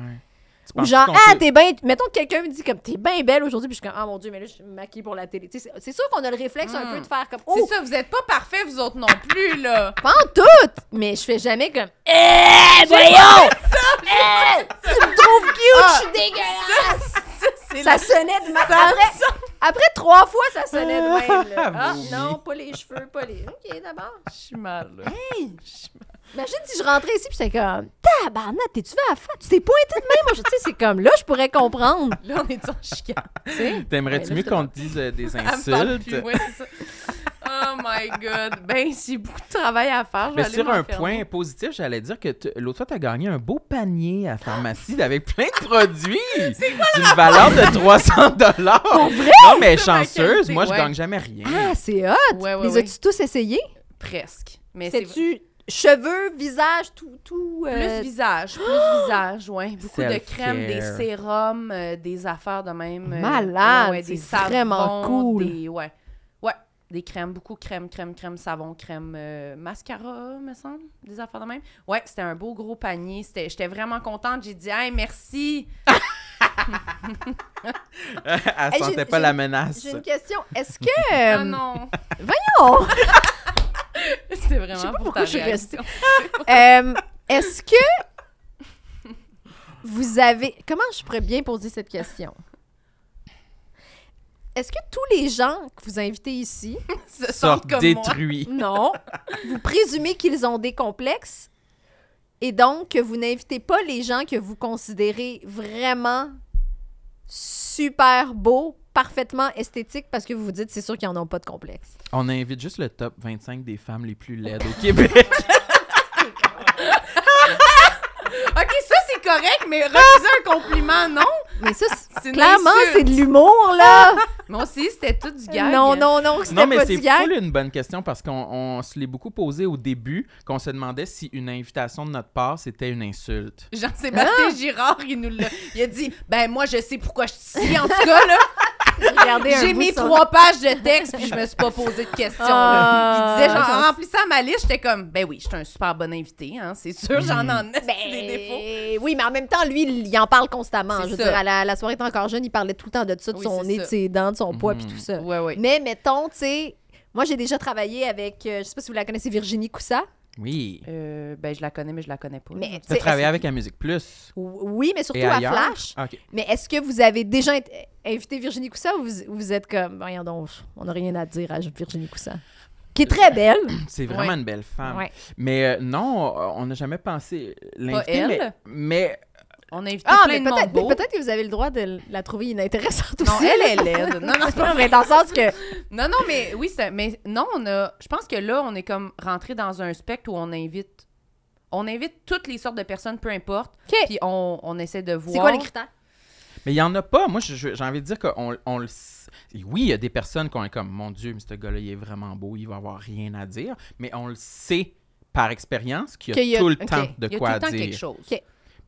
Ou genre, ah, t'es bien. Mettons que quelqu'un me dit comme, t'es bien belle aujourd'hui, puis je suis comme, ah mon Dieu, mais là, je suis maquillée pour la télé. C'est sûr qu'on a le réflexe un hmm. peu de faire comme. Oh, c'est ça, vous êtes pas parfaits, vous autres non plus, là. Pas en tout! Mais je fais jamais comme, eh, voyons! Eh, tu me trouves cute, je ah, suis dégueulasse! Ça, sonnait de ma après, après trois fois, ça sonnait de même. Là. Ah, ah non, pas les cheveux, pas les. Ok, d'abord. Je suis mal, là. Hey! Je suis mal. Imagine si je rentrais ici puis j'étais comme Tabarnak, t'es-tu fait à faire? Tu t'es pointé de même, moi je sais, c'est comme là, je pourrais comprendre. Là, on est en chicane. T'aimerais-tu mieux qu'on te dise euh, des insultes? Oh my God! Ben, c'est beaucoup de travail à faire. Mais sur un point positif, j'allais dire que l'autre fois, tu as gagné un beau panier à pharmacie avec plein de produits. <laughs> C'est quoi D'une valeur de 300 dollars. Non, mais chanceuse, moi, je gagne jamais rien. Ah, c'est hot! Les as-tu tous essayé? Presque. Mais c'est Cheveux, visage, tout. tout euh, Plus visage, plus <gasps> visage, oui. Beaucoup de crèmes, des sérums, euh, des affaires de même. Euh, Malade! Ouais, des savons, vraiment cool. Des, ouais. ouais, des crèmes, beaucoup crème, crème, crème, savon, crème, mascara, me semble, des affaires de même. Ouais, c'était un beau gros panier. J'étais vraiment contente. J'ai dit, hey, merci! Elle sentait pas la menace. J'ai une question. Est-ce que. Ah non! Voyons! <laughs> C'était vraiment pas pourquoi je euh, Est-ce que vous avez. Comment je pourrais bien poser cette question? Est-ce que tous les gens que vous invitez ici <laughs> se détruits? Non. Vous présumez qu'ils ont des complexes et donc que vous n'invitez pas les gens que vous considérez vraiment super beaux parfaitement esthétique parce que vous vous dites, c'est sûr qu'ils n'en ont pas de complexe. On invite juste le top 25 des femmes les plus laides au Québec. <laughs> OK, ça, c'est correct, mais refuser un compliment, non? Mais ça, Clairement, c'est de l'humour, là! <laughs> Moi aussi, c'était tout du gag. Non, non, non, c'était pas du Non, mais c'est full une bonne question parce qu'on se l'est beaucoup posé au début, qu'on se demandait si une invitation de notre part, c'était une insulte. Jean-Sébastien ah! Girard, il nous l'a... Il a dit « Ben, moi, je sais pourquoi je suis ici, en tout cas, là! <laughs> » J'ai mis trois pages de texte puis je me suis pas posé de questions. il là. Ah! genre, en remplissant ma liste, j'étais comme, ben oui, j'étais un super bon invité, hein, c'est sûr, j'en mm. en ai des ben défauts. Oui, mais en même temps, lui, il en parle constamment. Je à la, la soirée encore jeune, il parlait tout le temps de ça, de son nez, de ses dents, de son poids, puis mhm. tout ça. Mais mettons, tu sais, moi, j'ai déjà travaillé avec, je euh, je sais pas si vous la connaissez, Virginie Coussa. Oui. Euh, ben, je la connais, mais je la connais pas. Mais, tu as travaillé avec la Musique Plus. Oui, mais surtout à Flash. Ah, mais est-ce que vous avez déjà invité Virginie Coussa ou vous, êtes comme, voyons donc, on n'a rien à dire à Virginie Coussa? qui est très belle. <clears throat> C'est vraiment une belle femme. Mais euh, non, on n'a jamais pensé l'inviter. mais, on a invité ah, plein mais de peut-être, peut-être que vous avez le droit de la trouver inintéressante aussi. Non, elle est laide. Non, non, <laughs> c'est pas Dans le sens que. Non, non, mais oui, c'est, mais non, on a. Je pense que là, on est comme rentré dans un spectre où on invite. On invite toutes les sortes de personnes, peu importe. Puis on, on, essaie de voir. C'est quoi les Mais il n'y en a pas. Moi, j'ai envie de dire qu'on on le oui, il y a des personnes qui ont comme mon Dieu, mais ce gars-là, il est vraiment beau, il va avoir rien à dire, mais on le sait par expérience qu'il y a, tout le temps de quoi dire. Il y a tout le temps quelque chose.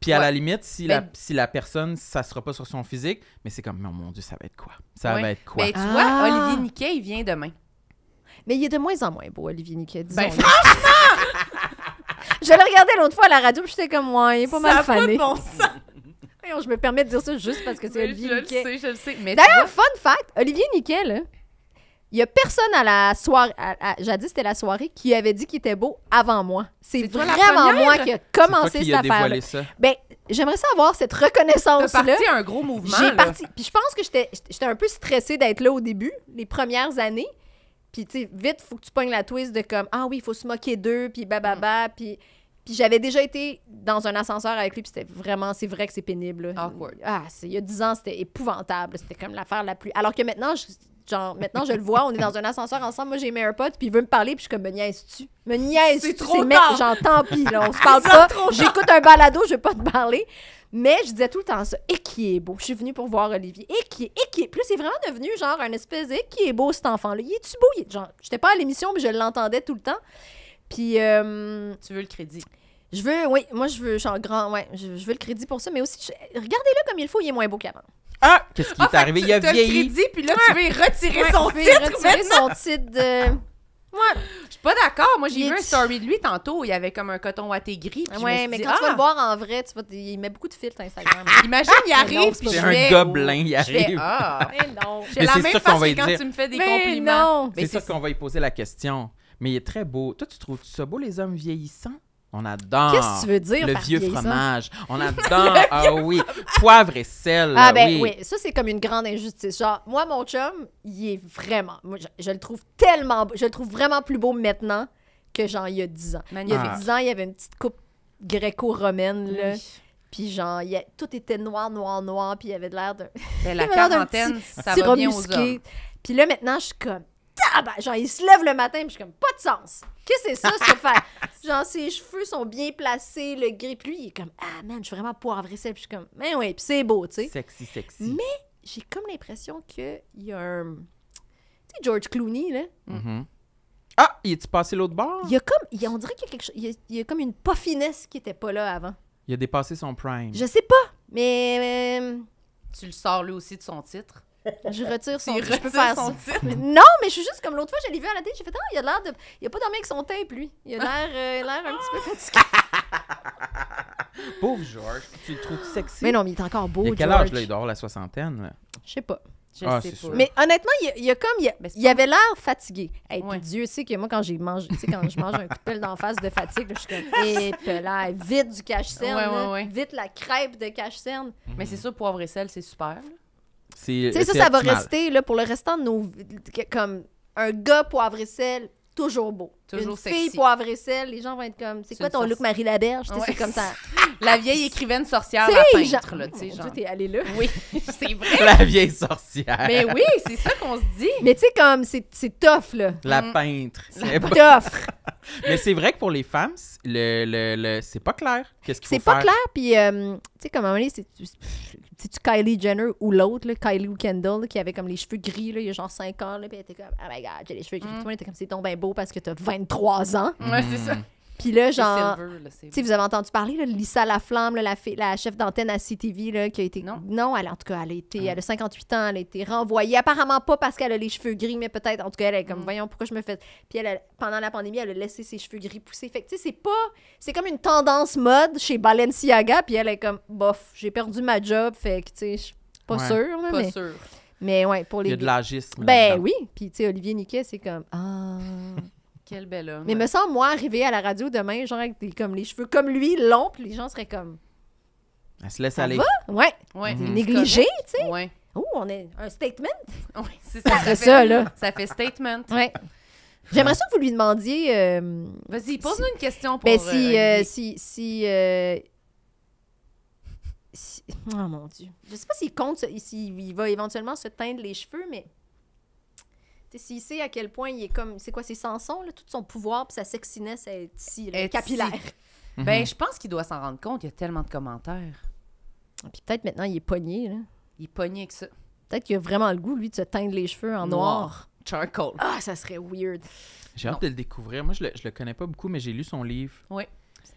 Puis à la limite, si, la, si la personne, ça sera pas sur son physique, mais c'est comme, oh mon Dieu, ça va être quoi? Ça va être quoi? Ben, tu vois, ah! Olivier Niquet, il vient demain. Mais il est de moins en moins beau, Olivier Niquet, disons. Ben, <laughs> franchement! je l'ai regardé l'autre fois à la radio, puis j'étais comme, ouais, il est pas mal fané. Pas je me permets de dire ça juste parce que c'est Olivier je Niquet. Je le sais, je le sais. D'ailleurs, fun fact, Olivier Niquet, là, il n'y a personne à la soirée, jadis c'était la soirée, qui avait dit qu'il était beau avant moi. C'est vraiment moi qui a commencé cette affaire. Ben, j'aimerais ça cette reconnaissance là. parti un gros mouvement. J'ai parti. Puis je pense que j'étais un peu stressée d'être là au début, les premières années. Puis tu sais, vite faut que tu pognes la twist de comme ah oui, il faut se moquer d'eux, puis bababa, mm. puis puis j'avais déjà été dans un ascenseur avec lui, puis c'était vraiment, c'est vrai que c'est pénible. Là. Awkward. Ah, il y a 10 ans, c'était épouvantable. C'était comme l'affaire la plus. Alors que maintenant, je, Genre, maintenant, je le vois, on est dans un ascenseur ensemble, moi j'ai mes AirPods, puis il veut me parler, puis je suis comme, me niaises-tu? Me niaises-tu? C'est trop tard! tant pis, là, on se <laughs> parle pas. J'écoute un balado, je veux pas te parler. Mais je disais tout le temps ça. Et qui est beau. Je suis venue pour voir Olivier. Et qui est, et qui est. Plus c'est vraiment devenu genre un espèce de qui est beau cet enfant-là. Il est-tu beau? Il est... Genre, j'étais pas à l'émission, mais je l'entendais tout le temps. Puis. Euh, tu veux le crédit? Je veux, oui, moi je veux, genre grand, ouais, je, veux le crédit pour ça, mais aussi, regardez-le comme il faut, il est moins beau qu'avant. Ah, qu'est-ce qui ah, est arrivé? il a vieilli. Le crédit, puis là, tu veux retirer son tu veux Retirer son titre de. Ouais. Je suis pas d'accord. Moi, j'ai vu un story de lui tantôt. Il avait comme un coton à thé gris. Ouais, mais quand tu vas ah! le voir en vrai, tu il met beaucoup de filtres Instagram. <laughs> Imagine, il arrive. C'est un oh, gobelin, il arrive. Ah, <laughs> mais non. J'ai la même face que quand tu me fais des compliments. C'est ça qu'on va lui poser la question. Mais il est très beau. Toi, tu trouves ça beau, les hommes vieillissants? On adore. Le vieux fromage. <laughs> On adore. ah oui. Poivre et sel. Ah, ah ben oui. Ça, c'est comme une grande injustice. Genre, moi, mon chum, il est vraiment. Moi, je, le trouve tellement. beau. Je le trouve vraiment plus beau maintenant que genre il y a 10 ans. Il y a 10 ans, il y avait une petite coupe gréco-romaine, là. Puis genre, il y tout était noir, noir, noir. Puis il y avait de l'air de. Ben, <laughs> la quarantaine, ça va bien Puis là, maintenant, je suis comme. Ah ben, Genre, il se lève le matin, puis je suis comme, pas de sens! Qu'est-ce que c'est ça, ce faire? <laughs> Genre, ses cheveux sont bien placés, le gris. lui, il est comme, ah man, je suis vraiment poivré sel. Puis je suis comme, mais ben oui, puis c'est beau, tu sais. Sexy, sexy. Mais j'ai comme l'impression qu'il y a un. Tu sais, George Clooney, là. Mm Ah, il est-tu passé l'autre bord? Il y a comme. Il on dirait qu'il y a quelque chose. Il y a, comme une puffiness qui était pas là avant. Il a dépassé son prime. Je sais pas, mais. Euh, tu le sors lui aussi de son titre? Je retire son, je peux faire ça. Non, mais je suis juste comme l'autre fois, je l'ai vu à la télé, j'ai fait Ah, il a l'air de. Il a pas dormi avec son tape, lui. Il a l'air euh, un petit peu fatigué. <laughs> Pauvre Georges, tu le trouves sexy. Mais non, mais il est encore beau. Il a quel âge, là Il dort la soixantaine, Je sais pas. Je ah, sais pas. Mais honnêtement, il, y a comme il, avait l'air fatigué. Dieu sait que moi quand mangé, quand je mange un coup pelle d'en face de fatigue, je suis comme et vite du cache-cerne, ouais, vite la crêpe de cache-cerne. Mais c'est sûr poivre et sel, c'est super. C'est ça, ça va rester là, pour le restant de nos. Comme un gars poivre et sel, toujours beau. Toujours une sexy. fille poivre et sel, les gens vont être comme, c'est quoi ton look Marie Laberge? sais, C'est comme ça. <laughs> La vieille écrivaine sorcière, la peintre, là, tu sais, genre. t'es allé là. Oui, <laughs> c'est vrai. la vieille sorcière. Mais oui, c'est ça qu'on se dit. Mais tu sais, comme, c'est tough, là. La mm. peintre. C'est tough. <laughs> Mais c'est vrai que pour les femmes, le, c'est pas clair. Qu'est-ce qu'il faut faire? C'est pas clair, puis, euh, tu sais, comme à c'est-tu Kylie Jenner ou l'autre, Kylie ou Kendall, qui avait comme les cheveux gris, là, il y a genre 5 ans, là, puis elle était comme, oh my god, j'ai les cheveux gris. Mm. Tout le monde était comme, c'est ton ben beau parce que t'as 23 ans. Ouais, c'est ça. Mm. Puis là, genre. Tu sais, vous avez entendu parler, là, Lisa Laflamme, la, la chef d'antenne à CTV, qui a été. Non. Non, elle, en tout cas, elle a, été, hein. elle a 58 ans, elle a été renvoyée. Apparemment pas parce qu'elle a les cheveux gris, mais peut-être. En tout cas, elle est comme, mm. voyons pourquoi je me fais. Puis elle, pendant la pandémie, elle a laissé ses cheveux gris pousser. Fait que, tu sais, c'est pas. C'est comme une tendance mode chez Balenciaga, puis elle est comme, bof, j'ai perdu ma job, fait que, tu sais, je suis pas sûr pas mais... Mais ouais, pour les. Il y a de Ben oui. Puis, tu sais, Olivier Niquet, c'est comme, ah. <laughs> Quel bel homme. Mais me semble, moi, arriver à la radio demain, genre avec comme les cheveux comme lui, longs, puis les gens seraient comme. Elle se laisse ça aller. Va? Ouais. ouais. Mhm. Négligé, tu sais. Ouais. Oh, on est un statement. Oui, c'est ça. Ça, fait, ça, là. Ça fait statement. Ouais. J'aimerais ça que vous lui demandiez. Euh, Vas-y, pose-nous une question pour. Ben, euh, euh, si, si, si, si, Oh mon Dieu. Je sais pas s'il compte, s'il va éventuellement se teindre les cheveux, mais. S'il sait à quel point il est comme. C'est quoi, c'est Samson, là, tout son pouvoir, puis sa sexiness, est ici, capillaire. <laughs> Ben, je pense qu'il doit s'en rendre compte. Il y a tellement de commentaires. Ah, puis peut-être maintenant, il est pogné, là. Il est pogné avec ça. Peut-être qu'il a vraiment le goût, lui, de se teindre les cheveux en noir. Charcoal. Ah, ça serait weird. J'ai hâte de le découvrir. Moi, je le, je le connais pas beaucoup, mais j'ai lu son livre. Oui.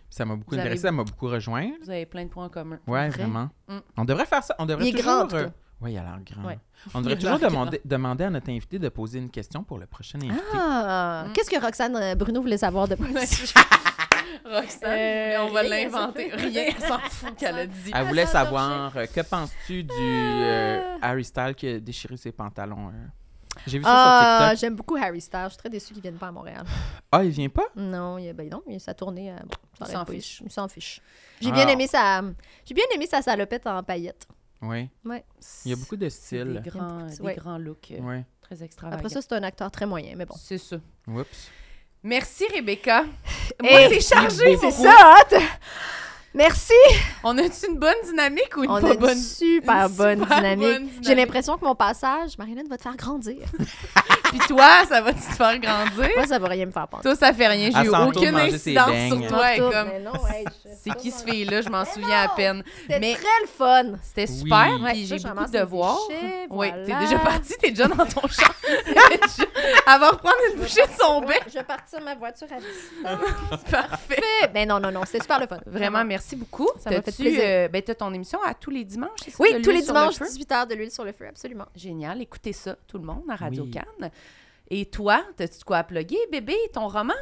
Ça m'a beaucoup intéressé, ça m'a beaucoup rejoint. Vous avez plein de points communs commun. Ouais, vraiment. Mm. On devrait faire ça. On devrait toujours. grand, oui, il a l'air grand. On devrait <laughs> toujours demander, demander, à notre invité de poser une question pour le prochain invité. Ah! Mm. Qu'est-ce que Roxane euh, Bruno voulait savoir de moi? <laughs> Roxane, euh, on va l'inventer. <laughs> Rien, elle s'en fout qu'elle a dit. Elle voulait savoir, euh, que penses-tu du ah! Harry Styles qui a déchiré ses pantalons? J'ai vu ça sur ah, TikTok. J'aime beaucoup Harry Styles. Je suis très déçue qu'il ne vienne pas à Montréal. Ah, il vient pas? Non, il, ben non, il, sa tournée... il s'en fiche. s'en fiche. J'ai bien, aimé sa, j'ai bien aimé sa salopette en paillettes. Oui. Ouais. Il y a beaucoup de styles. Des grands, looks euh, très extravagants. Après ça, c'est un acteur très moyen, mais bon. C'est ça. Oups. Merci, Rebecca. Moi, c'est chargé, c'est ça. Hein? Merci! On a une bonne dynamique ou une On pas a bonne... Une super, une bonne, super dynamique. bonne dynamique. J'ai l'impression que mon passage, Marilyn, va te faire grandir. <laughs> Puis toi, ça va te faire grandir? Moi, ça va rien me faire penser. Toi, ça fait rien. J'ai eu ah, aucune incidence sur toi. Comme... c'est qui ce fille-là? Je m'en souviens à peine. C'était très le fun. C'était super. Oui. J'ai J'ai beaucoup de devoirs. Voilà. Oui, t'es déjà parti. T'es déjà dans ton champ. <laughs> Elle va reprendre une bouchée de son bain. Je vais partir ma voiture à distance. <laughs> Parfait. Mais ben non, non, non. C'était super le fun. Vraiment, merci merci beaucoup. Ça m'a fait plaisir. Euh, ben, as ton émission à tous les dimanches, Oui, tous les dimanches, 18h de l'huile sur le feu, absolument. Génial. Écoutez ça, tout le monde, à Radio Cannes. Et toi, as-tu quoi à plugger, bébé? Ton roman?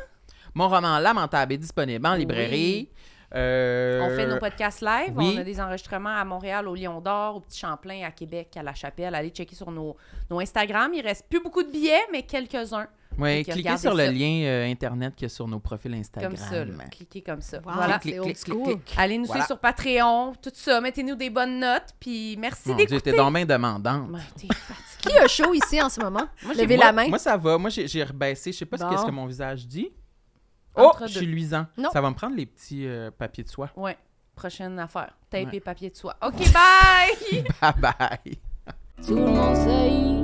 Mon roman Lamentable est disponible en librairie. Euh, On fait nos podcasts live. On a des enregistrements à Montréal, au Lion d'Or, au Petit Champlain, à Québec, à La Chapelle. Allez checker sur nos, nos Instagram. Il reste plus beaucoup de billets, mais quelques-uns. Oui, cliquez sur le lien euh, Internet qui est sur nos profils Instagram. Comme ça, cliquez comme ça. Voilà, c'est old Allez nous suivre sur Patreon, tout ça. Mettez-nous des bonnes notes, puis merci d'écouter. J'étais dans main demandante. qui a chaud ici en ce moment? Moi, Levez la main. Moi, ça va. Moi, j'ai rebaissé. Je sais pas ce, que mon visage dit. Oh, je suis luisant. Ça va me prendre les petits euh, papiers de soie. Oui, prochaine affaire. Tape papiers papier de soie. OK, bye! <laughs> bye bye! Tout le monde